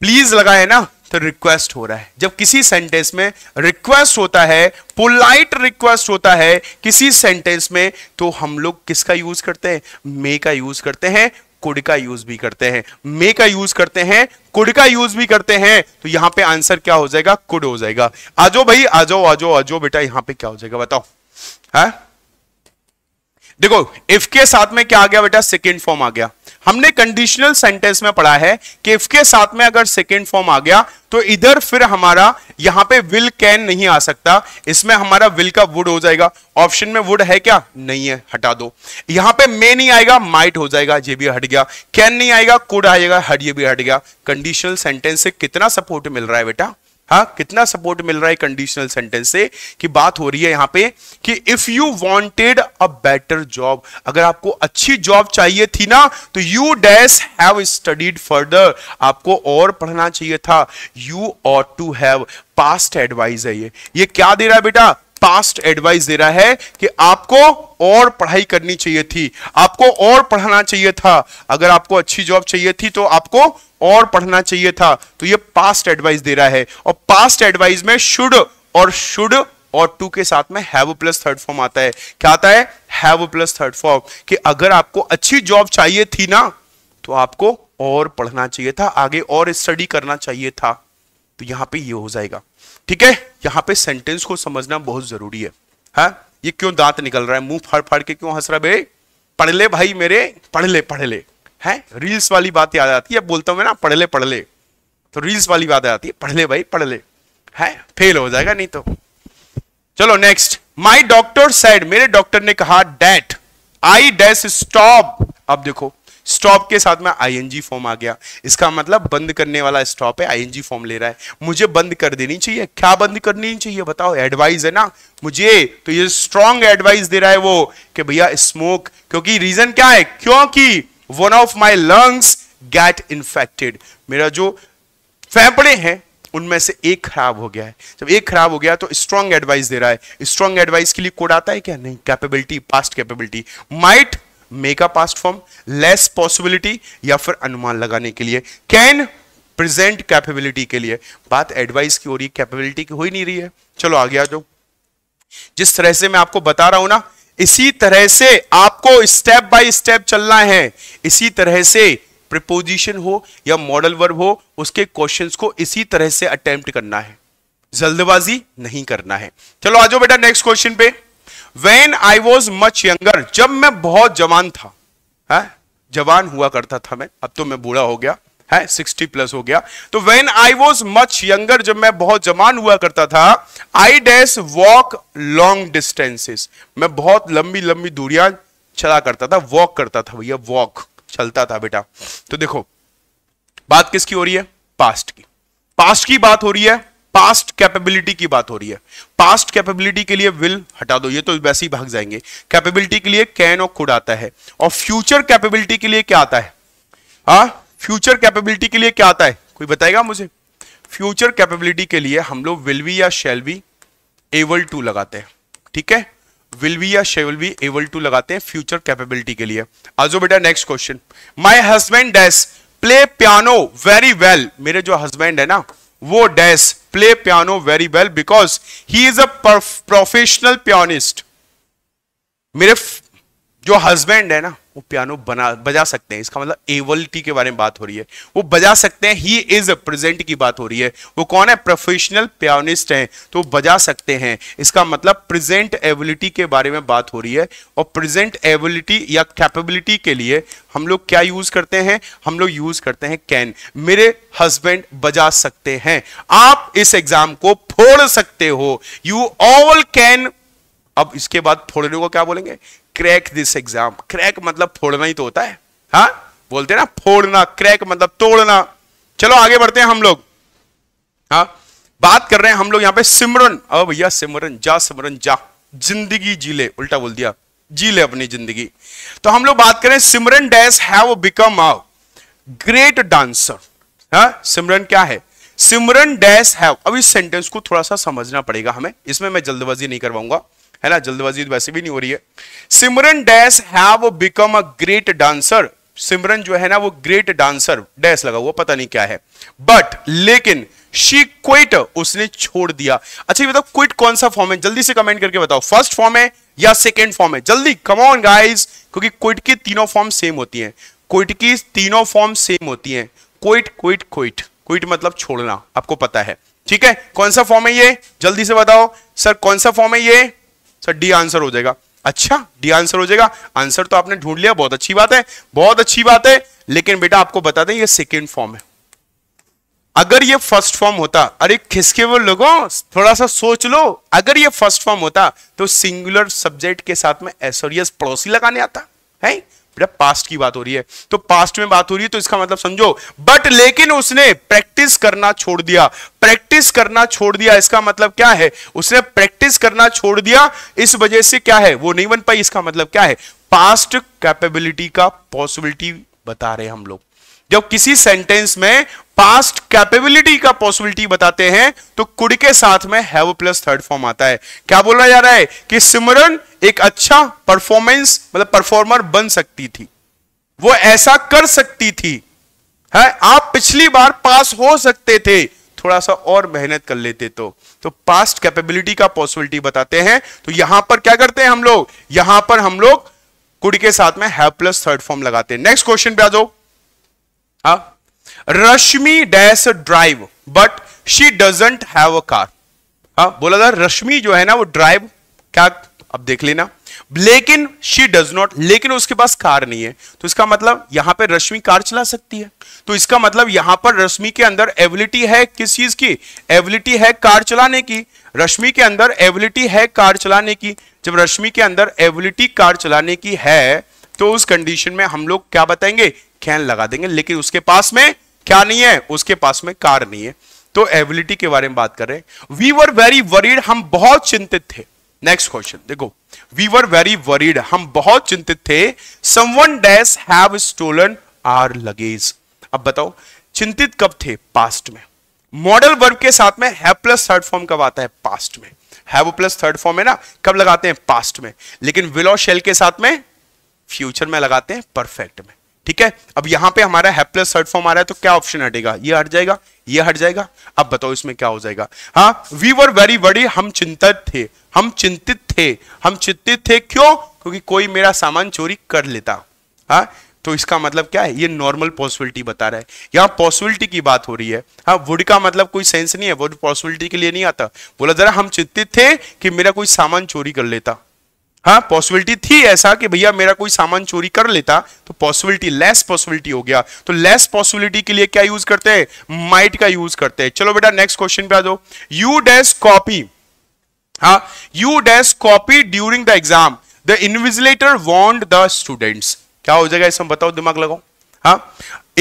प्लीज लगा है ना तो रिक्वेस्ट हो रहा है जब किसी सेंटेंस में रिक्वेस्ट होता है पोलाइट रिक्वेस्ट होता है किसी सेंटेंस में तो हम लोग किसका यूज करते हैं मे का यूज करते हैं कुड का यूज भी करते हैं मे का यूज करते हैं कुड का यूज भी करते हैं तो यहां पे आंसर क्या हो जाएगा कुड हो जाएगा आजो भाई आजो आजो आजो बेटा यहां पे क्या हो जाएगा बताओ है हाँ? देखो इफ के साथ में क्या आ गया बेटा सेकेंड फॉर्म आ गया हमने कंडीशनल सेंटेंस में पढ़ा है कि इफ के साथ में अगर सेकेंड फॉर्म आ गया तो इधर फिर हमारा यहां पे विल कैन नहीं आ सकता इसमें हमारा विल का वुड हो जाएगा ऑप्शन में वुड है क्या नहीं है हटा दो यहां पे मे नहीं आएगा माइट हो जाएगा ये भी हट गया कैन नहीं आएगा कुड आएगा हट ये भी हट गया कंडीशनल सेंटेंस से कितना सपोर्ट मिल रहा है बेटा हा कितना सपोर्ट मिल रहा है कंडीशनल सेंटेंस से कि बात हो रही है यहां पे कि if you wanted a better job अगर आपको अच्छी जॉब चाहिए थी ना तो you dash have studied further आपको और पढ़ना चाहिए था you ought to have past advice है ये ये क्या दे रहा है बेटा पास्ट एडवाइस दे रहा है कि आपको और पढ़ाई करनी चाहिए थी आपको और पढ़ना चाहिए था अगर आपको अच्छी जॉब चाहिए थी तो आपको और पढ़ना चाहिए था तो ये पास्ट एडवाइस दे रहा है और पास्ट एडवाइस में शुड और शुड और टू के साथ में हैव प्लस थर्ड फॉर्म आता है क्या आता है हैव प्लस थर्ड फॉर्म कि अगर आपको अच्छी जॉब चाहिए थी ना तो आपको और पढ़ना चाहिए था आगे और स्टडी करना चाहिए था तो यहां पे ये यह हो जाएगा ठीक है यहां पे सेंटेंस को समझना बहुत जरूरी है हा? ये क्यों दांत निकल रहा है मुंह फाड़ फाड़ के क्यों हंस रहा है पढ़ ले भाई मेरे पढ़ ले पढ़ ले है रील्स वाली बात याद आती है बोलता हूं मैं ना पढ़ ले पढ़ ले तो रील्स वाली बात आती है पढ़ ले भाई पढ़ ले है फेल हो जाएगा नहीं तो चलो नेक्स्ट माई डॉक्टर सेड मेरे डॉक्टर ने कहा डेट आई डैश स्टॉप अब देखो स्टॉप के साथ में आईएनजी फॉर्म आ गया इसका मतलब बंद करने वाला स्टॉप है आईएनजी फॉर्म ले रहा है मुझे बंद कर देनी चाहिए क्या बंद करनी चाहिए बताओ एडवाइस है ना मुझे तो ये स्ट्रॉन्ग एडवाइस दे रहा है वो कि भैया स्मोक क्योंकि रीजन क्या है क्योंकि one of my lungs get infected मेरा जो फेफड़े हैं उनमें से एक खराब हो गया है जब एक खराब हो गया तो स्ट्रॉन्ग एडवाइस दे रहा है स्ट्रॉन्ग एडवाइस के लिए कोड आता है क्या नहीं कैपेबिलिटी पास्ट कैपेबिलिटी माइट मेगा पास्ट फॉर्म लेस पॉसिबिलिटी या फिर अनुमान लगाने के लिए कैन प्रेजेंट कैपेबिलिटी के लिए बात एडवाइस की हो रही है कैपेबिलिटी की हो ही नहीं रही है चलो आगे आ जाओ जिस तरह से मैं आपको बता रहा हूं ना इसी तरह से आपको स्टेप बाय स्टेप चलना है इसी तरह से प्रिपोजिशन हो या मॉडल वर्ब हो उसके क्वेश्चंस को इसी तरह से अटेम्प्ट करना है जल्दबाजी नहीं करना है चलो आ जाओ बेटा next question when I I was much younger जब मैं बहुत जवान था है जवान हुआ करता था मैं अब तो मैं बूढ़ा हो गया है सिक्सटी प्लस हो गया तो when I was much younger जब मैं बहुत जवान हुआ करता था I dash walk long distances मैं बहुत लंबी लंबी दूरियां चला करता था वॉक करता था भैया वॉक चलता था बेटा तो देखो बात किसकी हो रही है पास्ट की पास्ट की बात हो रही है पास्ट कैपेबिलिटी की बात हो रही है पास्ट कैपेबिलिटी के लिए विल हटा दो ये तो वैसे ही भाग जाएंगे कैपेबिलिटी के लिए कैन और कुड आता है और फ्यूचर कैपेबिलिटी के लिए क्या आता है हा फ्यूचर कैपेबिलिटी के लिए क्या आता है कोई बताएगा मुझे फ्यूचर कैपेबिलिटी के लिए हम लोग विल बी या शेल बी एवल टू लगाते हैं ठीक है विल वी या शेल वी एवल टू लगाते हैं फ्यूचर कैपेबिलिटी के लिए आज बेटा next question my husband dash play piano very well मेरे जो हस्बैंड है ना वो dash play piano very well because he is a professional pianist मेरे जो हस्बैंड है ना वो पियानो बना बजा सकते हैं इसका मतलब एवल्टी के बारे में बात हो रही है वो बजा सकते हैं ही इज प्रेजेंट की बात हो रही है वो कौन है प्रोफेशनल पियानिस्ट हैं तो बजा सकते हैं इसका मतलब प्रेजेंट एबिलिटी के बारे में बात हो रही है और प्रेजेंट एबिलिटी या कैपेबिलिटी के लिए हम लोग क्या यूज करते हैं हम लोग यूज करते हैं कैन मेरे हस्बैंड बजा सकते हैं आप इस एग्जाम को फोड़ सकते हो यू ऑल कैन अब इसके बाद फोड़ने को क्या बोलेंगे क्रैक दिस एग्जाम क्रैक मतलब फोड़ना ही तो होता है हा? बोलते ना फोड़ना क्रैक मतलब तोड़ना चलो आगे बढ़ते हैं हम लोग हाँ बात कर रहे हैं हम लोग यहाँ पे सिमरन अब भैया सिमरन जा सिमरन जा जिंदगी जी ले उल्टा बोल दिया जी ले अपनी जिंदगी तो हम लोग बात करें Simran dash have become a great dancer हाँ सिमरन क्या है सिमरन डैस हैव अब इस सेंटेंस को थोड़ा सा समझना पड़ेगा हमें इसमें मैं जल्दबाजी नहीं करवाऊंगा है ना जल्दबाजी तो वैसे भी नहीं हो रही है Simran dash have become a great dancer Simran जो है ना वो ग्रेट डांसर डैश लगा हुआ पता नहीं क्या है बट लेकिन शी क्विट उसने छोड़ दिया अच्छा ये बताओ क्विट कौन सा फॉर्म है जल्दी से कमेंट करके बताओ फर्स्ट फॉर्म है या सेकेंड फॉर्म है जल्दी कम ऑन क्योंकि क्विट की तीनों फॉर्म सेम होती हैं क्विट की तीनों फॉर्म सेम होती हैं क्विट क्विट क्विट क्विट मतलब छोड़ना आपको पता है ठीक है कौन सा फॉर्म है ये जल्दी से बताओ सर कौन सा फॉर्म है ये सर डी आंसर हो जाएगा अच्छा डी आंसर हो जाएगा आंसर तो आपने ढूंढ लिया बहुत अच्छी बात है बहुत अच्छी बात है लेकिन बेटा आपको बता दें ये सेकेंड फॉर्म है अगर ये फर्स्ट फॉर्म होता अरे खिसके वो लोगों थोड़ा सा सोच लो अगर ये फर्स्ट फॉर्म होता तो सिंगुलर सब्जेक्ट के साथ में एसोरियस पड़ोसी लगाने आता है बेटा पास्ट की बात हो रही है तो पास्ट में बात हो रही है तो इसका मतलब समझो बट लेकिन उसने प्रैक्टिस करना छोड़ दिया प्रैक्टिस करना छोड़ दिया इसका मतलब क्या है उसने प्रैक्टिस करना छोड़ दिया इस वजह से क्या है वो नहीं बन पाई इसका मतलब क्या है पास्ट कैपेबिलिटी का पॉसिबिलिटी बता रहे हम लोग जब किसी सेंटेंस में पास्ट कैपेबिलिटी का पॉसिबिलिटी बताते हैं तो कुड के साथ में हैव प्लस थर्ड फॉर्म आता है क्या बोला जा रहा है कि सिमरन एक अच्छा परफॉर्मेंस मतलब परफॉर्मर बन सकती थी वो ऐसा कर सकती थी है आप पिछली बार पास हो सकते थे थोड़ा सा और मेहनत कर लेते तो तो पास्ट कैपेबिलिटी का पॉसिबिलिटी बताते हैं तो यहां पर क्या करते हैं हम लोग यहां पर हम लोग कुड के साथ में हैव प्लस थर्ड फॉर्म लगाते हैं नेक्स्ट क्वेश्चन पे आ जाओ हाँ Rashmi dash drive but she doesn't have a car हाँ बोला था रश्मि जो है ना वो ड्राइव क्या अब देख लेना लेकिन शी डज नॉट लेकिन उसके पास कार नहीं है तो इसका मतलब यहां पर रश्मि कार चला सकती है तो इसका मतलब यहां पर रश्मि के अंदर एबिलिटी है किस चीज की एबिलिटी है कार चलाने की रश्मि के अंदर एबिलिटी है कार चलाने की जब रश्मि के अंदर एबिलिटी कार चलाने की है तो उस कंडीशन में हम लोग क्या बताएंगे कैन लगा देंगे लेकिन उसके पास में क्या नहीं है उसके पास में कार नहीं है तो एबिलिटी के बारे में बात कर रहे हैं वी वर वेरी वरीड हम बहुत चिंतित थे नेक्स्ट क्वेश्चन देखो वी वर वेरी वरीड हम बहुत चिंतित थे someone dash have stolen our luggage अब बताओ चिंतित कब थे पास्ट में मॉडल वर्ब के साथ में है प्लस थर्ड फॉर्म कब आता है पास्ट में वो प्लस थर्ड फॉर्म है ना कब लगाते हैं पास्ट में लेकिन विलो शेल के साथ में फ्यूचर में लगाते हैं परफेक्ट में ठीक है अब यहां पे हमारा है प्लस थर्ड फॉर्म आ रहा है तो क्या ऑप्शन हटेगा ये हट जाएगा ये हट जाएगा अब बताओ इसमें क्या हो जाएगा हाँ वी वर वेरी वरी हम चिंतित थे हम चिंतित थे हम चिंतित थे क्यों क्योंकि कोई मेरा सामान चोरी कर लेता हाँ तो इसका मतलब क्या है ये नॉर्मल पॉसिबिलिटी बता रहा है यहां पॉसिबिलिटी की बात हो रही है हाँ वुड का मतलब कोई सेंस नहीं है वुड पॉसिबिलिटी के लिए नहीं आता बोला जरा हम चिंतित थे कि मेरा कोई सामान चोरी कर लेता हाँ पॉसिबिलिटी थी ऐसा कि भैया मेरा कोई सामान चोरी कर लेता तो पॉसिबिलिटी लेस पॉसिबिलिटी हो गया तो लेस पॉसिबिलिटी के लिए क्या यूज करते हैं माइट का यूज करते हैं चलो बेटा नेक्स्ट क्वेश्चन पे आ जाओ यू डैश कॉपी हाँ you dash copy during the exam the invigilator want the students क्या हो जाएगा इसमें बताओ दिमाग लगाओ हाँ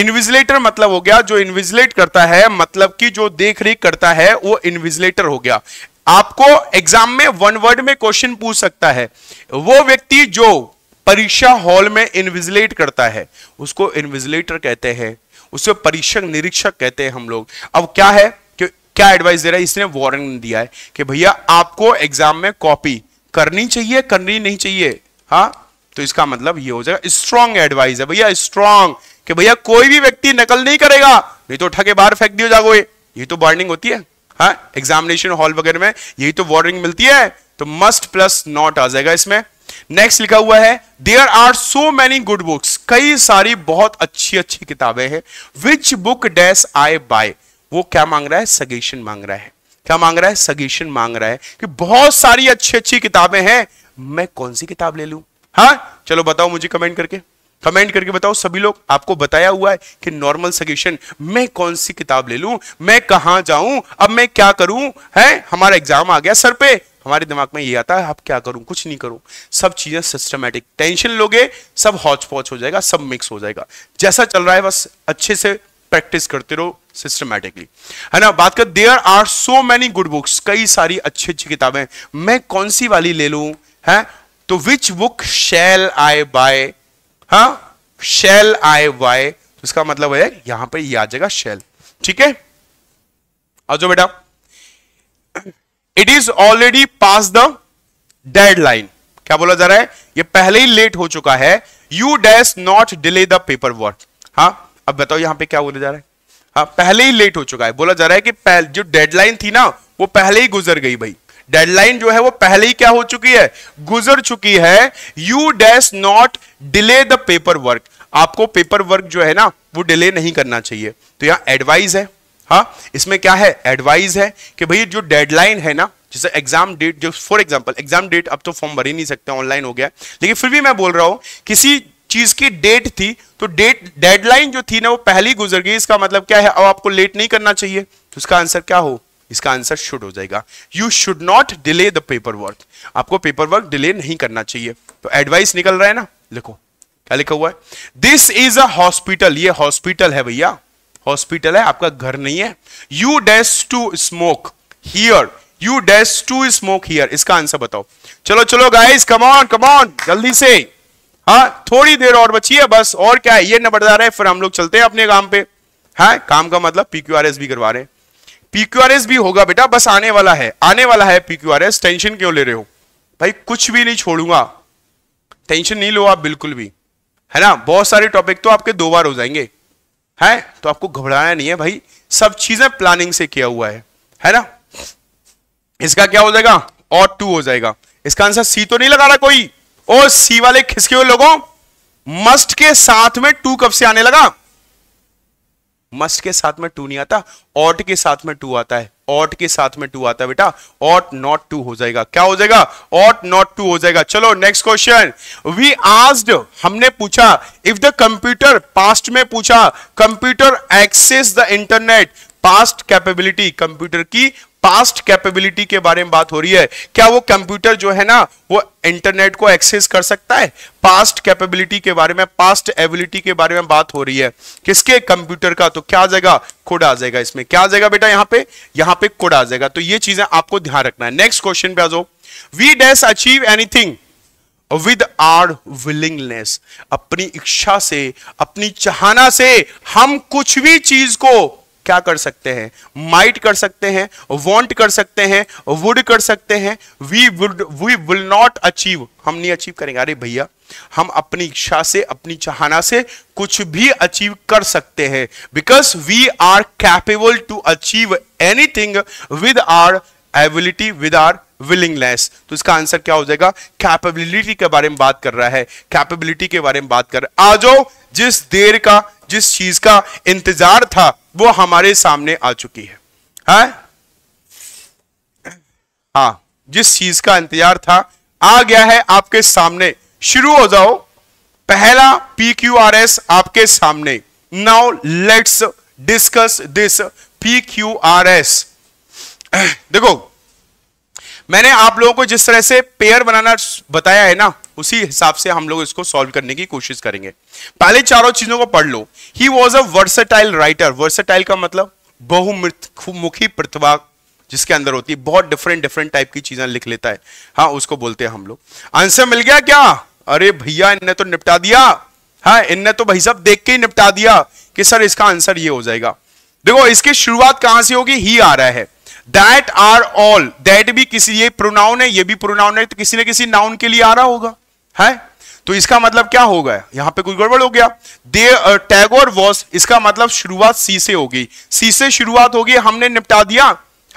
इन्विजिलेटर मतलब हो गया जो इन्विजिलेट करता है मतलब कि जो देख रेख करता है वो इन्विजिलेटर हो गया आपको एग्जाम में वन वर्ड में क्वेश्चन पूछ सकता है वो व्यक्ति जो परीक्षा हॉल में इनविजिलेट करता है उसको इनविजिलेटर कहते हैं उसे परीक्षक निरीक्षक कहते हैं हम लोग अब क्या है कि क्या एडवाइस दे रहा है इसने वार्निंग दिया है कि भैया आपको एग्जाम में कॉपी करनी चाहिए करनी नहीं चाहिए हाँ तो इसका मतलब ये हो जाएगा स्ट्रॉन्ग एडवाइस है भैया स्ट्रॉन्ग कि भैया कोई भी व्यक्ति नकल नहीं करेगा नहीं तो ठगे बाहर फेंक दिए जागो ये तो वार्निंग होती है हाँ एग्जामिनेशन हॉल वगैरह में यही तो वार्निंग मिलती है तो मस्ट प्लस नॉट आ जाएगा इसमें नेक्स्ट लिखा हुआ है there are so many good books कई सारी बहुत अच्छी अच्छी किताबें हैं which book dash I buy वो क्या मांग रहा है सजेशन मांग रहा है क्या मांग रहा है सजेशन मांग रहा है कि बहुत सारी अच्छी अच्छी किताबें हैं मैं कौन सी किताब ले लू हाँ चलो बताओ मुझे कमेंट करके कमेंट करके बताओ सभी लोग आपको बताया हुआ है कि नॉर्मल सजेशन मैं कौन सी किताब ले लूं मैं कहां जाऊं अब मैं क्या करूं है हमारा एग्जाम आ गया सर पे हमारे दिमाग में ये आता है आप क्या करूं कुछ नहीं करूं सब चीजें सिस्टमेटिक टेंशन लोगे सब हॉच पॉच हो जाएगा सब मिक्स हो जाएगा जैसा चल रहा है बस अच्छे से प्रैक्टिस करते रहो सिस्टमैटिकली है ना बात कर there are so many good books कई सारी अच्छी अच्छी किताबें मैं कौन सी वाली ले लू है तो which book shall I buy हाँ शेल आई वाई उसका मतलब है यहां पर आ जाएगा शेल ठीक है आज बेटा it is already pass the deadline क्या बोला जा रहा है ये पहले ही लेट हो चुका है you dash not delay the paperwork हाँ अब बताओ यहां पे क्या बोला जा रहा है हाँ पहले ही लेट हो चुका है बोला जा रहा है कि जो डेडलाइन थी ना वो पहले ही गुजर गई भाई डेडलाइन जो है वो पहले ही क्या हो चुकी है गुजर चुकी है you dash not delay the paperwork आपको पेपर वर्क जो है ना वो डिले नहीं करना चाहिए तो यहां एडवाइज है हा इसमें क्या है एडवाइज है कि भाई जो डेडलाइन है ना जैसे एग्जाम डेट जो फॉर एग्जाम्पल एग्जाम डेट अब तो फॉर्म भर ही नहीं सकते ऑनलाइन हो गया लेकिन फिर भी मैं बोल रहा हूं किसी चीज की डेट थी तो डेट डेडलाइन जो थी ना वो पहले गुजर गई इसका मतलब क्या है अब आपको लेट नहीं करना चाहिए तो इसका आंसर क्या हो इसका आंसर शुड हो जाएगा you should not delay the paperwork आपको पेपर वर्क डिले नहीं करना चाहिए तो एडवाइस निकल रहा है ना लिखो क्या लिखा हुआ है दिस इज अ हॉस्पिटल ये हॉस्पिटल है भैया हॉस्पिटल है आपका घर नहीं है you dash to smoke here you dash to smoke here इसका आंसर बताओ चलो चलो गाइस कमॉन कमॉन जल्दी से हाँ थोड़ी देर और बची है बस और क्या है ये नंबरदार है फिर हम लोग चलते हैं अपने काम पे है हाँ, काम का मतलब पीक्यूआरएस भी करवा रहे हैं पीक्यूआरएस भी होगा बेटा बस आने वाला है आने वाला है पीक्यूआरएस टेंशन क्यों ले रहे हो भाई कुछ भी नहीं छोड़ूंगा टेंशन नहीं लो आप बिल्कुल भी है ना बहुत सारे टॉपिक तो आपके दो बार हो जाएंगे है तो आपको घबराना नहीं है भाई सब चीजें प्लानिंग से किया हुआ है है ना इसका क्या हो जाएगा और टू हो जाएगा इसका आंसर सी तो नहीं लगा रहा कोई और सी वाले खिसके हुए लोगों मस्ट के साथ में टू कब से आने लगा मस्ट के साथ में टू नहीं आता ऑट के साथ में टू आता है ऑट के साथ में टू आता है बेटा ऑट नॉट टू हो जाएगा क्या हो जाएगा ऑट नॉट टू हो जाएगा चलो नेक्स्ट क्वेश्चन वी आस्ड हमने पूछा इफ द कंप्यूटर पास्ट में पूछा computer access the internet past capability computer की पास्ट कैपेबिलिटी के बारे में बात हो रही है क्या वो कंप्यूटर जो है ना वो इंटरनेट को एक्सेस कर सकता है पास्ट कैपेबिलिटी के बारे में पास्ट एबिलिटी के बारे में बात हो रही है किसके कंप्यूटर का तो क्या आ जाएगा कोड आ जाएगा इसमें क्या आ जाएगा बेटा यहां पे यहां पे कोड आ जाएगा तो ये चीजें आपको ध्यान रखना है नेक्स्ट क्वेश्चन पे आ जाओ we dash achieve anything with our willingness अपनी इच्छा से अपनी चाहना से हम कुछ भी चीज को क्या कर सकते हैं माइट कर सकते हैं वॉन्ट कर सकते हैं वुड कर सकते हैं we would we will not achieve हम नहीं अचीव करेंगे अरे भैया हम अपनी इच्छा से अपनी चाहना से कुछ भी अचीव कर सकते हैं because we are capable to achieve anything with our ability with our willingness तो इसका आंसर क्या हो जाएगा कैपेबिलिटी के बारे में बात कर रहा है कैपेबिलिटी के बारे में बात कर रहा है आ जाओ जिस देर का जिस चीज का इंतजार था वो हमारे सामने आ चुकी है हा हाँ जिस चीज का इंतजार था आ गया है आपके सामने शुरू हो जाओ पहला पी क्यू आर एस आपके सामने now let's discuss this P Q R S देखो मैंने आप लोगों को जिस तरह से पेयर बनाना बताया है ना उसी हिसाब से हम लोग इसको सॉल्व करने की कोशिश करेंगे पहले चारों चीजों को पढ़ लो he was a versatile writer versatile का मतलब बहुमुखी प्रतिभा जिसके अंदर होती है बहुत डिफरेंट डिफरेंट टाइप की चीजें लिख लेता है हाँ उसको बोलते हैं हम लोग आंसर मिल गया क्या अरे भैया इनने तो निपटा दिया हाँ इनने तो भाई साहब देख के ही निपटा दिया कि सर इसका आंसर ये हो जाएगा देखो इसकी शुरुआत कहां से होगी ही आ रहा है दैट आर ऑल दैट भी किसी ये प्रोनाउन है ये भी प्रोनाउन है तो किसी ना किसी नाउन के लिए आ रहा होगा है तो इसका मतलब क्या होगा यहां पे कुछ गड़बड़ हो गया दे टैगोर वॉस इसका मतलब शुरुआत सी से होगी सी से शुरुआत होगी हमने निपटा दिया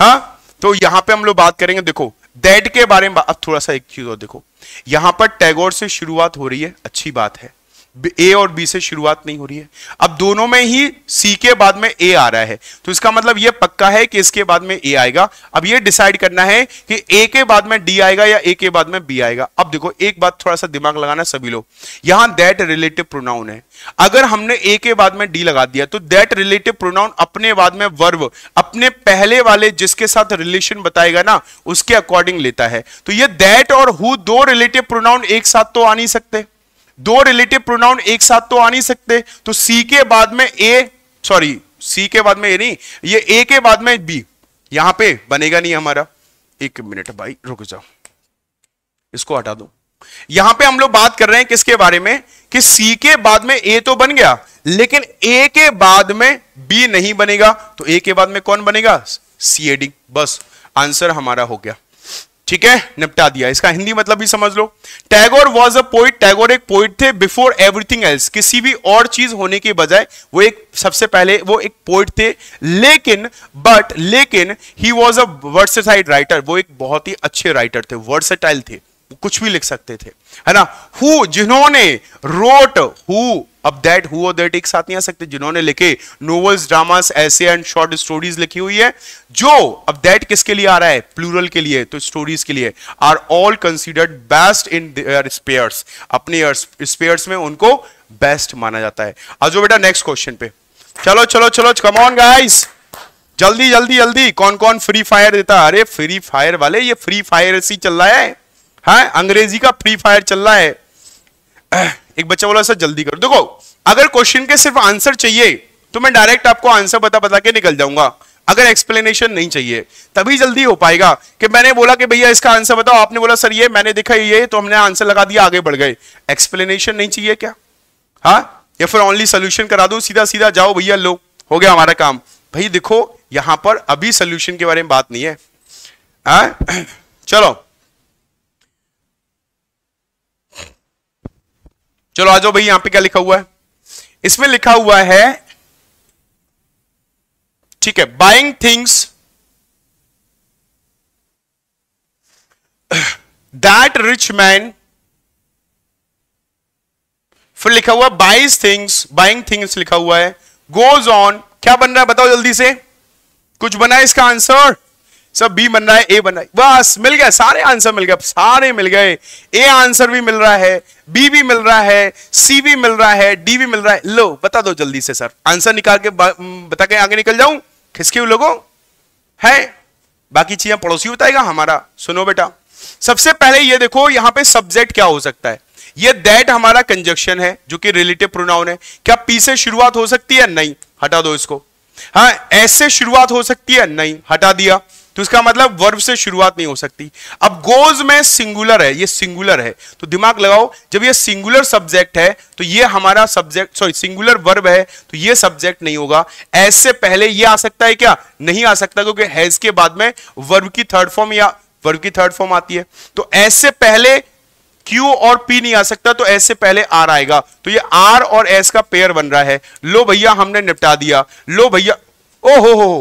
हाँ तो यहां पे हम लोग बात करेंगे देखो दैट के बारे में अब थोड़ा सा एक चीज और देखो यहां पर टैगोर से शुरुआत हो रही है अच्छी बात है ए और बी से शुरुआत नहीं हो रही है अब दोनों में ही सी के बाद में ए आ रहा है तो इसका मतलब ये पक्का है कि इसके बाद में ए आएगा अब ये डिसाइड करना है कि ए के बाद में डी आएगा या ए के बाद में बी आएगा अब देखो एक बात थोड़ा सा दिमाग लगाना सभी लोग यहां दैट रिलेटिव प्रोनाउन है अगर हमने ए के बाद में डी लगा दिया तो दैट रिलेटिव प्रोनाउन अपने बाद में वर्व अपने पहले वाले जिसके साथ रिलेशन बताएगा ना उसके अकॉर्डिंग लेता है तो ये दैट और हु दो रिलेटिव प्रोनाउन एक साथ तो आ नहीं सकते दो रिलेटिव प्रोनाउन एक साथ तो आ नहीं सकते तो सी के बाद में ए सॉरी सी के बाद में ए नहीं ये ए के बाद में बी यहां पे बनेगा नहीं हमारा एक मिनट भाई रुक जाओ इसको हटा दो यहां पे हम लोग बात कर रहे हैं किसके बारे में कि सी के बाद में ए तो बन गया लेकिन ए के बाद में बी नहीं बनेगा तो ए के बाद में कौन बनेगा सी ए डी बस आंसर हमारा हो गया ठीक है निपटा दिया इसका हिंदी मतलब भी समझ लो Tagore was a poet Tagore एक पोइट थे बिफोर एवरीथिंग एल्स किसी भी और चीज होने के बजाय वो एक सबसे पहले वो एक पोइट थे लेकिन बट लेकिन he was a versatile writer वो एक बहुत ही अच्छे राइटर थे वर्सेटाइल थे कुछ भी लिख सकते थे है ना हु जिन्होंने रोट हु अब दैट हु दैट एक साथ नहीं आ सकते जिन्होंने लिखे नोवेल्स ड्रामास ऐसे एंड शॉर्ट स्टोरीज लिखी हुई है जो अब दैट किसके लिए आ रहा है प्लूरल के लिए तो स्टोरीज के लिए are all considered best in their spheres अपने स्पेयर्स में उनको बेस्ट माना जाता है आज बेटा नेक्स्ट क्वेश्चन पे चलो चलो चलो कम ऑन गाइस जल्दी जल्दी जल्दी कौन कौन फ्री फायर देता अरे फ्री फायर वाले ये फ्री फायर सी चल रहा है हाँ अंग्रेजी का फ्री फायर चल रहा है (clears throat) एक बच्चा बोला सर जल्दी करो देखो अगर क्वेश्चन के सिर्फ आंसर चाहिए तो मैं डायरेक्ट आपको आंसर बता बता के निकल जाऊंगा अगर एक्सप्लेनेशन नहीं चाहिए तभी जल्दी हो पाएगा कि मैंने बोला कि भैया इसका आंसर बताओ आपने बोला सर ये मैंने देखा ये तो हमने आंसर लगा दिया आगे बढ़ गए एक्सप्लेनेशन नहीं चाहिए क्या हाँ या फिर ओनली सोल्यूशन करा दो सीधा सीधा जाओ भैया लो हो गया हमारा काम भाई देखो यहां पर अभी सोल्यूशन के बारे में बात नहीं है आ? हाँ? (clears throat) चलो चलो आ जाओ भाई यहां पे क्या लिखा हुआ है इसमें लिखा हुआ है ठीक है buying things that rich man फिर लिखा हुआ बाइज थिंग्स बाइंग थिंग्स लिखा हुआ है गोज ऑन क्या बन रहा है बताओ जल्दी से कुछ बना है इसका आंसर सब बी बन रहा है ए बन रहा है बस मिल गया सारे आंसर मिल गए सारे मिल गए ए आंसर भी मिल रहा है बी भी मिल रहा है सी भी मिल रहा है डी भी मिल रहा है लो बता दो जल्दी से सर आंसर निकाल के बता के आगे निकल जाऊं खिसके लोगों है बाकी चीजें पड़ोसी बताएगा हमारा सुनो बेटा सबसे पहले ये देखो यहां पे सब्जेक्ट क्या हो सकता है ये दैट हमारा कंजक्शन है जो कि रिलेटिव प्रोनाउन है क्या पी से शुरुआत हो सकती है नहीं हटा दो इसको हाँ एस से शुरुआत हो सकती है नहीं हटा दिया तो इसका मतलब वर्ब से शुरुआत नहीं हो सकती अब गोज में सिंगुलर है ये सिंगुलर है तो दिमाग लगाओ जब ये सिंगुलर सब्जेक्ट है तो ये हमारा सब्जेक्ट सॉरी सिंगुलर वर्ब है तो ये सब्जेक्ट नहीं होगा ऐसे पहले ये आ सकता है क्या नहीं आ सकता क्योंकि हैज के बाद में वर्ब की थर्ड फॉर्म या वर्ब की थर्ड फॉर्म आती है तो ऐसे पहले क्यू और पी नहीं आ सकता तो ऐसे पहले आर आएगा तो ये आर और एस का पेयर बन रहा है लो भैया हमने निपटा दिया लो भैया ओ हो हो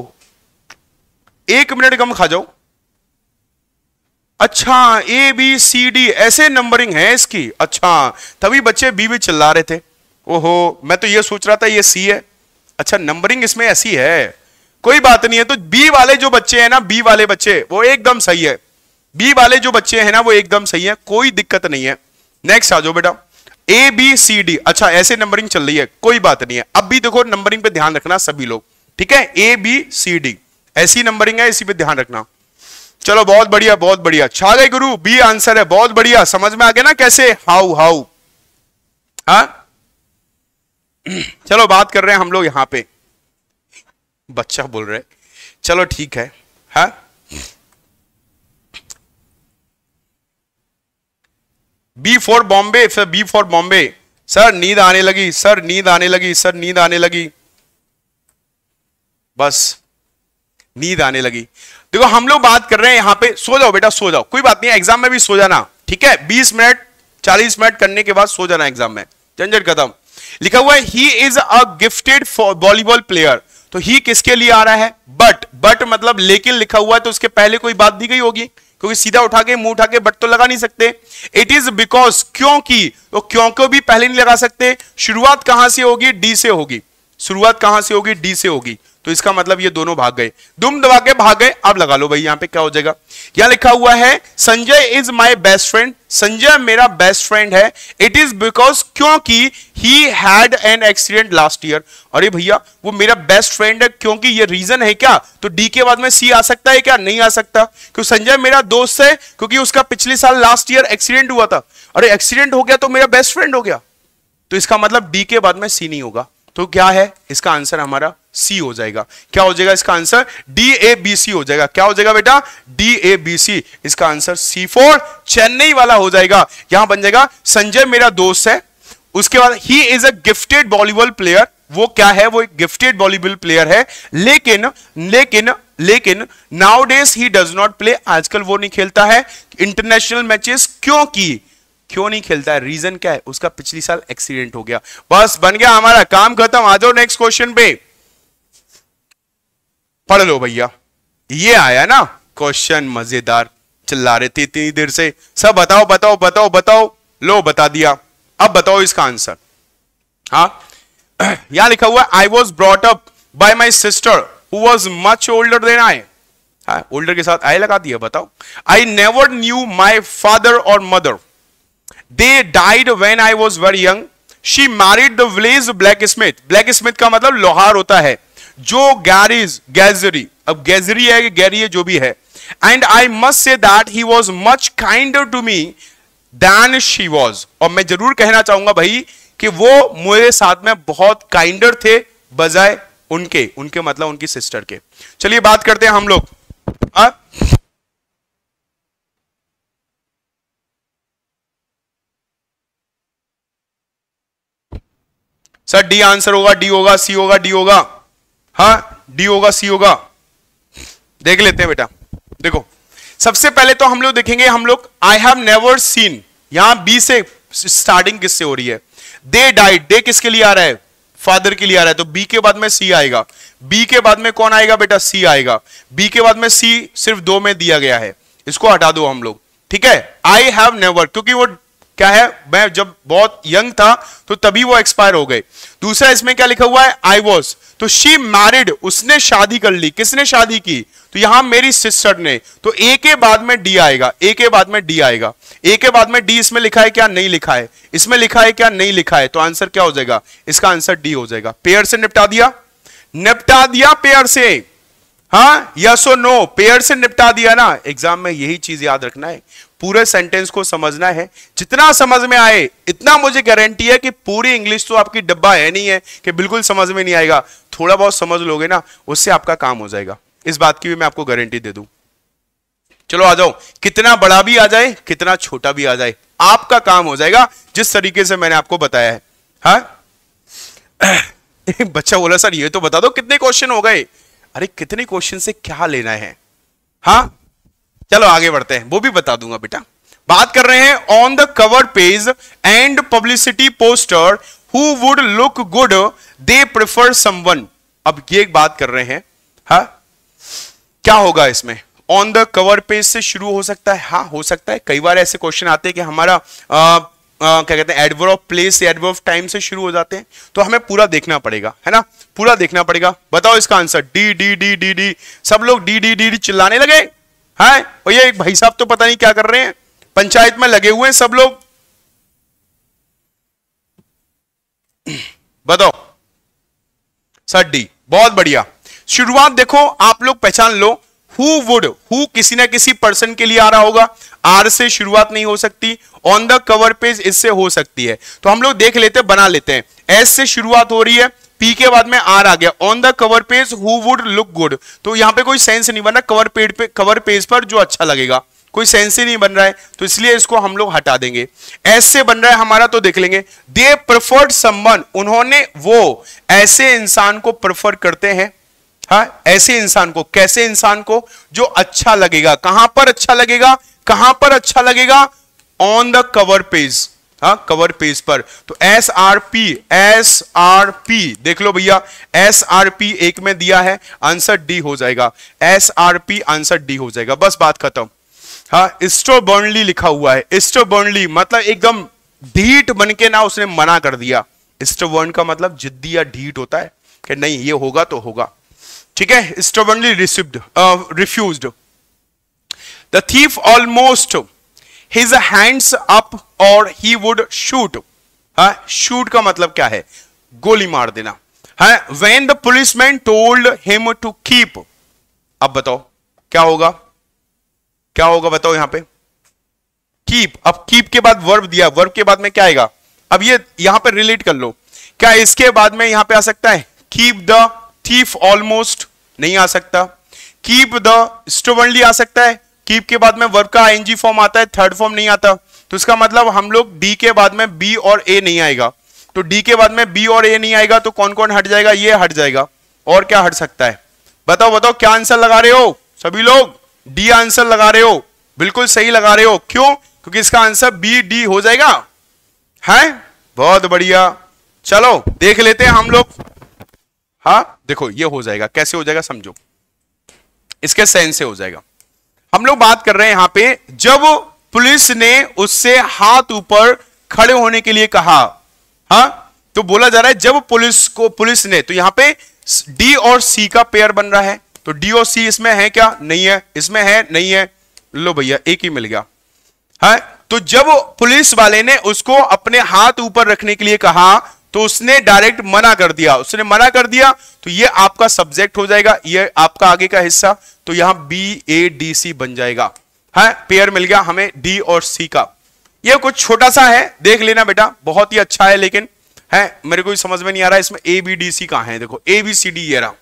एक मिनट गम खा जाओ अच्छा ए बी सी डी ऐसे नंबरिंग है इसकी अच्छा तभी बच्चे बी भी चिल्ला रहे थे ओहो मैं तो ये सोच रहा था ये सी है अच्छा नंबरिंग इसमें ऐसी है कोई बात नहीं है तो बी वाले जो बच्चे हैं ना बी वाले बच्चे वो एकदम सही है बी वाले जो बच्चे हैं ना वो एकदम सही है कोई दिक्कत नहीं है नेक्स्ट आ जाओ बेटा ए बी सी डी अच्छा ऐसे नंबरिंग चल रही है कोई बात नहीं है अब भी देखो नंबरिंग पे ध्यान रखना सभी लोग ठीक है ए बी सी डी ऐसी नंबरिंग है इसी पे ध्यान रखना चलो बहुत बढ़िया बहुत बढ़िया छाले गुरु बी आंसर है बहुत बढ़िया समझ में आ गया ना कैसे हाउ हाउ हा चलो बात कर रहे हैं हम लोग यहां पे बच्चा बोल रहे चलो ठीक है हा? B for Bombay sir B for Bombay sir नींद आने लगी सर नींद आने लगी सर नींद आने लगी बस नींद आने लगी देखो हम लोग बात कर रहे हैं यहां पे सो जाओ बेटा सो जाओ कोई बात नहीं एग्जाम में भी सो जाना ठीक है बीस मिनट चालीस मिनट करने के बाद सो जाना एग्जाम में झंझट खत्म लिखा हुआ है he is a gifted volleyball player तो ही किसके लिए आ रहा है बट बट मतलब लेकिन लिखा हुआ है तो उसके पहले कोई बात दी गई होगी क्योंकि सीधा उठा के मुंह उठा के बट तो लगा नहीं सकते इट इज बिकॉज क्योंकि तो क्यों को भी पहले नहीं लगा सकते शुरुआत कहां से होगी डी से होगी शुरुआत कहां से होगी डी से होगी तो इसका मतलब ये दोनों भाग गए दुम दबा के भाग गए अब लगा लो भाई यहां पे क्या हो जाएगा यहां लिखा हुआ है Sanjay is my best friend Sanjay मेरा बेस्ट फ्रेंड है इट इज बिकॉज क्योंकि he had an accident last year अरे भैया वो मेरा बेस्ट फ्रेंड है क्योंकि ये रीजन है क्या तो डी के बाद में सी आ सकता है क्या नहीं आ सकता क्यों संजय मेरा दोस्त है क्योंकि उसका पिछले साल लास्ट ईयर एक्सीडेंट हुआ था अरे एक्सीडेंट हो गया तो मेरा बेस्ट फ्रेंड हो गया तो इसका मतलब डी के बाद में सी नहीं होगा तो क्या है इसका आंसर हमारा सी हो जाएगा क्या हो जाएगा इसका answer D A B C हो जाएगा क्या हो जाएगा बेटा डी ए बी सी इसका आंसर सी फोर चेन्नई वाला हो जाएगा यहां बन जाएगा संजय मेरा दोस्त है उसके बाद he is a gifted volleyball player वो क्या है वो एक गिफ्टेड वॉलीबॉल प्लेयर है लेकिन लेकिन लेकिन nowadays he does not play आजकल वो नहीं खेलता है इंटरनेशनल मैचेस क्योंकि क्यों नहीं खेलता है रीजन क्या है उसका पिछली साल एक्सीडेंट हो गया बस बन गया हमारा काम खत्म आ जाओ नेक्स्ट क्वेश्चन पे पढ़ लो भैया ये आया ना क्वेश्चन मजेदार चिल्ला रहे थे इतनी देर से सब बताओ बताओ बताओ बताओ लो बता दिया अब बताओ इसका आंसर हाँ (clears throat) यहां लिखा हुआ I was brought up by my sister who was much older than I older के साथ आई लगा दिया बताओ I never knew my father और mother they died when I was very young she married the village blacksmith blacksmith का मतलब लोहार होता है जो गैरिज गैजरी अब गैजरी है कि गैरी है जो भी है and I must say that he was much kind to me than she was और मैं जरूर कहना चाहूंगा भाई कि वो मेरे साथ में बहुत काइंडर थे बजाय उनके उनके मतलब उनकी सिस्टर के चलिए बात करते हैं हम लोग हाँ? सर डी आंसर होगा डी होगा सी होगा डी होगा हाँ डी होगा सी होगा देख लेते हैं बेटा देखो सबसे पहले तो हम लोग देखेंगे हम लोग आई हैव नेवर सीन यहां बी से स्टार्टिंग किससे हो रही है दे डाइट दे किसके लिए आ रहा है फादर के लिए आ रहा है तो बी के बाद में सी आएगा बी के बाद में कौन आएगा बेटा सी आएगा बी के बाद में सी सिर्फ दो में दिया गया है इसको हटा दो हम लोग ठीक है आई हैव नेवर क्योंकि वो क्या है मैं जब बहुत यंग था तो तभी वो एक्सपायर हो गए दूसरा इसमें क्या लिखा हुआ है आई वॉज तो शी मैरिड उसने शादी कर ली किसने शादी की तो यहां मेरी सिस्टर ने तो ए के बाद में डी आएगा ए के बाद में डी आएगा ए के बाद में डी इसमें लिखा है क्या नहीं लिखा है इसमें लिखा है क्या नहीं लिखा है तो आंसर क्या हो जाएगा इसका आंसर डी हो जाएगा पेयर से निपटा दिया निपटा दिया पेयर से हाँ यस और नो पेयर से निपटा दिया ना एग्जाम में यही चीज याद रखना है पूरे सेंटेंस को समझना है जितना समझ में आए इतना मुझे गारंटी है कि पूरी इंग्लिश तो आपकी डब्बा है नहीं है कि बिल्कुल समझ में नहीं आएगा थोड़ा बहुत समझ लोगे ना उससे आपका काम हो जाएगा इस बात की भी मैं आपको गारंटी दे दू चलो आ जाओ कितना बड़ा भी आ जाए कितना छोटा भी आ जाए आपका काम हो जाएगा जिस तरीके से मैंने आपको बताया है हा? (coughs) बच्चा बोला सर ये तो बता दो कितने क्वेश्चन हो गए अरे कितने क्वेश्चन से क्या लेना है हाँ चलो आगे बढ़ते हैं वो भी बता दूंगा बेटा बात कर रहे हैं on the cover page and publicity poster who would look good they prefer someone अब ये बात कर रहे हैं हा? क्या होगा इसमें ऑन द कवर पेज से शुरू हो सकता है हाँ हो सकता है कई बार ऐसे क्वेश्चन आते हैं कि हमारा आ, आ, क्या कहते हैं एडवर ऑफ प्लेस या एडवर ऑफ टाइम से शुरू हो जाते हैं तो हमें पूरा देखना पड़ेगा है ना पूरा देखना पड़ेगा बताओ इसका answer D D D D D सब लोग डी डी डी डी चिल्लाने लगे है हाँ, और ये एक भाई साहब तो पता नहीं क्या कर रहे हैं पंचायत में लगे हुए हैं सब लोग बताओ सर डी बहुत बढ़िया शुरुआत देखो आप लोग पहचान लो हु वुड हु किसी ना किसी पर्सन के लिए आ रहा होगा आर से शुरुआत नहीं हो सकती ऑन द कवर पेज इससे हो सकती है तो हम लोग देख लेते बना लेते हैं एस से शुरुआत हो रही है पी के बाद में आर आ गया on the cover page who would look good तो यहां पे कोई सेंस नहीं बना कवर पेज पे कवर पेज पर जो अच्छा लगेगा कोई सेंस ही नहीं बन रहा है तो इसलिए इसको हम लोग हटा देंगे ऐसे बन रहा है हमारा तो देख लेंगे दे प्रेफर्ड सम्बन उन्होंने वो ऐसे इंसान को प्रेफर करते हैं हाँ ऐसे इंसान को कैसे इंसान को जो अच्छा लगेगा कहां पर अच्छा लगेगा कहां पर अच्छा लगेगा ऑन द कवर पेज हाँ कवर पेज पर तो S R P S R P देख लो भैया एस आर पी एक में दिया है आंसर डी हो जाएगा S R P answer D हो जाएगा बस बात खत्म हाँ इस्टो बर्नली लिखा हुआ है इस्टो बर्नली मतलब एकदम ढीठ बन के ना उसने मना कर दिया स्टोबर्न का मतलब जिद्दी या ढीठ होता है कि नहीं ये होगा तो होगा ठीक है स्टोबर्नली रिसिप्ड refuse the thief almost his hands up और ही वुड शूट शूट का मतलब क्या है गोली मार देना है when the policeman told him to keep अब बताओ क्या होगा क्या होगा बताओ यहां पे कीप अब कीप के बाद वर्ब दिया वर्ब के बाद में क्या आएगा अब ये यहां पर रिलेट कर लो क्या इसके बाद में यहां पे आ सकता है कीप द थीफ ऑलमोस्ट नहीं आ सकता कीप द स्टोवनली आ सकता है कीप के बाद में वर्ब का आईएनजी फॉर्म आता है थर्ड फॉर्म नहीं आता तो इसका मतलब हम लोग डी के बाद में बी और ए नहीं आएगा तो डी के बाद में बी और ए नहीं आएगा तो कौन कौन हट जाएगा ये हट जाएगा और क्या हट सकता है बताओ बताओ क्या आंसर लगा रहे हो सभी लोग डी आंसर लगा रहे हो बिल्कुल सही लगा रहे हो क्यों क्योंकि इसका आंसर बी डी हो जाएगा है बहुत बढ़िया चलो देख लेते हैं हम लोग हाँ देखो ये हो जाएगा कैसे हो जाएगा समझो इसके सेंस से हो जाएगा हम लोग बात कर रहे हैं यहां पे जब पुलिस ने उससे हाथ ऊपर खड़े होने के लिए कहा हा? तो बोला जा रहा है जब पुलिस को पुलिस ने तो यहां पे डी और सी का पेयर बन रहा है तो डी और सी इसमें है क्या नहीं है इसमें है नहीं है लो भैया एक ही मिल गया है हाँ, तो जब पुलिस वाले ने उसको अपने हाथ ऊपर रखने के लिए कहा तो उसने डायरेक्ट मना कर दिया उसने मना कर दिया तो ये आपका सब्जेक्ट हो जाएगा ये आपका आगे का हिस्सा तो यहां बी ए डी सी बन जाएगा है हाँ, पेयर मिल गया हमें डी और सी का ये कुछ छोटा सा है देख लेना बेटा बहुत ही अच्छा है लेकिन है हाँ, मेरे को समझ में नहीं आ रहा इसमें ए बी डी सी कहा है देखो ए बी सी डी ये रहा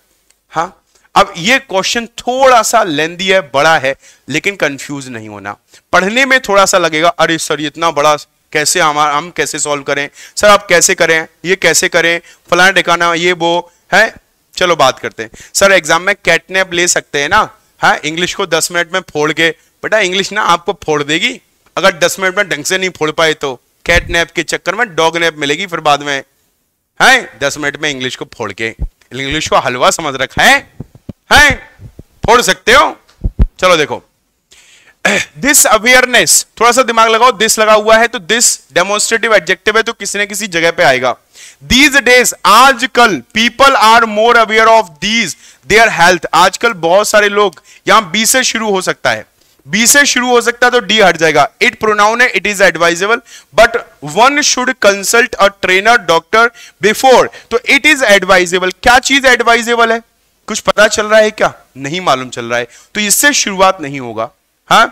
हाँ अब ये क्वेश्चन थोड़ा सा लेंदी है बड़ा है लेकिन कंफ्यूज नहीं होना पढ़ने में थोड़ा सा लगेगा अरे सर इतना बड़ा कैसे हमारा हम कैसे सॉल्व करें सर आप कैसे करें ये कैसे करें फलाना ठिकाना ये वो है चलो बात करते हैं सर एग्जाम में कैटनेप ले सकते हैं ना है इंग्लिश को दस मिनट में फोड़ के बेटा इंग्लिश ना आपको फोड़ देगी अगर दस मिनट में ढंग से नहीं फोड़ पाए तो कैटनेप के चक्कर में डॉग नेप मिलेगी फिर बाद में है दस मिनट में इंग्लिश को फोड़ के इंग्लिश को हलवा समझ रखा है है? फोड़ सकते हो चलो देखो दिस अवेयरनेस थोड़ा सा दिमाग लगाओ दिस लगा हुआ है तो दिस डेमोन्स्ट्रेटिव एडजेक्टिव है तो किसी न किसी जगह पे आएगा दीज डेज आजकल people are more aware of these their health आजकल बहुत सारे लोग यहां बी से शुरू हो सकता है बी से शुरू हो सकता है तो डी हट जाएगा इट प्रोनाउन है it is advisable but one should consult a trainer doctor before तो इट इज एडवाइजेबल क्या चीज एडवाइजेबल है कुछ पता चल रहा है क्या नहीं मालूम चल रहा है तो इससे शुरुआत नहीं होगा हाँ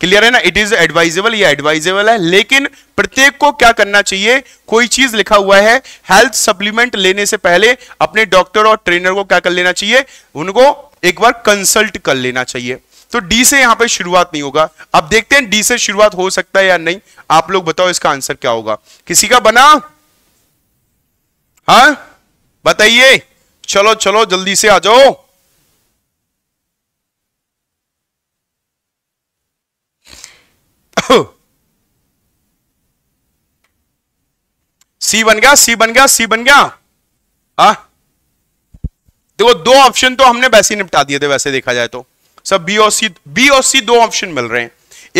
क्लियर है ना इट इज एडवाइजेबल या एडवाइजेबल है लेकिन प्रत्येक को क्या करना चाहिए कोई चीज लिखा हुआ है हेल्थ सप्लीमेंट लेने से पहले अपने डॉक्टर और ट्रेनर को क्या कर लेना चाहिए उनको एक बार कंसल्ट कर लेना चाहिए तो डी से यहां पे शुरुआत नहीं होगा अब देखते हैं डी से शुरुआत हो सकता है या नहीं आप लोग बताओ इसका आंसर क्या होगा किसी का बना हाँ बताइए चलो चलो जल्दी से आ जाओ सी बन गया सी बन गया सी बन गया हा देखो दो ऑप्शन तो हमने वैसे ही निपटा दिए थे वैसे देखा जाए तो सब बी और सी बी और सी दो ऑप्शन मिल रहे हैं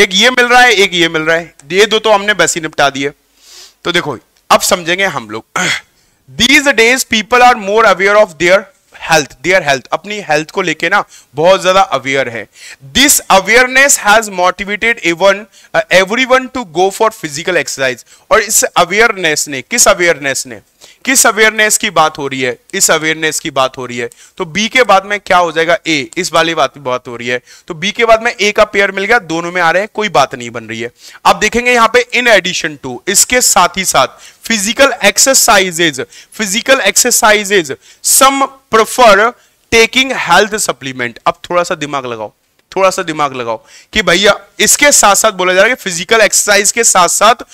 एक ये मिल रहा है एक ये मिल रहा है ये दो तो हमने वैसे ही निपटा दिए तो देखो अब समझेंगे हम लोग these days people are more aware of their health their health अपनी हेल्थ को लेके ना बहुत ज्यादा अवेयर है this awareness has motivated even everyone to go for physical exercise और इस अवेयरनेस ने किस अवेयरनेस ने किस अवेयरनेस की बात हो रही है इस अवेयरनेस की बात हो रही है तो बी के बाद में क्या हो जाएगा ए इस वाली बात की बात हो रही है तो बी के बाद में ए का पेयर मिल गया दोनों में आ रहे हैं कोई बात नहीं बन रही है अब देखेंगे यहां पे इन एडिशन टू इसके साथ ही साथ physical exercises physical exercises some prefer taking health supplement अब थोड़ा सा दिमाग लगाओ थोड़ा सा दिमाग लगाओ कि भैया इसके साथ साथ बोला जा रहा है कि फिजिकल एक्सरसाइज के साथ साथ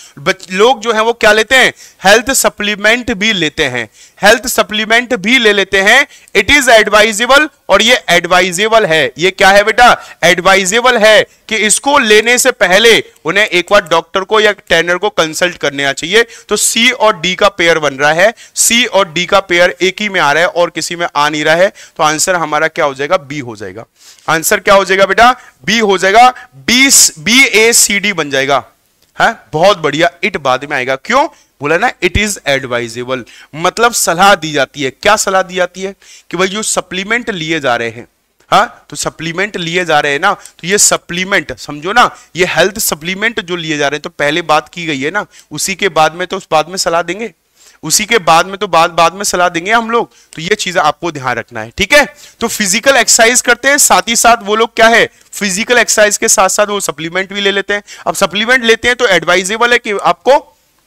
लोग जो है वो क्या लेते हैं हेल्थ सप्लीमेंट भी लेते हैं हेल्थ सप्लीमेंट भी ले लेते हैं इट इज एडवाइजेबल और ये एडवाइजेबल है ये क्या है बेटा एडवाइजेबल है कि इसको लेने से पहले उन्हें एक बार डॉक्टर को या ट्रेनर को कंसल्ट करना चाहिए तो सी और डी का पेयर बन रहा है सी और डी का पेयर एक ही में आ रहा है और किसी में आ नहीं रहा है तो आंसर हमारा क्या हो जाएगा बी हो जाएगा आंसर क्या हो जाएगा बेटा बी हो जाएगा B B A C D बन जाएगा है हाँ, बहुत बढ़िया इट बाद में आएगा क्यों बोला ना इट इज एडवाइजेबल मतलब सलाह दी जाती है क्या सलाह दी जाती है कि भाई जो सप्लीमेंट लिए जा रहे हैं हाँ तो सप्लीमेंट लिए जा रहे हैं ना तो ये सप्लीमेंट समझो ना ये हेल्थ सप्लीमेंट जो लिए जा रहे हैं तो पहले बात की गई है ना उसी के बाद में तो उस बाद में सलाह देंगे उसी के बाद में तो बाद बाद में सलाह देंगे हम लोग तो ये चीज आपको ध्यान रखना है ठीक है तो फिजिकल एक्सरसाइज करते हैं साथ ही साथ वो लोग क्या है फिजिकल एक्सरसाइज के साथ साथ वो सप्लीमेंट भी ले लेते हैं अब सप्लीमेंट लेते हैं तो एडवाइजेबल है कि आपको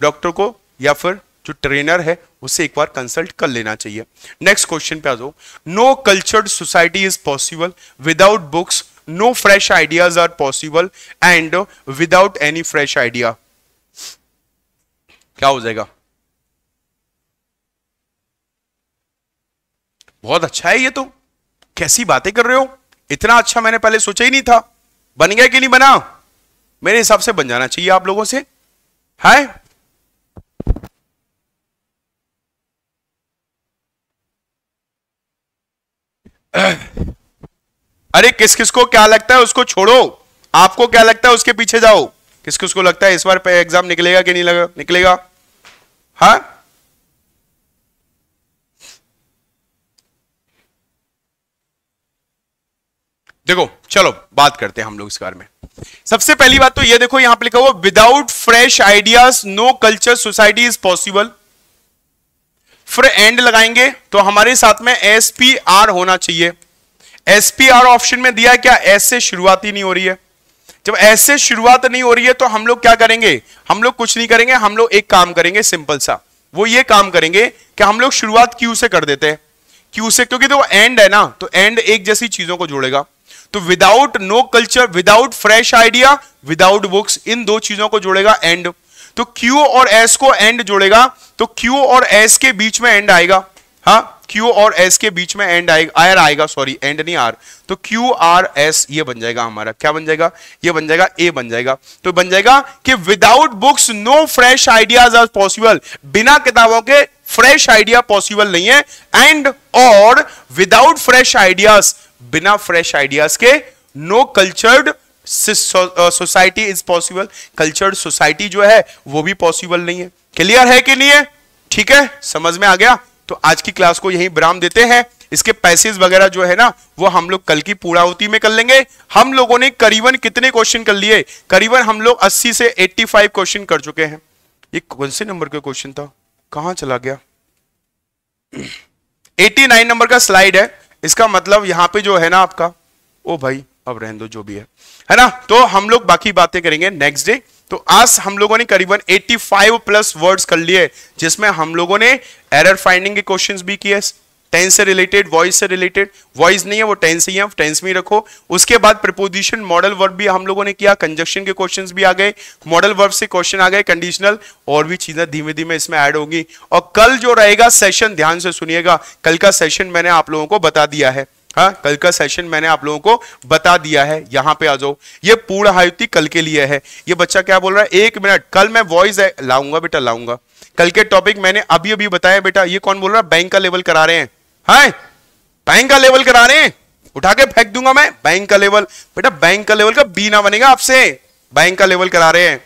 डॉक्टर को या फिर जो ट्रेनर है उससे एक बार कंसल्ट कर लेना चाहिए नेक्स्ट क्वेश्चन पे आ जाओ no cultured society is possible without books no fresh ideas are possible and without any fresh idea क्या हो जाएगा बहुत अच्छा है ये तो कैसी बातें कर रहे हो इतना अच्छा मैंने पहले सोचा ही नहीं था बन गया कि नहीं बना मेरे हिसाब से बन जाना चाहिए आप लोगों से है अरे किस किस को क्या लगता है उसको छोड़ो आपको क्या लगता है उसके पीछे जाओ किस किस को लगता है इस बार एग्जाम निकलेगा कि नहीं लगा निकलेगा हाँ देखो चलो बात करते हैं हम लोग इस बारे में सबसे पहली बात तो ये देखो यहां पे लिखा हुआ without fresh ideas no culture society is possible फिर एंड लगाएंगे तो हमारे साथ में एस पी आर होना चाहिए एस पी आर ऑप्शन में दिया क्या ऐसे शुरुआत ही नहीं हो रही है जब ऐसे शुरुआत नहीं हो रही है तो हम लोग क्या करेंगे हम लोग कुछ नहीं करेंगे हम लोग एक काम करेंगे सिंपल सा वो ये काम करेंगे कि हम लोग शुरुआत क्यू से कर देते हैं क्यू से क्योंकि तो एंड है ना तो एंड एक जैसी चीजों को जोड़ेगा तो without no culture without fresh idea without books इन दो चीजों को जोड़ेगा एंड तो क्यू और एस को एंड जोड़ेगा तो क्यू और एस के बीच में एंड आएगा हा क्यू और एस के बीच में एंड आएगा आर आएगा सॉरी एंड नहीं आर तो क्यू आर एस ये बन जाएगा हमारा क्या बन जाएगा ये बन जाएगा ए बन जाएगा तो बन जाएगा कि without books no fresh ideas are possible बिना किताबों के फ्रेश आइडिया पॉसिबल नहीं है एंड और विदाउट फ्रेश आइडियाज बिना फ्रेश आइडियाज के no cultured society is possible cultured society जो है वो भी पॉसिबल नहीं है क्लियर है कि नहीं है ठीक है समझ में आ गया तो आज की क्लास को यही विराम देते हैं इसके पैसेज वगैरह जो है ना वो हम लोग कल की पूर्णावती में कर लेंगे हम लोगों ने करीबन कितने क्वेश्चन कर लिए करीबन हम लोग 80 से 85 क्वेश्चन कर चुके हैं ये कौन से नंबर का क्वेश्चन था कहां चला गया 89 (clears throat) नंबर का स्लाइड है इसका मतलब यहां पे जो है ना आपका ओ भाई अब रहने दो जो भी है है ना तो हम लोग बाकी बातें करेंगे नेक्स्ट डे तो आज हम लोगों ने करीबन 85 प्लस वर्ड्स कर लिए जिसमें हम लोगों ने एरर फाइंडिंग के क्वेश्चंस भी किए टेंस से रिलेटेड वॉइस से रिलेटेड वॉइस नहीं है वो टेंस ही है टेंस में ही रखो उसके बाद प्रपोजिशन मॉडल वर्ब भी हम लोगों ने किया कंजक्शन के क्वेश्चंस भी आ गए मॉडल वर्ब से क्वेश्चन आ गए कंडीशनल और भी चीजें धीमे धीमे इसमें ऐड होगी और कल जो रहेगा सेशन ध्यान से सुनिएगा कल का सेशन मैंने आप लोगों को बता दिया है हाँ कल का सेशन मैंने आप लोगों को बता दिया है यहां पे आ जाओ ये पूर्ण आयुति कल के लिए है ये बच्चा क्या बोल रहा है एक मिनट कल मैं वॉइस लाऊंगा बेटा लाऊंगा कल के टॉपिक मैंने अभी अभी बताया बेटा ये कौन बोल रहा है बैंक का लेवल करा रहे हैं है बैंक का लेवल करा रहे हैं उठा के फेंक दूंगा मैं बैंक का लेवल बेटा बैंक का लेवल का बी ना बनेगा आपसे बैंक का लेवल करा रहे हैं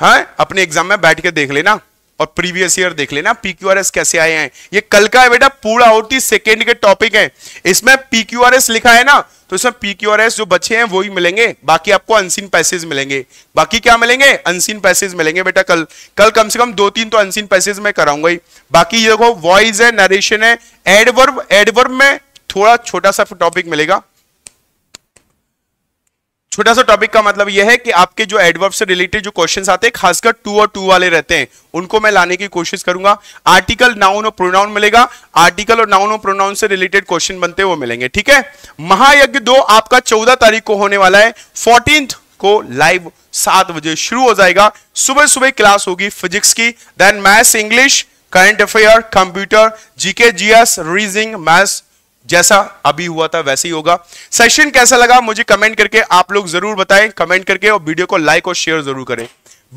हाँ अपने एग्जाम में बैठ के देख लेना और प्रीवियस ईयर देख लेना पीक्यूआरएस कैसे आए हैं ये कल का है बेटा पूरा ओटी सेकेंड के टॉपिक है इसमें पीक्यूआरएस लिखा है ना तो इसमें पीक्यूआरएस जो बचे हैं ही मिलेंगे बाकी आपको अनसिन पैसेज मिलेंगे बाकी क्या मिलेंगे अनसिन पैसेज मिलेंगे बेटा कल कल कम से कम दो तीन तो अनसिन पैसेज में कराऊंगा ही बाकी ये देखो वॉइस है नरेशन है एडवर्ब एडवर्ब में थोड़ा छोटा सा टॉपिक मिलेगा छोटा सा टॉपिक का मतलब यह है कि आपके जो एडवर्ब से रिलेटेड जो क्वेश्चन आते हैं खासकर टू और टू वाले रहते हैं उनको मैं लाने की कोशिश करूंगा आर्टिकल नाउन और प्रोनाउन मिलेगा आर्टिकल और नाउन और प्रोनाउन से रिलेटेड क्वेश्चन बनते हैं वो मिलेंगे ठीक है महायज्ञ दो आपका चौदह तारीख को होने वाला है फोर्टीन को लाइव सात बजे शुरू हो जाएगा सुबह सुबह क्लास होगी फिजिक्स की then maths English current affair computer GK GS reasoning maths जैसा अभी हुआ था वैसे ही होगा सेशन कैसा लगा मुझे कमेंट करके आप लोग जरूर बताएं कमेंट करके और वीडियो को लाइक और शेयर जरूर करें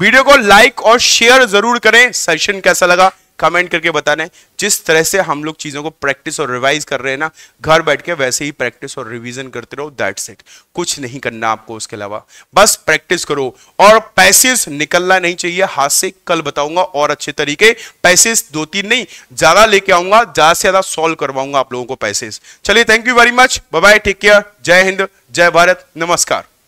वीडियो को लाइक और शेयर जरूर करें सेशन कैसा लगा कमेंट करके बताना है जिस तरह से हम लोग चीज़ों को प्रैक्टिस और रिवाइज कर रहे हैं ना घर बैठ के वैसे ही प्रैक्टिस और रिवीजन करते रहो दैट्स इट कुछ नहीं करना आपको उसके अलावा बस प्रैक्टिस करो और पैसेज निकलना नहीं चाहिए हाथ से कल बताऊंगा और अच्छे तरीके पैसेज दो तीन नहीं ज़्यादा लेके आऊंगा ज़्यादा से ज़्यादा सॉल्व करवाऊंगा आप लोगों को पैसेज चलिए thank you very much bye take care जय हिंद जय भारत नमस्कार